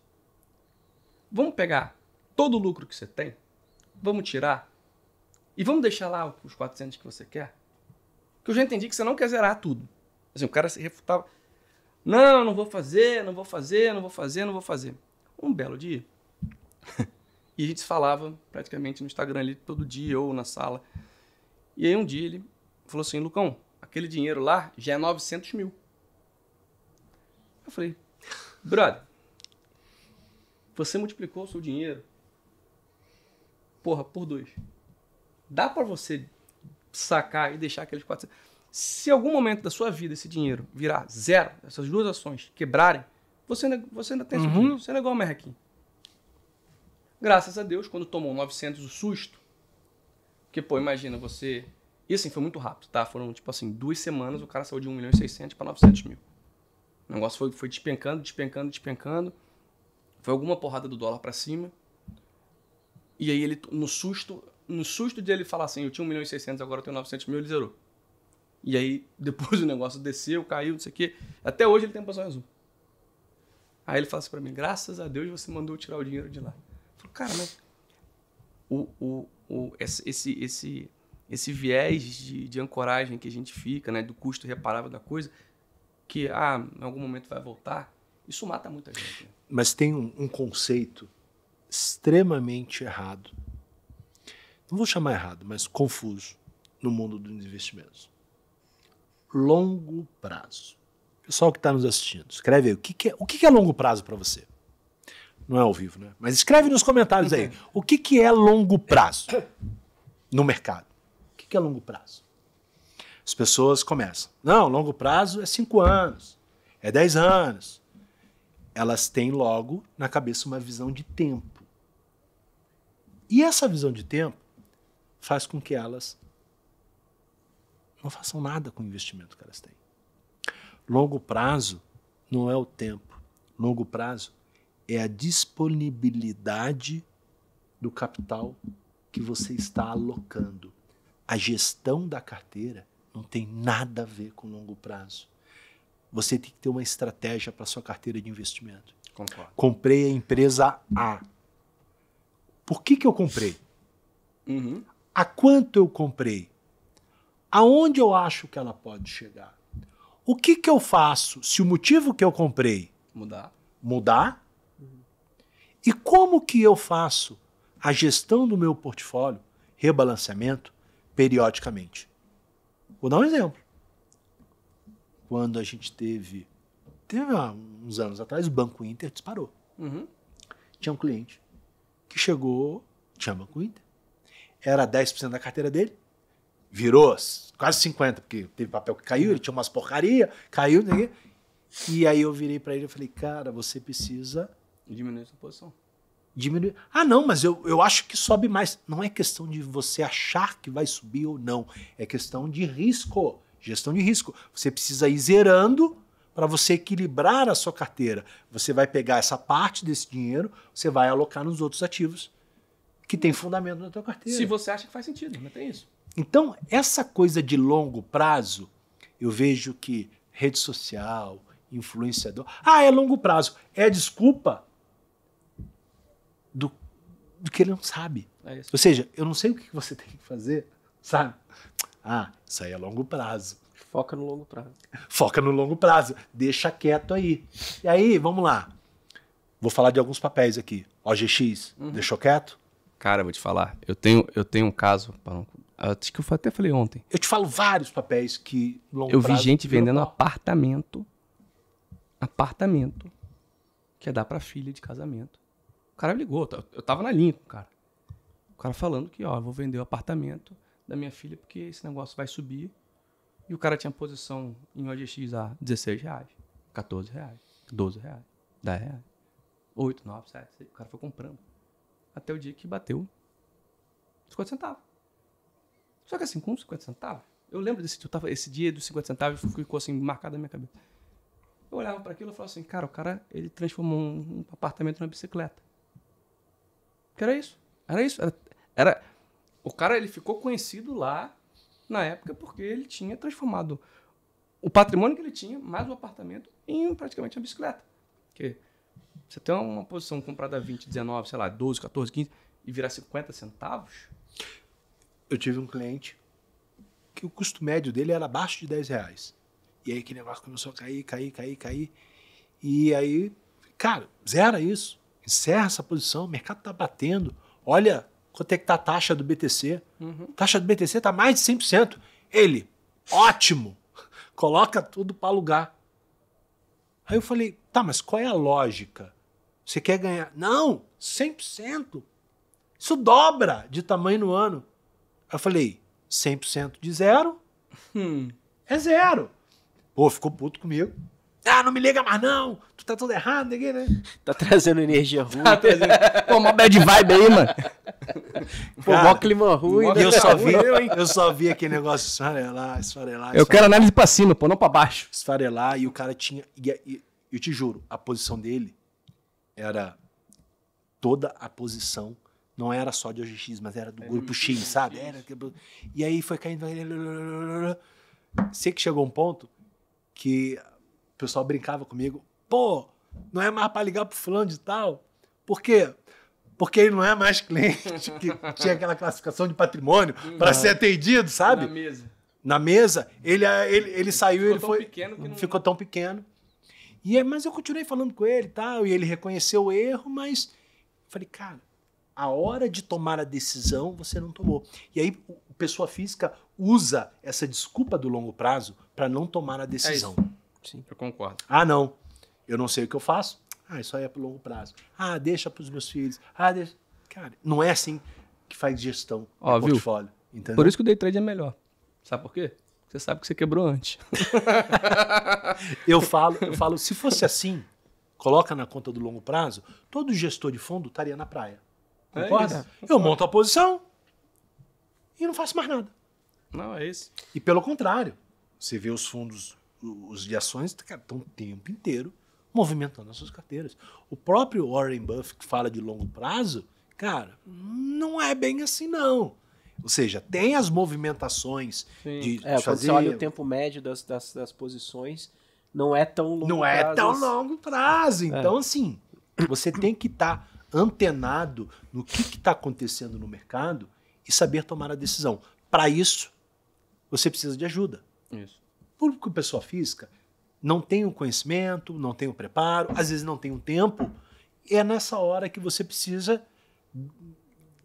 vamos pegar todo o lucro que você tem, vamos tirar e vamos deixar lá os 400 que você quer? Que eu já entendi que você não quer zerar tudo. Assim, o cara se refutava. Não, não vou fazer, não vou fazer, não vou fazer, não vou fazer. Um belo dia. e a gente se falava praticamente no Instagram ali todo dia ou na sala. E aí um dia ele falou assim: Lucão, aquele dinheiro lá já é 900 mil. Eu falei: brother, você multiplicou o seu dinheiro porra, por dois. Dá para você sacar e deixar aqueles 400. Se algum momento da sua vida esse dinheiro virar zero, essas duas ações quebrarem, você ainda, você ainda tem uhum. dinheiro, você ainda é igual o merrequim. Graças a Deus, quando tomou 900 o susto, porque, pô, imagina você... E assim, foi muito rápido, tá? Foram, tipo assim, duas semanas, o cara saiu de 1 milhão e 600 para 900 mil. O negócio foi, foi despencando, despencando, despencando. Foi alguma porrada do dólar para cima. E aí ele, no susto, no susto de ele falar assim, eu tinha 1 milhão e 600, agora eu tenho 900 mil, ele zerou. E aí, depois o negócio desceu, caiu, não sei o quê. Até hoje ele tem um poção azul. Aí ele fala assim pra mim, graças a Deus você mandou tirar o dinheiro de lá. Eu falo, cara, mas o, o, o, esse, esse, esse, esse viés de, de ancoragem que a gente fica, né, do custo reparável da coisa, que ah, em algum momento vai voltar, isso mata muita gente. Né? Mas tem um, um conceito extremamente errado. Não vou chamar errado, mas confuso no mundo dos investimentos. Longo prazo. Pessoal que está nos assistindo, escreve aí o que, que é, o que, que é longo prazo para você. Não é ao vivo, né? Mas escreve nos comentários aí uhum. o que, que é longo prazo no mercado. O que, que é longo prazo? As pessoas começam. Não, longo prazo é cinco anos, é dez anos. Elas têm logo na cabeça uma visão de tempo. E essa visão de tempo faz com que elas não façam nada com o investimento que elas têm. Longo prazo não é o tempo. Longo prazo é a disponibilidade do capital que você está alocando. A gestão da carteira não tem nada a ver com longo prazo. Você tem que ter uma estratégia para sua carteira de investimento. Concordo. Comprei a empresa A. Por que, que eu comprei? Uhum. A quanto eu comprei? Aonde eu acho que ela pode chegar? O que, que eu faço se o motivo que eu comprei mudar? Mudar? E como que eu faço a gestão do meu portfólio, rebalanceamento, periodicamente? Vou dar um exemplo. Quando a gente teve, teve uns anos atrás, o Banco Inter disparou. Uhum. Tinha um cliente que chegou Chama Inter. Era 10% da carteira dele, virou quase 50%, porque teve papel que caiu, ele tinha umas porcaria, caiu, né, E aí eu virei para ele e falei, cara, você precisa. Diminuir sua posição. Diminuir. Ah, não, mas eu, eu acho que sobe mais. Não é questão de você achar que vai subir ou não. É questão de risco. Gestão de risco. Você precisa ir zerando para você equilibrar a sua carteira. Você vai pegar essa parte desse dinheiro, você vai alocar nos outros ativos que tem fundamento na tua carteira. Se você acha que faz sentido, não tem isso. Então, essa coisa de longo prazo, eu vejo que rede social, influenciador. Ah, é longo prazo. É desculpa do, do que ele não sabe. É Ou seja, eu não sei o que você tem que fazer, sabe? Ah, isso aí é longo prazo. Foca no longo prazo. Foca no longo prazo. Deixa quieto aí. E aí, vamos lá. Vou falar de alguns papéis aqui. OGX, uhum. deixou quieto? Cara, vou te falar. Eu tenho, eu tenho um caso. Acho que eu até falei ontem. Eu te falo vários papéis que. Longo eu vi gente vendendo pau. apartamento. Apartamento. Que é dar pra filha de casamento. O cara me ligou. Tá, eu tava na linha com o cara. O cara falando que, ó, eu vou vender o apartamento da minha filha porque esse negócio vai subir e o cara tinha posição em OGX a 16 reais, 14 reais, 12 reais, 10 reais, 8, 9, 7, 6. O cara foi comprando. Até o dia que bateu 50 centavos. Só que assim, com 50 centavos, eu lembro desse eu tava, esse dia dos 50 centavos ficou assim marcado na minha cabeça. Eu olhava para aquilo e falava assim, cara, o cara ele transformou um, um apartamento numa bicicleta. Que era isso. Era isso. Era, era, o cara ele ficou conhecido lá na época, porque ele tinha transformado o patrimônio que ele tinha, mais o apartamento, em praticamente uma bicicleta. Porque você tem uma posição comprada a 20, 19, sei lá, 12, 14, 15 e virar 50 centavos? Eu tive um cliente que o custo médio dele era abaixo de 10 reais. E aí que negócio começou a cair, cair, cair, cair. E aí, cara, zera isso. Encerra essa posição, o mercado tá batendo. Olha quanto é que tá a taxa do BTC. Uhum. Taxa do BTC tá mais de 100%. Ele, ótimo, coloca tudo para alugar. Aí eu falei, tá, mas qual é a lógica? Você quer ganhar? Não, 100%. Isso dobra de tamanho no ano. Aí eu falei, 100% de zero hum. é zero. Pô, ficou puto comigo. Ah, não me liga mais não tá tudo errado aqui, né? Tá trazendo energia ruim. Tá trazendo... Pô, uma bad vibe aí, mano. Pô, mó clima ruim. Mó eu, só vi, eu só vi aquele negócio esfarelar, esfarelar. esfarelar. Eu quero análise pra cima, pô, não pra baixo. Esfarelar e o cara tinha. E, eu te juro, a posição dele era toda a posição. Não era só de OGX, mas era do grupo X, sabe? Era... E aí foi caindo. Sei que chegou um ponto que o pessoal brincava comigo pô, não é mais para ligar pro fulano de tal. Por quê? Porque ele não é mais cliente que tinha aquela classificação de patrimônio para ser atendido, sabe? Na mesa. Na mesa, ele, ele, ele saiu, ele foi. Pequeno não... Ficou tão pequeno. E é, mas eu continuei falando com ele e tal, e ele reconheceu o erro, mas falei, cara, a hora de tomar a decisão você não tomou. E aí, a pessoa física usa essa desculpa do longo prazo para não tomar a é decisão. É Sim. Eu concordo. Ah, não. Eu não sei o que eu faço. Ah, isso aí é para longo prazo. Ah, deixa para os meus filhos. Ah, deixa. Cara, não é assim que faz gestão Ó, viu? portfólio. Entendeu? Por isso que o day trade é melhor. Sabe por quê? Você sabe que você quebrou antes. eu falo, eu falo, se fosse assim, coloca na conta do longo prazo, todo gestor de fundo estaria na praia. É Concorda? É eu monto a posição e não faço mais nada. Não, é isso. E pelo contrário, você vê os fundos, os de ações, estão o tempo inteiro movimentando as suas carteiras. O próprio Warren Buffett, que fala de longo prazo, cara, não é bem assim, não. Ou seja, tem as movimentações Sim. de, é, fazer... Quando você olha o tempo médio das, das, das posições, não é tão longo não é prazo. Não é tão assim. longo prazo. É. Então, é. assim, você tem que estar tá antenado no que está acontecendo no mercado e saber tomar a decisão. Para isso, você precisa de ajuda. Isso. Público pessoa física, não tem o conhecimento, não tem o preparo, às vezes não tem o tempo, é nessa hora que você precisa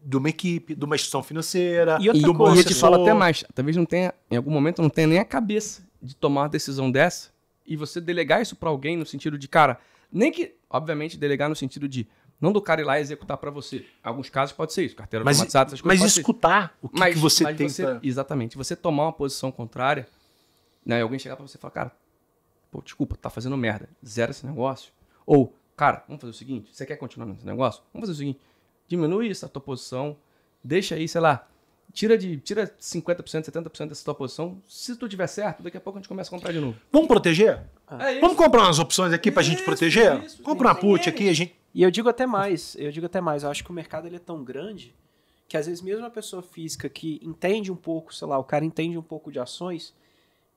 de uma equipe, de uma instituição financeira, e outra do coisa, a gente fala até mais, talvez não tenha, em algum momento não tenha nem a cabeça de tomar uma decisão dessa e você delegar isso para alguém no sentido de, cara, nem que, obviamente, delegar no sentido de não do cara ir lá executar para você. Alguns casos pode ser isso, carteira mas, automatizada, essas coisas. Mas escutar o que, mas, que você tem. Você, Exatamente. Você tomar uma posição contrária, né? Alguém chegar para você e falar, cara, pô, desculpa, tá fazendo merda, zera esse negócio. Ou, cara, vamos fazer o seguinte, você quer continuar nesse negócio? Vamos fazer o seguinte, diminui essa tua posição, deixa aí, sei lá, tira de tira 50%, 70% dessa tua posição. Se tu tiver certo, daqui a pouco a gente começa a comprar de novo. Vamos proteger? Ah. É Vamos comprar umas opções aqui para a gente proteger? Isso, Compra uma put aqui, a gente. E eu digo até mais, eu digo até mais, eu acho que o mercado ele é tão grande que às vezes mesmo uma pessoa física que entende um pouco, sei lá, o cara entende um pouco de ações,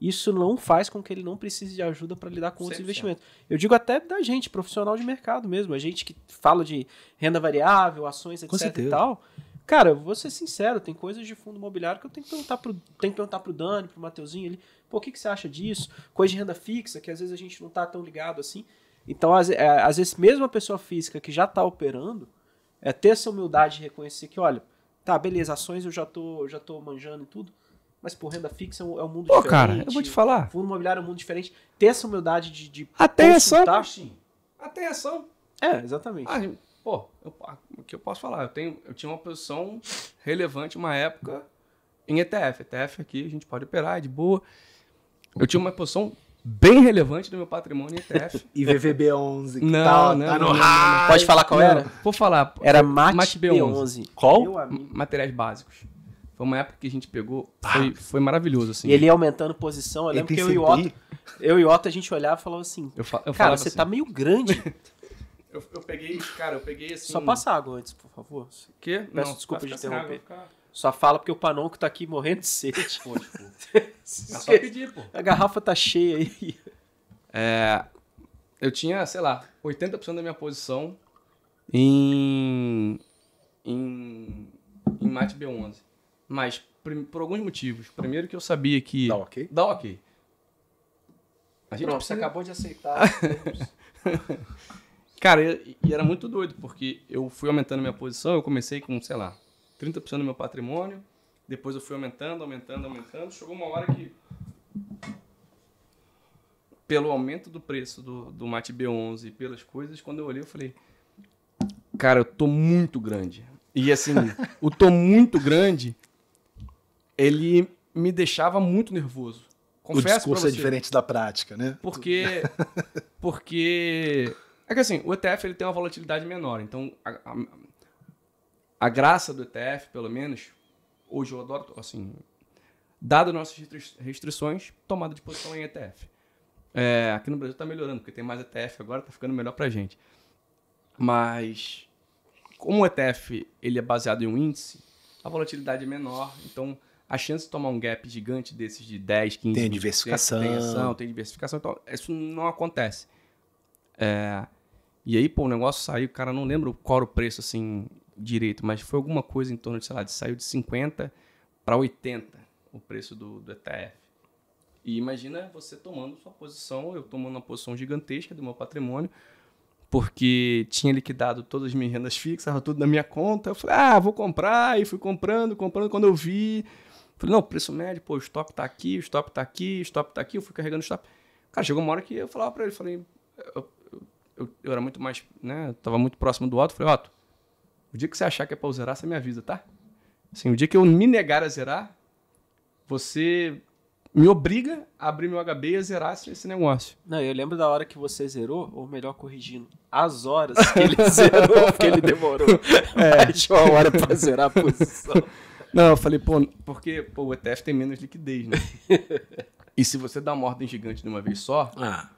isso não faz com que ele não precise de ajuda para lidar com outros investimentos. Eu digo até da gente, profissional de mercado mesmo, a gente que fala de renda variável, ações, etc e tal. Cara, vou ser sincero, tem coisas de fundo imobiliário que eu tenho que perguntar pro, tenho que perguntar pro Dani, pro Mateuzinho ali, pô, o que, que você acha disso? Coisa de renda fixa, que às vezes a gente não tá tão ligado assim. Então, às, é, às vezes, mesmo a pessoa física que já está operando, é ter essa humildade de reconhecer que, olha, tá, beleza, ações eu já tô, já tô manjando e tudo, mas, por renda fixa é um é mundo Pô, diferente. cara, eu vou te falar. Fundo imobiliário é um mundo diferente. Ter essa humildade de. de Até ação. É Sim. Até ação. É, é, exatamente. Ah, pô, eu, ah, o que eu posso falar? Eu, tenho, eu tinha uma posição relevante uma época em ETF. ETF aqui a gente pode operar, é de boa. Eu tinha uma posição bem relevante do meu patrimônio em ETF. e VVB11, que não, tá, não, tá no não, não, Pode falar qual era? Vou falar. Era MAT, B11. Qual? Materiais básicos. Foi uma época que a gente pegou, foi, foi maravilhoso, assim. E ele ia aumentando posição, eu lembro que eu e, o Otto, eu e Otto, a gente olhava e falava assim, eu fa eu cara, você assim. tá meio grande. eu, eu, peguei, cara, eu peguei assim... Só passa água antes, por favor. Quê? Peço Não, desculpa de interromper. Água, Só fala porque o Panonco tá aqui morrendo de sede. Pô, tipo, é só pedir, pô. A garrafa tá cheia aí. É, eu tinha, sei lá, 80% da minha posição em, em, em mate B11. Mas por alguns motivos. Primeiro que eu sabia que. Dá ok? Dá ok. A gente Pronto, você acabou de aceitar. Cara, e, era muito doido, porque eu fui aumentando minha posição, eu comecei com, sei lá, 30% do meu patrimônio, depois eu fui aumentando, aumentando, aumentando. Chegou uma hora que, pelo aumento do preço do, do Mate B11, pelas coisas, quando eu olhei, eu falei: Cara, eu tô muito grande. E assim, o tô muito grande ele me deixava muito nervoso. Confesso o discurso é você, é diferente da prática, né? Porque, porque é que assim, o ETF ele tem uma volatilidade menor, então a, a, a graça do ETF, pelo menos, hoje eu adoro, assim, dado nossas restrições, tomada de posição em ETF. É, aqui no Brasil está melhorando, porque tem mais ETF agora, está ficando melhor para gente. Mas, como o ETF ele é baseado em um índice, a volatilidade é menor, então a chance de tomar um gap gigante desses de 10, 15 Tem diversificação. Tem ação, tem diversificação. Então, isso não acontece. É, e aí, pô, o negócio saiu, o cara, não lembro qual era o preço assim direito, mas foi alguma coisa em torno de, sei lá, de saiu de 50 para 80 o preço do, do ETF. E imagina você tomando sua posição, eu tomando uma posição gigantesca do meu patrimônio, porque tinha liquidado todas as minhas rendas fixas, tudo na minha conta. Eu falei, ah, vou comprar, e fui comprando, comprando. Quando eu vi, Falei, não, preço médio, pô, o stop tá aqui, o stop tá aqui, o stop tá aqui, eu fui carregando o stop. Cara, chegou uma hora que eu falava pra ele, falei, eu, eu, eu era muito mais, né, eu tava muito próximo do alto, falei, ó, o dia que você achar que é pra eu zerar, você me avisa, tá? Assim, o dia que eu me negar a zerar, você me obriga a abrir meu HB e a zerar esse, negócio. Não, eu lembro da hora que você zerou, ou melhor, corrigindo, as horas que ele zerou, porque ele demorou. É. Baixou a hora pra zerar a posição. Não, eu falei, pô, porque pô, o ETF tem menos liquidez, né? e se você dá uma ordem gigante de uma vez só, ah.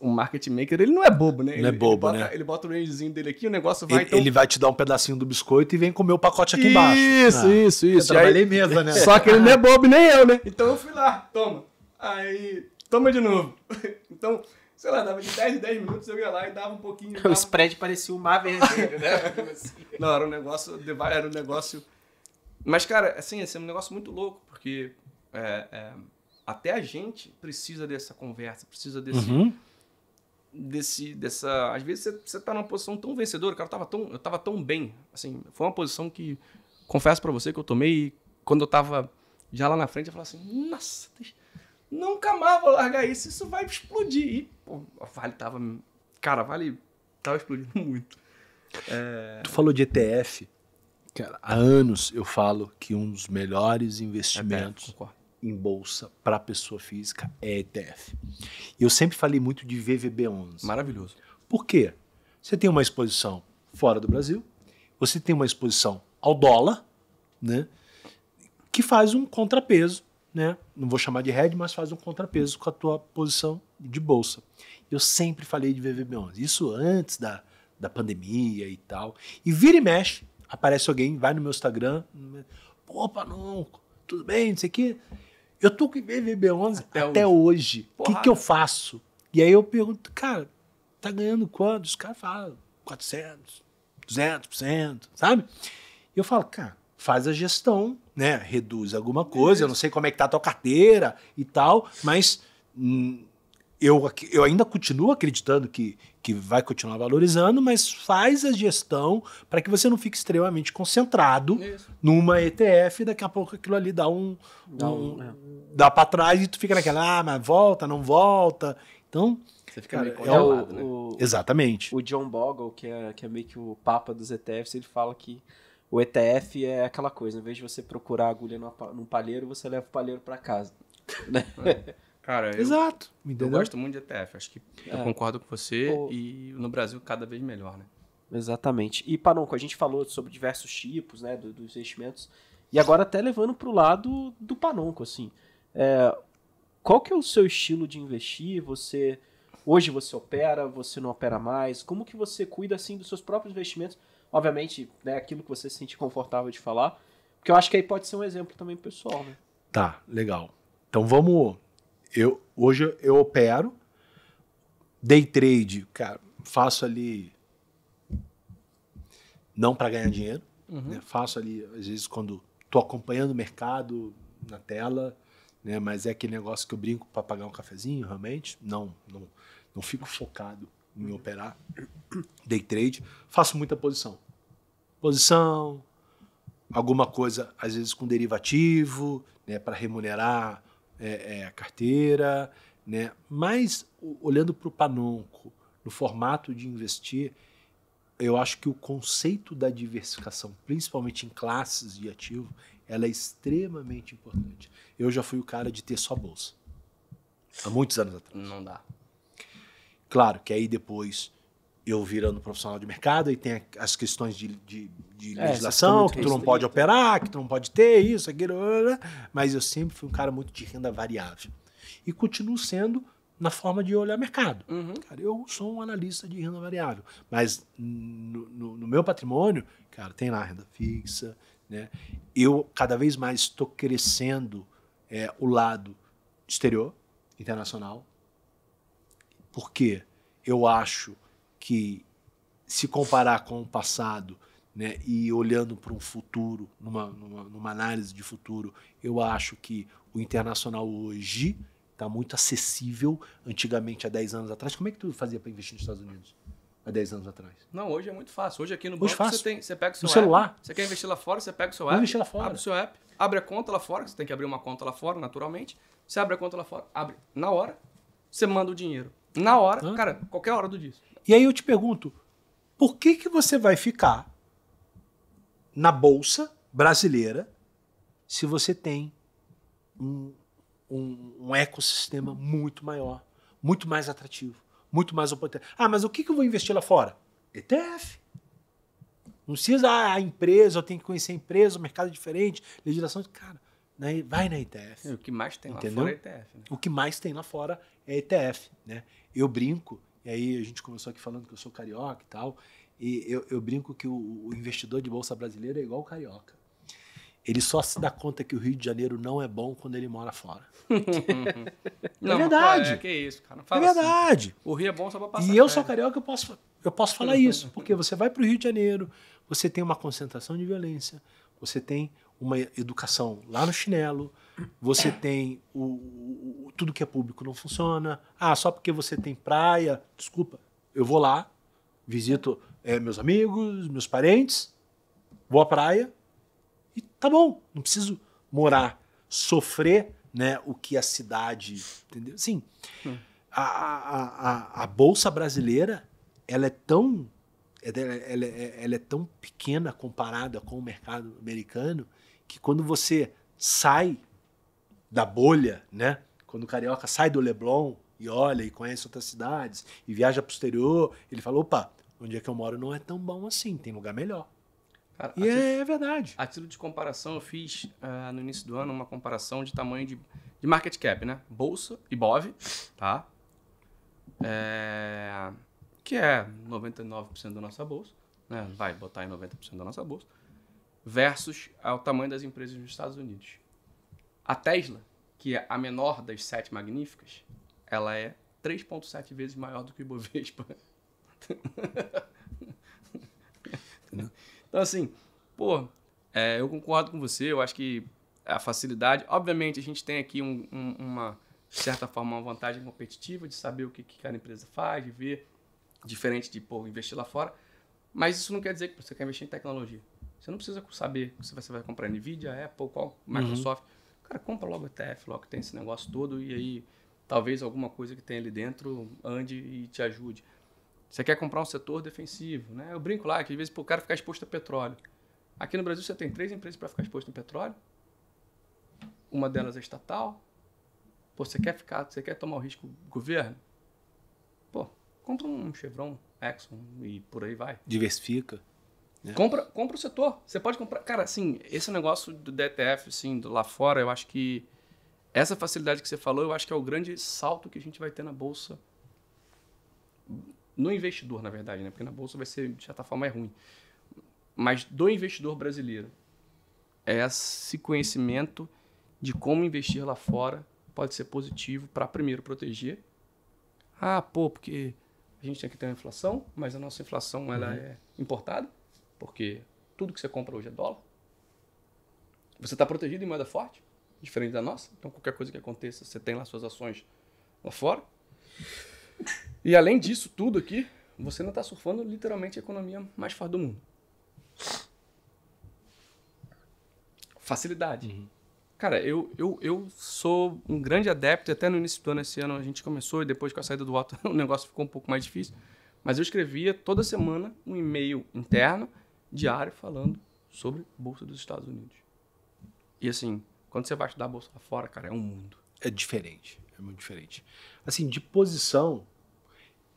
o market maker, ele não é bobo, né? Não é ele, é bobo, ele bota, né? Ele bota o rangezinho dele aqui, o negócio vai... Ele, então... ele vai te dar um pedacinho do biscoito e vem comer o pacote aqui isso, embaixo. Isso, ah, isso, isso. Eu trabalhei aí, mesa, né? Só que ele não é bobo nem eu, né? Então eu fui lá, toma. Aí, toma de novo. então sei lá, dava de 10 em 10 minutos, eu ia lá e dava um pouquinho. Dava... O spread parecia um mar vermelho, né? Não, era um negócio, era um negócio mas, cara, assim, esse é um negócio muito louco, porque é, é, até a gente precisa dessa conversa, precisa desse. Uhum. Desse, dessa. Às vezes você, tá numa posição tão vencedora, cara, eu tava tão, eu tava tão bem. Assim, foi uma posição que, confesso para você, que eu tomei quando eu tava já lá na frente, eu falei assim: nossa, nunca mais vou largar isso, isso vai explodir. E, pô, a Vale tava. Cara, a Vale tava explodindo muito. É... Tu falou de ETF. Cara, há anos eu falo que um dos melhores investimentos é em bolsa para pessoa física é ETF. E eu sempre falei muito de VVB11. Maravilhoso. Por quê? Você tem uma exposição fora do Brasil, você tem uma exposição ao dólar, né? Que faz um contrapeso, né? Não vou chamar de hedge, mas faz um contrapeso com a tua posição de bolsa. Eu sempre falei de VVB11. Isso antes da, da pandemia e tal. E vira e mexe, aparece alguém, vai no meu Instagram, opa, não, tudo bem, não sei o quê. Eu tô com BVB11 até, até hoje. O que, que eu faço? E aí eu pergunto, cara, tá ganhando quanto? Os caras falam 400, 200%, sabe? E eu falo, cara, faz a gestão, né? Reduz alguma coisa, é eu não sei como é que tá a tua carteira e tal, mas hum, eu, eu ainda continuo acreditando que, que vai continuar valorizando, mas faz a gestão para que você não fique extremamente concentrado Isso. numa ETF, daqui a pouco aquilo ali dá um. Dá, um, um, é. dá para trás e tu fica naquela, ah, mas volta, não volta. Então. Você fica cara, meio é congelado, é né? O, Exatamente. O John Bogle, que é, que é meio que o papa dos ETFs, ele fala que o ETF é aquela coisa, em vez de você procurar agulha num palheiro, você leva o palheiro para casa. Né? É. Cara, Exato. Eu, eu gosto muito de ETF. Acho que é. eu concordo com você o... e no Brasil cada vez melhor, né? Exatamente. E, Panonco, a gente falou sobre diversos tipos né, do, dos investimentos. E agora até levando para o lado do Panonco, assim. É, qual que é o seu estilo de investir? Você Hoje você opera, você não opera mais? Como que você cuida, assim, dos seus próprios investimentos? Obviamente, né, aquilo que você se sente confortável de falar. Porque eu acho que aí pode ser um exemplo também pessoal, né? Tá, legal. Então vamos eu, hoje eu opero, day trade, cara, faço ali não para ganhar dinheiro, uhum. né? faço ali às vezes quando estou acompanhando o mercado na tela, né? Mas é aquele negócio que eu brinco para pagar um cafezinho, realmente. Não, não, não fico focado em uhum. operar day trade. Faço muita posição, posição, alguma coisa às vezes com derivativo, né? Para remunerar é, é, a carteira, né? Mas olhando para o Panonco, no formato de investir, eu acho que o conceito da diversificação, principalmente em classes de ativo, ela é extremamente importante. Eu já fui o cara de ter só bolsa há muitos anos atrás. Não dá. Claro que aí depois eu virando profissional de mercado e tem as questões de, de, de é, legislação, que tu não pode operar, que tu não pode ter isso, aquilo, mas eu sempre fui um cara muito de renda variável. E continuo sendo na forma de olhar mercado. Uhum. Cara, eu sou um analista de renda variável, mas no, no, no meu patrimônio, cara, tem lá renda fixa, né? Eu cada vez mais estou crescendo é, o lado exterior, internacional, porque eu acho que se comparar com o passado né, e olhando para um futuro, numa, numa, numa análise de futuro, eu acho que o internacional hoje está muito acessível. Antigamente, há 10 anos atrás, como é que tu fazia para investir nos Estados Unidos? há 10 anos atrás. Não, hoje é muito fácil. Hoje aqui no hoje banco você, tem, você pega o seu no app, celular. Você quer investir lá fora, você pega o seu Vou app. investir lá fora. Abre o seu app, abre a conta lá fora, você tem que abrir uma conta lá fora, naturalmente. Você abre a conta lá fora, abre na hora, você manda o dinheiro. Na hora, Hã? cara, qualquer hora do dia. E aí eu te pergunto, por que, que você vai ficar na bolsa brasileira se você tem um, um, um ecossistema muito maior, muito mais atrativo, muito mais oportuno? Ah, mas o que, que eu vou investir lá fora? ETF. Não precisa ah, a empresa, eu tenho que conhecer a empresa, o mercado é diferente, legislação. Cara, vai na ETF. É, o que mais tem Entendeu? lá fora é ETF. Né? O que mais tem lá fora é ETF. Né? Eu brinco e aí a gente começou aqui falando que eu sou carioca e tal. E eu, eu brinco que o, o, investidor de bolsa brasileira é igual o carioca. Ele só se dá conta que o Rio de Janeiro não é bom quando ele mora fora. Uhum. não, é verdade. É, que isso, cara. é verdade. Assim. O Rio é bom só pra passar. E eu sou carioca, eu posso, eu posso falar isso. Porque você vai para o Rio de Janeiro, você tem uma concentração de violência, você tem uma educação lá no chinelo, você tem o, o, tudo que é público não funciona. Ah, só porque você tem praia, desculpa, eu vou lá, visito é, meus amigos, meus parentes, vou à praia e tá bom, não preciso morar, sofrer, né, o que a cidade, entendeu? Sim. A, a, a, a, bolsa brasileira, ela é tão ela, ela, ela é tão pequena comparada com o mercado americano que quando você sai da bolha, né? Quando o carioca sai do Leblon e olha e conhece outras cidades e viaja pro exterior, ele fala: opa, onde é que eu moro não é tão bom assim, tem lugar melhor. Cara, e é, é verdade. A título de comparação, eu fiz uh, no início do ano uma comparação de tamanho de, de market cap, né? Bolsa e BOV, tá? É, que é 99% da nossa bolsa, né? Vai botar em 90% da nossa bolsa versus ao tamanho das empresas nos Estados Unidos. A Tesla, que é a menor das sete magníficas, ela é 3,7 vezes maior do que o Ibovespa. então, assim, pô, é, eu concordo com você, eu acho que a facilidade. Obviamente, a gente tem aqui um, um, uma, de certa forma, uma vantagem competitiva de saber o que, que cada empresa faz, de ver, diferente de, pô, investir lá fora. Mas isso não quer dizer que você quer investir em tecnologia. Você não precisa saber se você vai comprar Nvidia, Apple, qual Microsoft. Uhum. Cara, compra logo ETF, logo que tem esse negócio todo e aí talvez alguma coisa que tem ali dentro ande e te ajude. Você quer comprar um setor defensivo, né? Eu brinco lá que às vezes o cara ficar exposto a petróleo. Aqui no Brasil você tem três empresas para ficar exposto a petróleo. Uma delas é estatal. Pô, você quer ficar, você quer tomar o risco governo? Pô, compra um Chevron, Exxon e por aí vai. Diversifica. É. Compra, compra o setor. Você pode comprar. Cara, assim, esse negócio do DTF, assim, do lá fora, eu acho que essa facilidade que você falou, eu acho que é o grande salto que a gente vai ter na bolsa. No investidor, na verdade, né? Porque na bolsa vai ser, de certa forma, é ruim. Mas do investidor brasileiro. É esse conhecimento de como investir lá fora pode ser positivo para, primeiro, proteger. Ah, pô, porque a gente tem que ter uma inflação, mas a nossa inflação ela uhum. é importada porque tudo que você compra hoje é dólar. Você está protegido em moeda forte, diferente da nossa. Então, qualquer coisa que aconteça, você tem lá suas ações lá fora. E além disso tudo aqui, você não está surfando literalmente a economia mais forte do mundo. Facilidade. Uhum. Cara, eu, eu, eu sou um grande adepto, até no início do ano, esse ano a gente começou, e depois com a saída do Otto o negócio ficou um pouco mais difícil. Mas eu escrevia toda semana um e-mail interno diário falando sobre bolsa dos Estados Unidos. E assim, quando você vai estudar a bolsa lá fora, cara, é um mundo. É diferente, é muito diferente. Assim, de posição,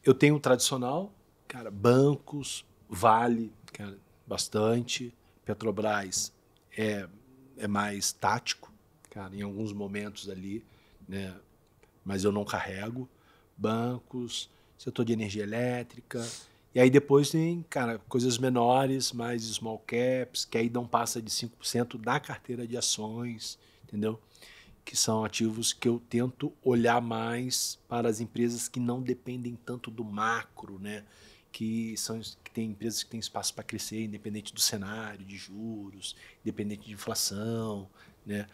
eu tenho o tradicional, cara, bancos, Vale, cara, é bastante, Petrobras é, é mais tático, cara, em alguns momentos ali, né? Mas eu não carrego bancos, setor de energia elétrica, e aí depois tem, cara, coisas menores, mais small caps, que aí não passa de 5% da carteira de ações, entendeu? Que são ativos que eu tento olhar mais para as empresas que não dependem tanto do macro, né? Que são que tem empresas que têm espaço para crescer, independente do cenário, de juros, independente de inflação, né?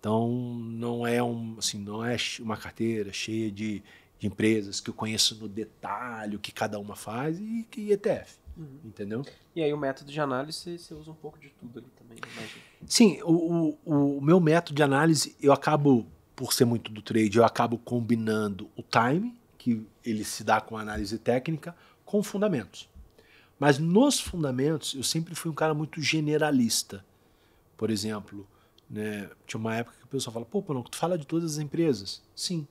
Então não é um, assim, não é uma carteira cheia de de empresas que eu conheço no detalhe o que cada uma faz e, que ETF. Uhum. Entendeu? E aí o método de análise você usa um pouco de tudo ali também, Sim, o, o, o meu método de análise, eu acabo, por ser muito do trade, eu acabo combinando o time, que ele se dá com análise técnica, com fundamentos. Mas nos fundamentos, eu sempre fui um cara muito generalista. Por exemplo, né, tinha uma época que o pessoal fala, pô, não tu fala de todas as empresas. Sim,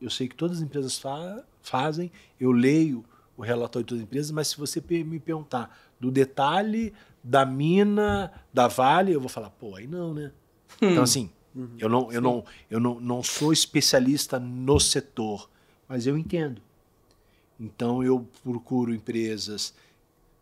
eu sei que todas as empresas fa fazem, eu leio o relatório de todas as empresas, mas se você me perguntar do detalhe da mina, da Vale, eu vou falar, pô, aí não, né? Hum. Então, assim, uhum. eu, não, eu, não, eu não, não sou especialista no setor, mas eu entendo. Então, eu procuro empresas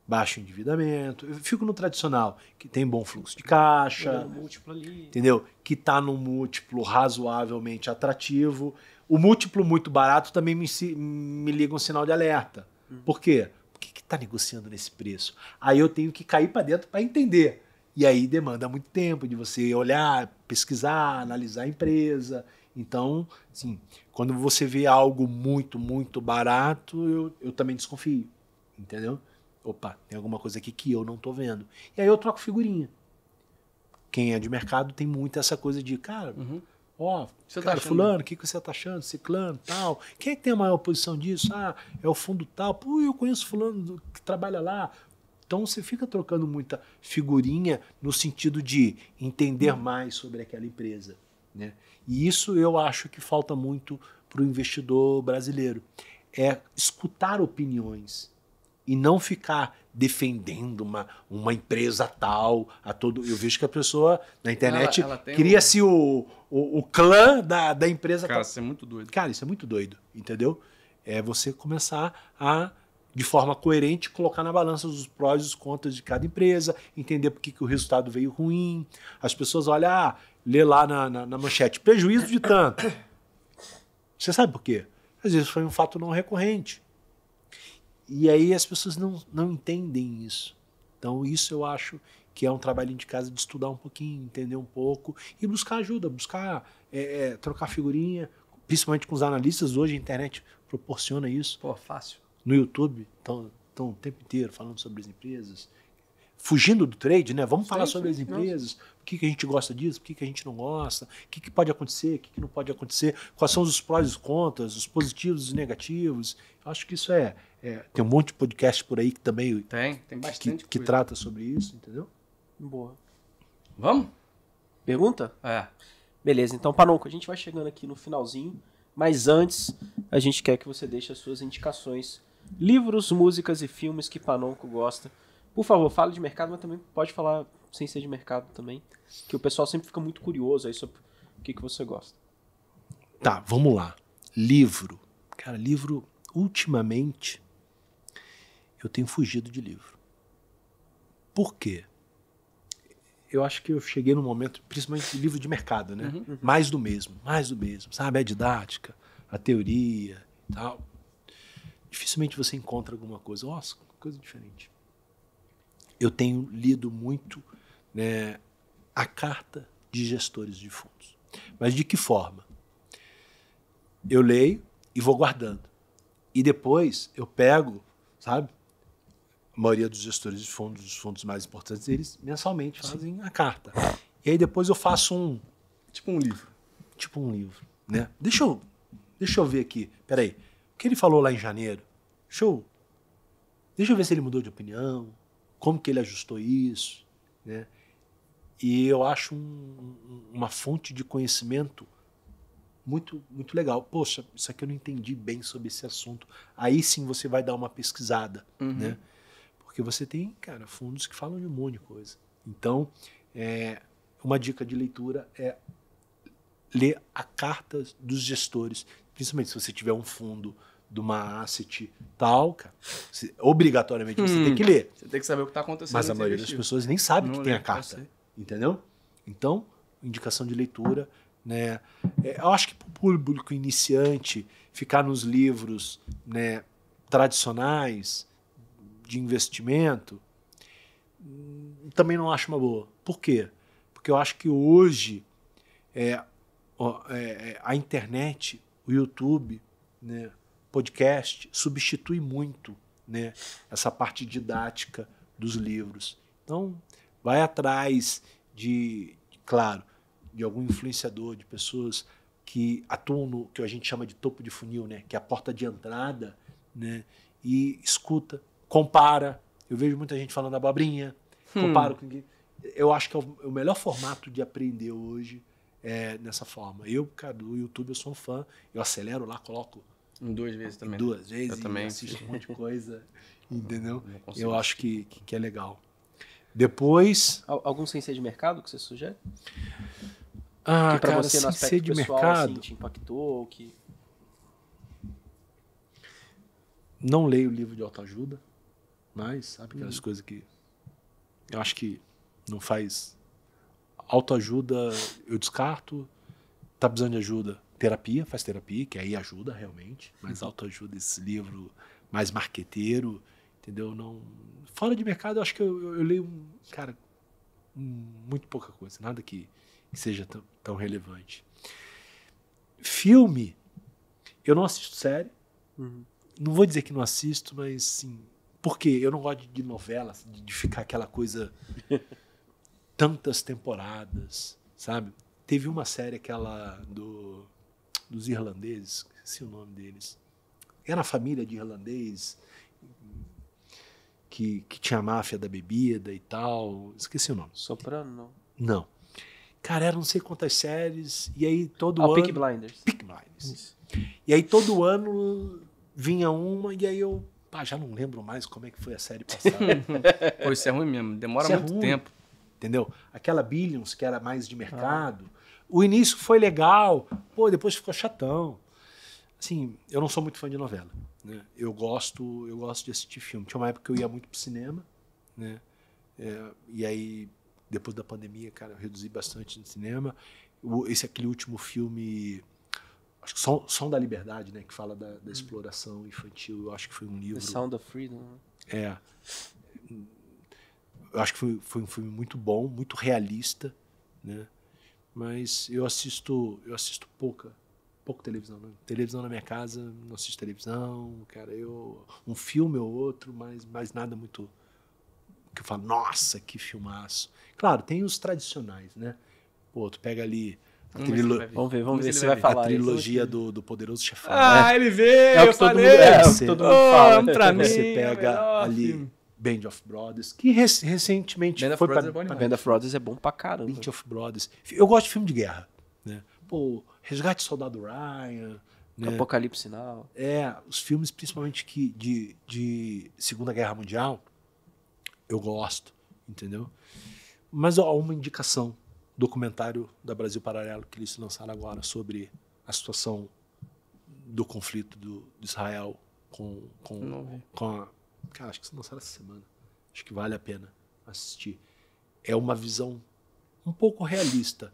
baixo endividamento, eu fico no tradicional, que tem bom fluxo de caixa, é, entendeu? Que está no múltiplo razoavelmente atrativo, o múltiplo muito barato também me, me liga um sinal de alerta. Uhum. Por quê? Por que está negociando nesse preço? Aí eu tenho que cair para dentro para entender. E aí demanda muito tempo de você olhar, pesquisar, analisar a empresa. Então, sim, quando você vê algo muito, muito barato, eu, eu também desconfio. Entendeu? Opa, tem alguma coisa aqui que eu não estou vendo. E aí eu troco figurinha. Quem é de mercado tem muito essa coisa de, cara, uhum Ó, oh, você tá cara, tá fulano, o que, que você tá achando? Ciclano, tal. Quem é que tem a maior posição disso? Ah, é o fundo tal. Pô, eu conheço fulano que trabalha lá. Então você fica trocando muita figurinha no sentido de entender mais sobre aquela empresa. Né? E isso eu acho que falta muito para o investidor brasileiro. É escutar opiniões e não ficar defendendo uma, uma empresa tal, a todo. Eu vejo que a pessoa na internet cria-se um... o, o, o, clã da, da empresa Cara, tal. Tá isso é muito doido. Cara, isso é muito doido, entendeu? É você começar a, de forma coerente, colocar na balança os prós e os contras de cada empresa, entender por que, o resultado veio ruim. As pessoas olham, ah, lê lá na, na, na manchete, prejuízo de tanto. Você sabe por quê? Às vezes foi um fato não recorrente. E aí as pessoas não, não entendem isso. Então, isso eu acho que é um trabalho de casa de estudar um pouquinho, entender um pouco e buscar ajuda, buscar é, é, trocar figurinha, principalmente com os analistas. Hoje a internet proporciona isso. Pô, fácil. No YouTube, estão o tempo inteiro falando sobre as empresas, fugindo do trade, né? Vamos falar sobre sim. as empresas, o que, que a gente gosta disso, o que, que a gente não gosta, o que, que pode acontecer, o que, que não pode acontecer, quais são os prós e os contras, os positivos e os negativos. Acho que isso é, é, tem um monte de podcast por aí que também. Tem, tem bastante. Que, que trata sobre isso, entendeu? Boa. Vamos? Pergunta? É. Beleza, então, Panonco, a gente vai chegando aqui no finalzinho, mas antes, a gente quer que você deixe as suas indicações. Livros, músicas e filmes que Panonco gosta. Por favor, fale de mercado, mas também pode falar sem ser de mercado também. Que o pessoal sempre fica muito curioso aí sobre o que, que você gosta. Tá, vamos lá. Livro. Cara, livro, ultimamente, eu tenho fugido de livro. Por quê? Eu acho que eu cheguei num momento, principalmente de livro de mercado, né? Uhum. uhum. Mais do mesmo, mais do mesmo, sabe? A didática, a teoria e tal. Dificilmente você encontra alguma coisa, nossa, coisa diferente. Eu tenho lido muito né, a carta de gestores de fundos. Mas de que forma? Eu leio e vou guardando. E depois eu pego, sabe? maioria dos gestores de fundos, os fundos mais importantes, eles mensalmente fazem Sim. a carta. E aí depois eu faço um. Tipo um livro. Tipo um livro. Tá. Né? Deixa eu, deixa eu ver aqui. Peraí. O que ele falou lá em janeiro? Deixa eu, deixa eu ver se ele mudou de opinião. Como que ele ajustou isso. Né? E eu acho um, uma fonte de conhecimento muito, muito legal. Poxa, isso aqui eu não entendi bem sobre esse assunto. Aí sim você vai dar uma pesquisada. Uhum. Né? Porque você tem, cara, fundos que falam de um monte de coisa. Então, é, uma dica de leitura é ler a carta dos gestores, principalmente se você tiver um fundo de uma asset tal, cara, você, obrigatoriamente hum, você tem que hum. ler. Você tem que saber o que está acontecendo. Mas a maioria das pessoas nem sabe Não que tem a carta, entendeu? Então, indicação de leitura, né? É, eu acho que para o público iniciante ficar nos livros, né, tradicionais, de investimento, hum, também não acho uma boa. Por quê? Porque eu acho que hoje é, é, é, a internet, o YouTube, né, podcast, substitui muito né, essa parte didática dos livros. Então, vai atrás de, claro, de algum influenciador, de pessoas que atuam no que a gente chama de topo de funil, né, que é a porta de entrada, né, e escuta, compara. Eu vejo muita gente falando abobrinha, hum. compara com ninguém. Eu acho que é, é o, melhor formato de aprender hoje é nessa forma. Eu, cara, do YouTube, eu sou um fã, eu acelero lá, coloco. Duas vezes também. Duas vezes, eu também. assisto um monte de coisa, entendeu? Eu acho que, que, que é legal. Depois. Algum sem ser de mercado que você sugere? Ah, que pra cara, você, no aspecto ser de pessoal, mercado. Assim, te impactou? Que... Não leio o livro de autoajuda mais, sabe? Aquelas uhum. coisas que eu acho que não faz. Autoajuda, eu descarto. Tá precisando de ajuda? Terapia, faz terapia, que aí ajuda realmente. Mas uhum. autoajuda, esse livro mais marqueteiro, entendeu? Não, fora de mercado, eu acho que eu, eu, eu leio, cara, muito pouca coisa, nada que, que seja tão, tão relevante. Filme, eu não assisto série. Uhum. Não vou dizer que não assisto, mas sim, porque eu não gosto de novelas, assim, de ficar aquela coisa. tantas temporadas, sabe? Teve uma série, aquela do, dos irlandeses, esqueci o nome deles. Era a família de irlandês que, que tinha a máfia da bebida e tal. Esqueci o nome. Soprano? Não. Não. Cara, eram não sei quantas séries, e aí todo ah, ano. Peak Blinders. Peak Blinders. Isso. E aí todo ano vinha uma, e aí eu Pá, já não lembro mais como é que foi a série passada. Pois isso é ruim mesmo, demora isso é muito é tempo. Entendeu? Aquela Billions, que era mais de ah. mercado. Ah. O início foi legal, pô, depois ficou chatão. Assim, eu não sou muito fã de novela. Né? Eu gosto eu gosto de assistir filme. Tinha uma época que eu ia muito pro cinema, né? É, e aí, depois da pandemia, cara, eu reduzi bastante no cinema. O, esse é aquele último filme acho que Som, Som da Liberdade, né? Que fala da, da exploração infantil. Eu acho que foi um livro. The Sound of Freedom. Né? É. Eu acho que foi, foi um filme muito bom, muito realista, né? Mas eu assisto, eu assisto pouca, pouco televisão. Né? Televisão na minha casa, não assisto televisão, cara. Eu um filme ou outro, mas, mas nada muito que eu falo, nossa, que filmaço. Claro, tem os tradicionais, né? Pô, tu pega ali Trilo... Vamos ver, vamos ver se, você vai, vai falar. A trilogia do, do Poderoso Chefão. Ah, né? ele veio, é eu falei. Mundo, é, todo mundo fala. Oh, pra mim, você pega ali Band of Brothers, que rec recentemente Band of foi Brothers pra, é bom pra Band of Brothers é bom pra caramba. Band of Brothers. Eu gosto de filme de guerra. Né? Pô, Resgate Soldado Ryan. Né? Apocalipse Sinal. É, os filmes principalmente que de, de Segunda Guerra Mundial, eu gosto, entendeu? Mas ó, uma indicação documentário da Brasil Paralelo que eles lançaram agora sobre a situação do conflito do, de Israel com, com, com a. Cara, acho que lançaram essa semana. Acho que vale a pena assistir. É uma visão um pouco realista,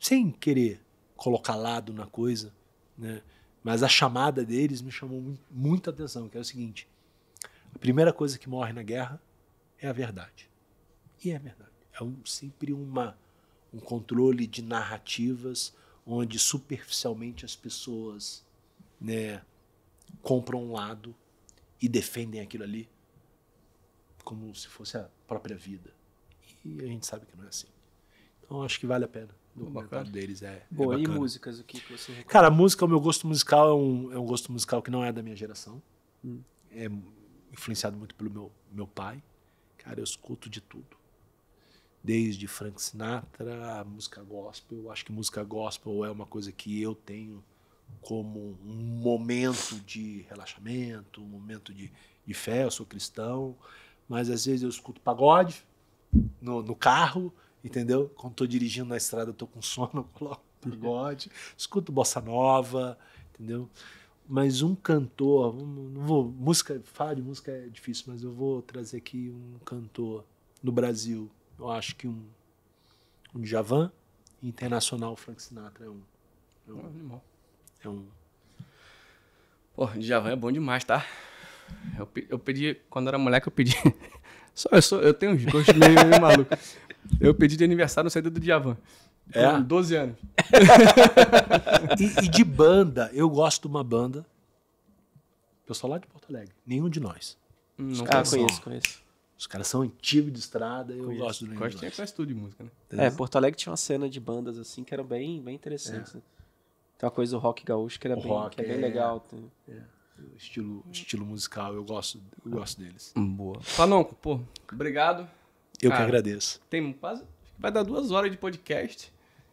sem querer colocar lado na coisa, né? mas a chamada deles me chamou muita atenção, que é o seguinte: a primeira coisa que morre na guerra é a verdade. E é verdade. É um, sempre uma um controle de narrativas onde superficialmente as pessoas né, compram um lado e defendem aquilo ali como se fosse a própria vida. E a gente sabe que não é assim. Então acho que vale a pena. O documentário deles é. é Boa, é e músicas, o que, você recomenda? Cara, música, o meu gosto musical é um, é um gosto musical que não é da minha geração. Hum. É influenciado muito pelo meu, meu pai. Cara, eu escuto de tudo desde Frank Sinatra, música gospel. Eu acho que música gospel é uma coisa que eu tenho como um momento de relaxamento, um momento de, de fé. Eu sou cristão, mas às vezes eu escuto pagode no, no carro, entendeu? Quando estou dirigindo na estrada, estou com sono, eu coloco pagode, escuto bossa nova, entendeu? Mas um cantor, não vou, música, falar de música é difícil, mas eu vou trazer aqui um cantor no Brasil eu acho que um, um Javan internacional, Frank Sinatra é um. É um. Animal. É um... Pô, Javan é bom demais, tá? Eu, eu pedi, quando era moleque, eu pedi. Só eu, sou, eu tenho uns gostos meio, meio maluco. Eu pedi de aniversário no saída do Javan. É? Com 12 anos. e, e de banda, eu gosto de uma banda. Pessoal lá de Porto Alegre. Nenhum de nós. Não ah, conheço, conheço. Os caras são antigos de estrada. Eu, gosto do Leandro. Costa tinha quase tudo de música, né? É, Porto Alegre tinha uma cena de bandas assim que era bem, bem interessante. É. Né? Tem uma coisa do rock gaúcho que, era bem, rock, que é, bem é. legal. É. Estilo, estilo musical, eu gosto, eu gosto deles. Boa. falou pô, obrigado. Eu Cara, que agradeço. Tem quase. Vai dar duas horas de podcast.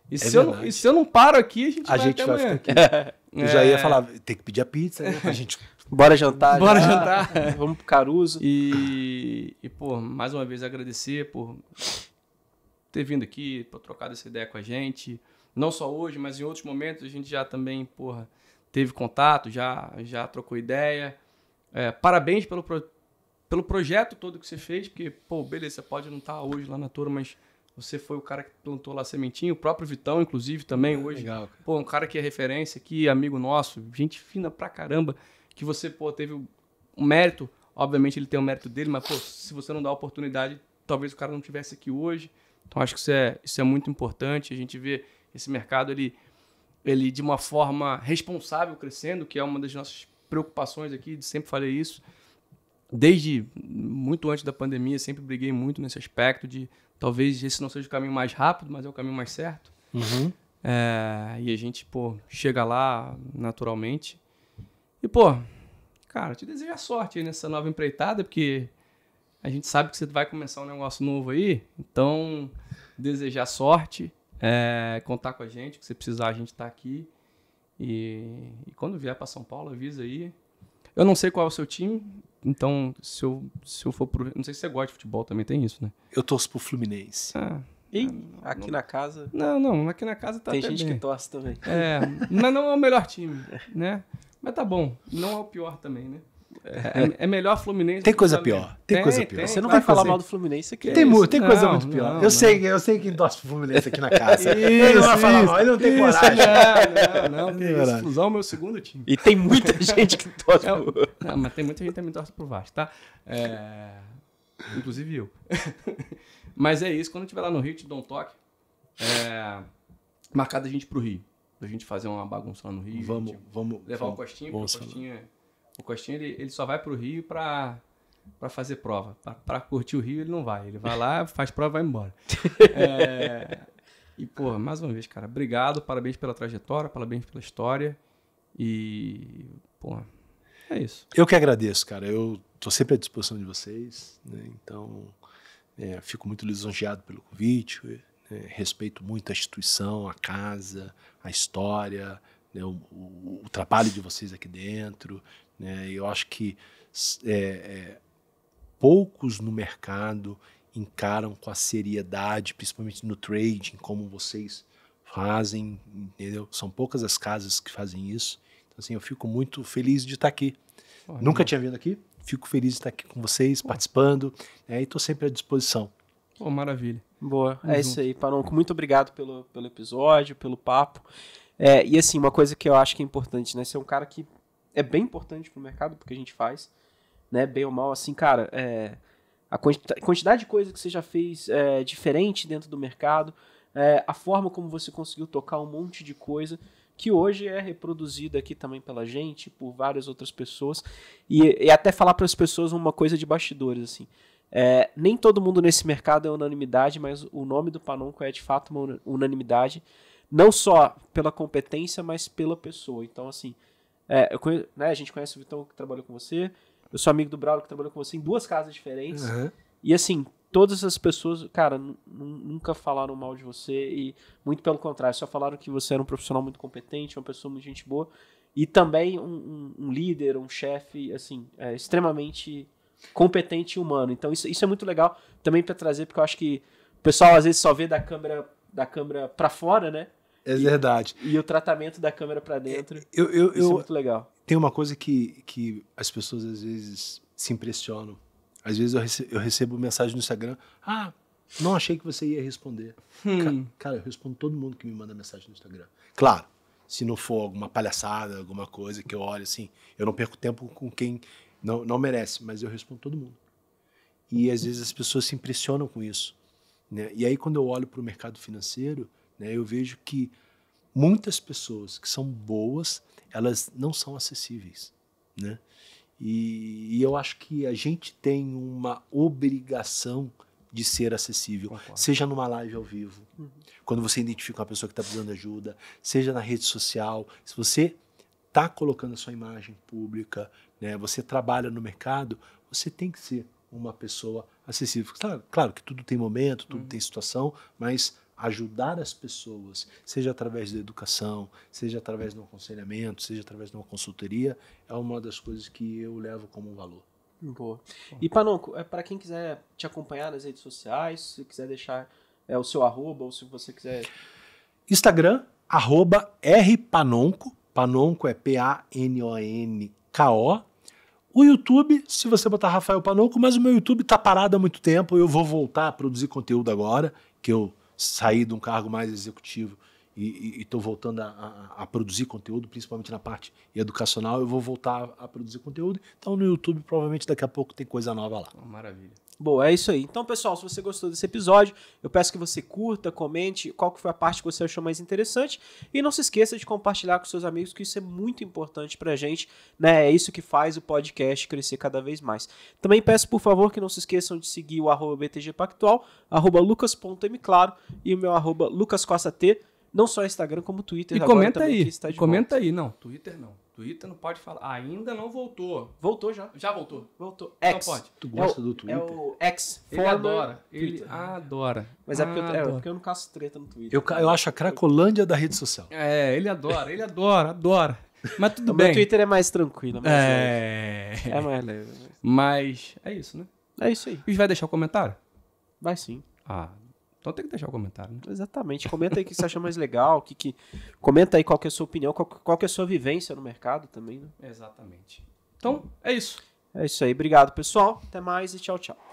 E, é se, eu não, e se eu não paro aqui, a gente a vai gente até vai amanhã. Eu já ia é. falar, tem que pedir a pizza, né? a gente Bora jantar. Bora já. Né? jantar. Vamos pro Caruso. E, e, pô, mais uma vez agradecer por ter vindo aqui, por trocar essa ideia com a gente. Não só hoje, mas em outros momentos a gente já também, porra, teve contato, já, já trocou ideia. É, parabéns pelo, pro, pelo projeto todo que você fez, porque, pô, beleza, você pode não estar tá hoje lá na Toro, mas você foi o cara que plantou lá sementinho, o próprio Vitão, inclusive, também ah, hoje. Legal, cara. Pô, um cara que é referência aqui, amigo nosso, gente fina pra caramba, que você, pô, teve um mérito. Obviamente ele tem o um mérito dele, mas, pô, se você não dá a oportunidade, talvez o cara não tivesse aqui hoje. Então acho que isso é, isso é muito importante. A gente vê esse mercado, ele, ele de uma forma responsável crescendo, que é uma das nossas preocupações aqui, sempre falei isso desde muito antes da pandemia, sempre briguei muito nesse aspecto de Talvez esse não seja o caminho mais rápido, mas é o caminho mais certo. Uhum. É, e a gente, pô, chega lá naturalmente. E, pô, cara, te desejo a sorte aí nessa nova empreitada, porque a gente sabe que você vai começar um negócio novo aí. Então, desejar sorte, é, contar com a gente, que você precisar, a gente tá aqui. E, e quando vier para São Paulo, avisa aí. Eu não sei qual é o seu time, então se eu, se eu for pro. Não sei se você gosta de futebol também, tem isso, né? Eu torço pro Fluminense. Ah. E aqui não, na casa? Não, não, aqui na casa tá Tem gente bem. que torce também. É, mas não é o melhor time, né? Mas tá bom, não é o pior também, né? É, é, é, melhor Fluminense. Tem coisa pior. Tem, tem coisa pior. Tem, você não vai, falar mal do Fluminense aqui. Tem, é tem coisa muito pior. Não, eu não. sei, eu sei que endossa o Fluminense aqui na casa. isso, ele não vai falar isso, mal, ele não tem isso, coragem. Não, não, não. Tem é o meu segundo time. E tem muita gente que torce pro... Não, mas tem muita gente que também torce pro Vasco, tá? É... Inclusive eu. mas é isso, quando eu estiver lá no Rio, te dou um toque. É... Marcado a gente pro Rio. A gente fazer uma bagunça lá no Rio. Vamos, vamos. Levar vamos, o Costinha, porque o é. O Costinha ele, ele só vai para o Rio para para fazer prova. Para curtir o Rio ele não vai. Ele vai lá, faz prova e vai embora. É... E, pô, mais uma vez, cara, obrigado, parabéns pela trajetória, parabéns pela história. E, pô, é isso. Eu que agradeço, cara. Eu estou sempre à disposição de vocês, né? Então, é, fico muito lisonjeado pelo convite. Né? Respeito muito a instituição, a casa, a história, né? o, o, o trabalho de vocês aqui dentro. Né? Eu acho que é, é, poucos no mercado encaram com a seriedade, principalmente no trading, como vocês fazem, entendeu? São poucas as casas que fazem isso. Então, assim, eu fico muito feliz de estar aqui. Porra, Nunca tinha vindo aqui, fico feliz de estar aqui com vocês, Porra. participando, né? e estou sempre à disposição. Pô, maravilha. Boa, Vamos é junto. isso aí, Paronco. Muito obrigado pelo, pelo episódio, pelo papo. É, e assim, uma coisa que eu acho que é importante, né? Você é um cara que é bem importante para o mercado, porque a gente faz, né? Bem ou mal, assim, cara, é, a quantidade de coisa que você já fez é, diferente dentro do mercado, é, a forma como você conseguiu tocar um monte de coisa que hoje é reproduzida aqui também pela gente, por várias outras pessoas, e, e até falar para as pessoas uma coisa de bastidores, assim. É, nem todo mundo nesse mercado é unanimidade, mas o nome do Panonco é de fato uma unanimidade, não só pela competência, mas pela pessoa. Então, assim, é, conheço, né, a gente conhece o Vitão que trabalhou com você. Eu sou amigo do Braulio que trabalhou com você em duas casas diferentes. Uhum. E assim, todas essas pessoas, cara, nunca falaram mal de você. E muito pelo contrário, só falaram que você era um profissional muito competente, uma pessoa muito gente boa. E também um, um, um líder, um chefe, assim, é, extremamente competente e humano. Então isso, isso é muito legal também para trazer, porque eu acho que o pessoal às vezes só vê da câmera da câmera para fora, né? É e, verdade. E o tratamento da câmera para dentro. É, eu, eu, isso é eu, é muito legal. Tem uma coisa que, que as pessoas às vezes se impressionam. Às vezes eu recebo, eu recebo mensagem no Instagram. Ah, não achei que você ia responder. Hum. Ca cara, eu respondo todo mundo que me manda mensagem no Instagram. Claro, se não for alguma palhaçada, alguma coisa que eu olho assim, eu não perco tempo com quem não, não merece, mas eu respondo todo mundo. E às vezes as pessoas se impressionam com isso. Né? E aí quando eu olho para o mercado financeiro, né? Eu vejo que muitas pessoas que são boas, elas não são acessíveis, né? E, e eu acho que a gente tem uma obrigação de ser acessível, Concordo. seja numa live ao vivo, uhum. quando você identifica uma pessoa que está precisando de ajuda, seja na rede social, se você está colocando a sua imagem pública, né, você trabalha no mercado, você tem que ser uma pessoa acessível. Claro, claro que tudo tem momento, tudo uhum. tem situação, mas ajudar as pessoas, seja através da educação, seja através de um aconselhamento, seja através de uma consultoria, é uma das coisas que eu levo como valor. Boa. E Panonco, é para quem quiser te acompanhar nas redes sociais, se quiser deixar é, o seu arroba ou se você quiser. Instagram, arroba rpanonco, panonco é P-A-N-O-N-K-O. O YouTube, se você botar Rafael Panonco, mas o meu YouTube tá parado há muito tempo, eu vou voltar a produzir conteúdo agora, que eu saí de um cargo mais executivo e estou voltando a, a, a, produzir conteúdo, principalmente na parte educacional, eu vou voltar a, a, produzir conteúdo. Então, no YouTube, provavelmente daqui a pouco tem coisa nova lá. Maravilha. Bom, é isso aí. Então, pessoal, se você gostou desse episódio, eu peço que você curta, comente qual que foi a parte que você achou mais interessante e não se esqueça de compartilhar com seus amigos, que isso é muito importante pra gente, né? É isso que faz o podcast crescer cada vez mais. Também peço, por favor, que não se esqueçam de seguir o arroba BTG Pactual, arroba lucas.mclaro e o meu arroba lucascosta.t não só Instagram, como Twitter. E agora comenta aí. comenta volta. aí. Não, Twitter não. Twitter não pode falar. Ainda não voltou. Voltou já? Já voltou. Voltou. Então X. Não pode. Tu é gosta é do Twitter? É o X. Ele adora. Ele adora. Mas é porque, eu, é porque, eu, não caço treta no Twitter. Eu, eu acho a cracolândia da rede social. É, ele adora. Ele adora, adora. Mas tudo o bem. O Twitter é mais tranquilo. É mais é... Leve. É mais leve. Mas é isso, né? É isso aí. E vai deixar o comentário? Vai sim. Ah, então tem que deixar o comentário, né? Exatamente. Comenta aí o que você acha mais legal, que, que... comenta aí qual é a sua opinião, qual, qual é a sua vivência no mercado também, né? Exatamente. Então, é isso. É isso aí. Obrigado, pessoal. Até mais e tchau, tchau.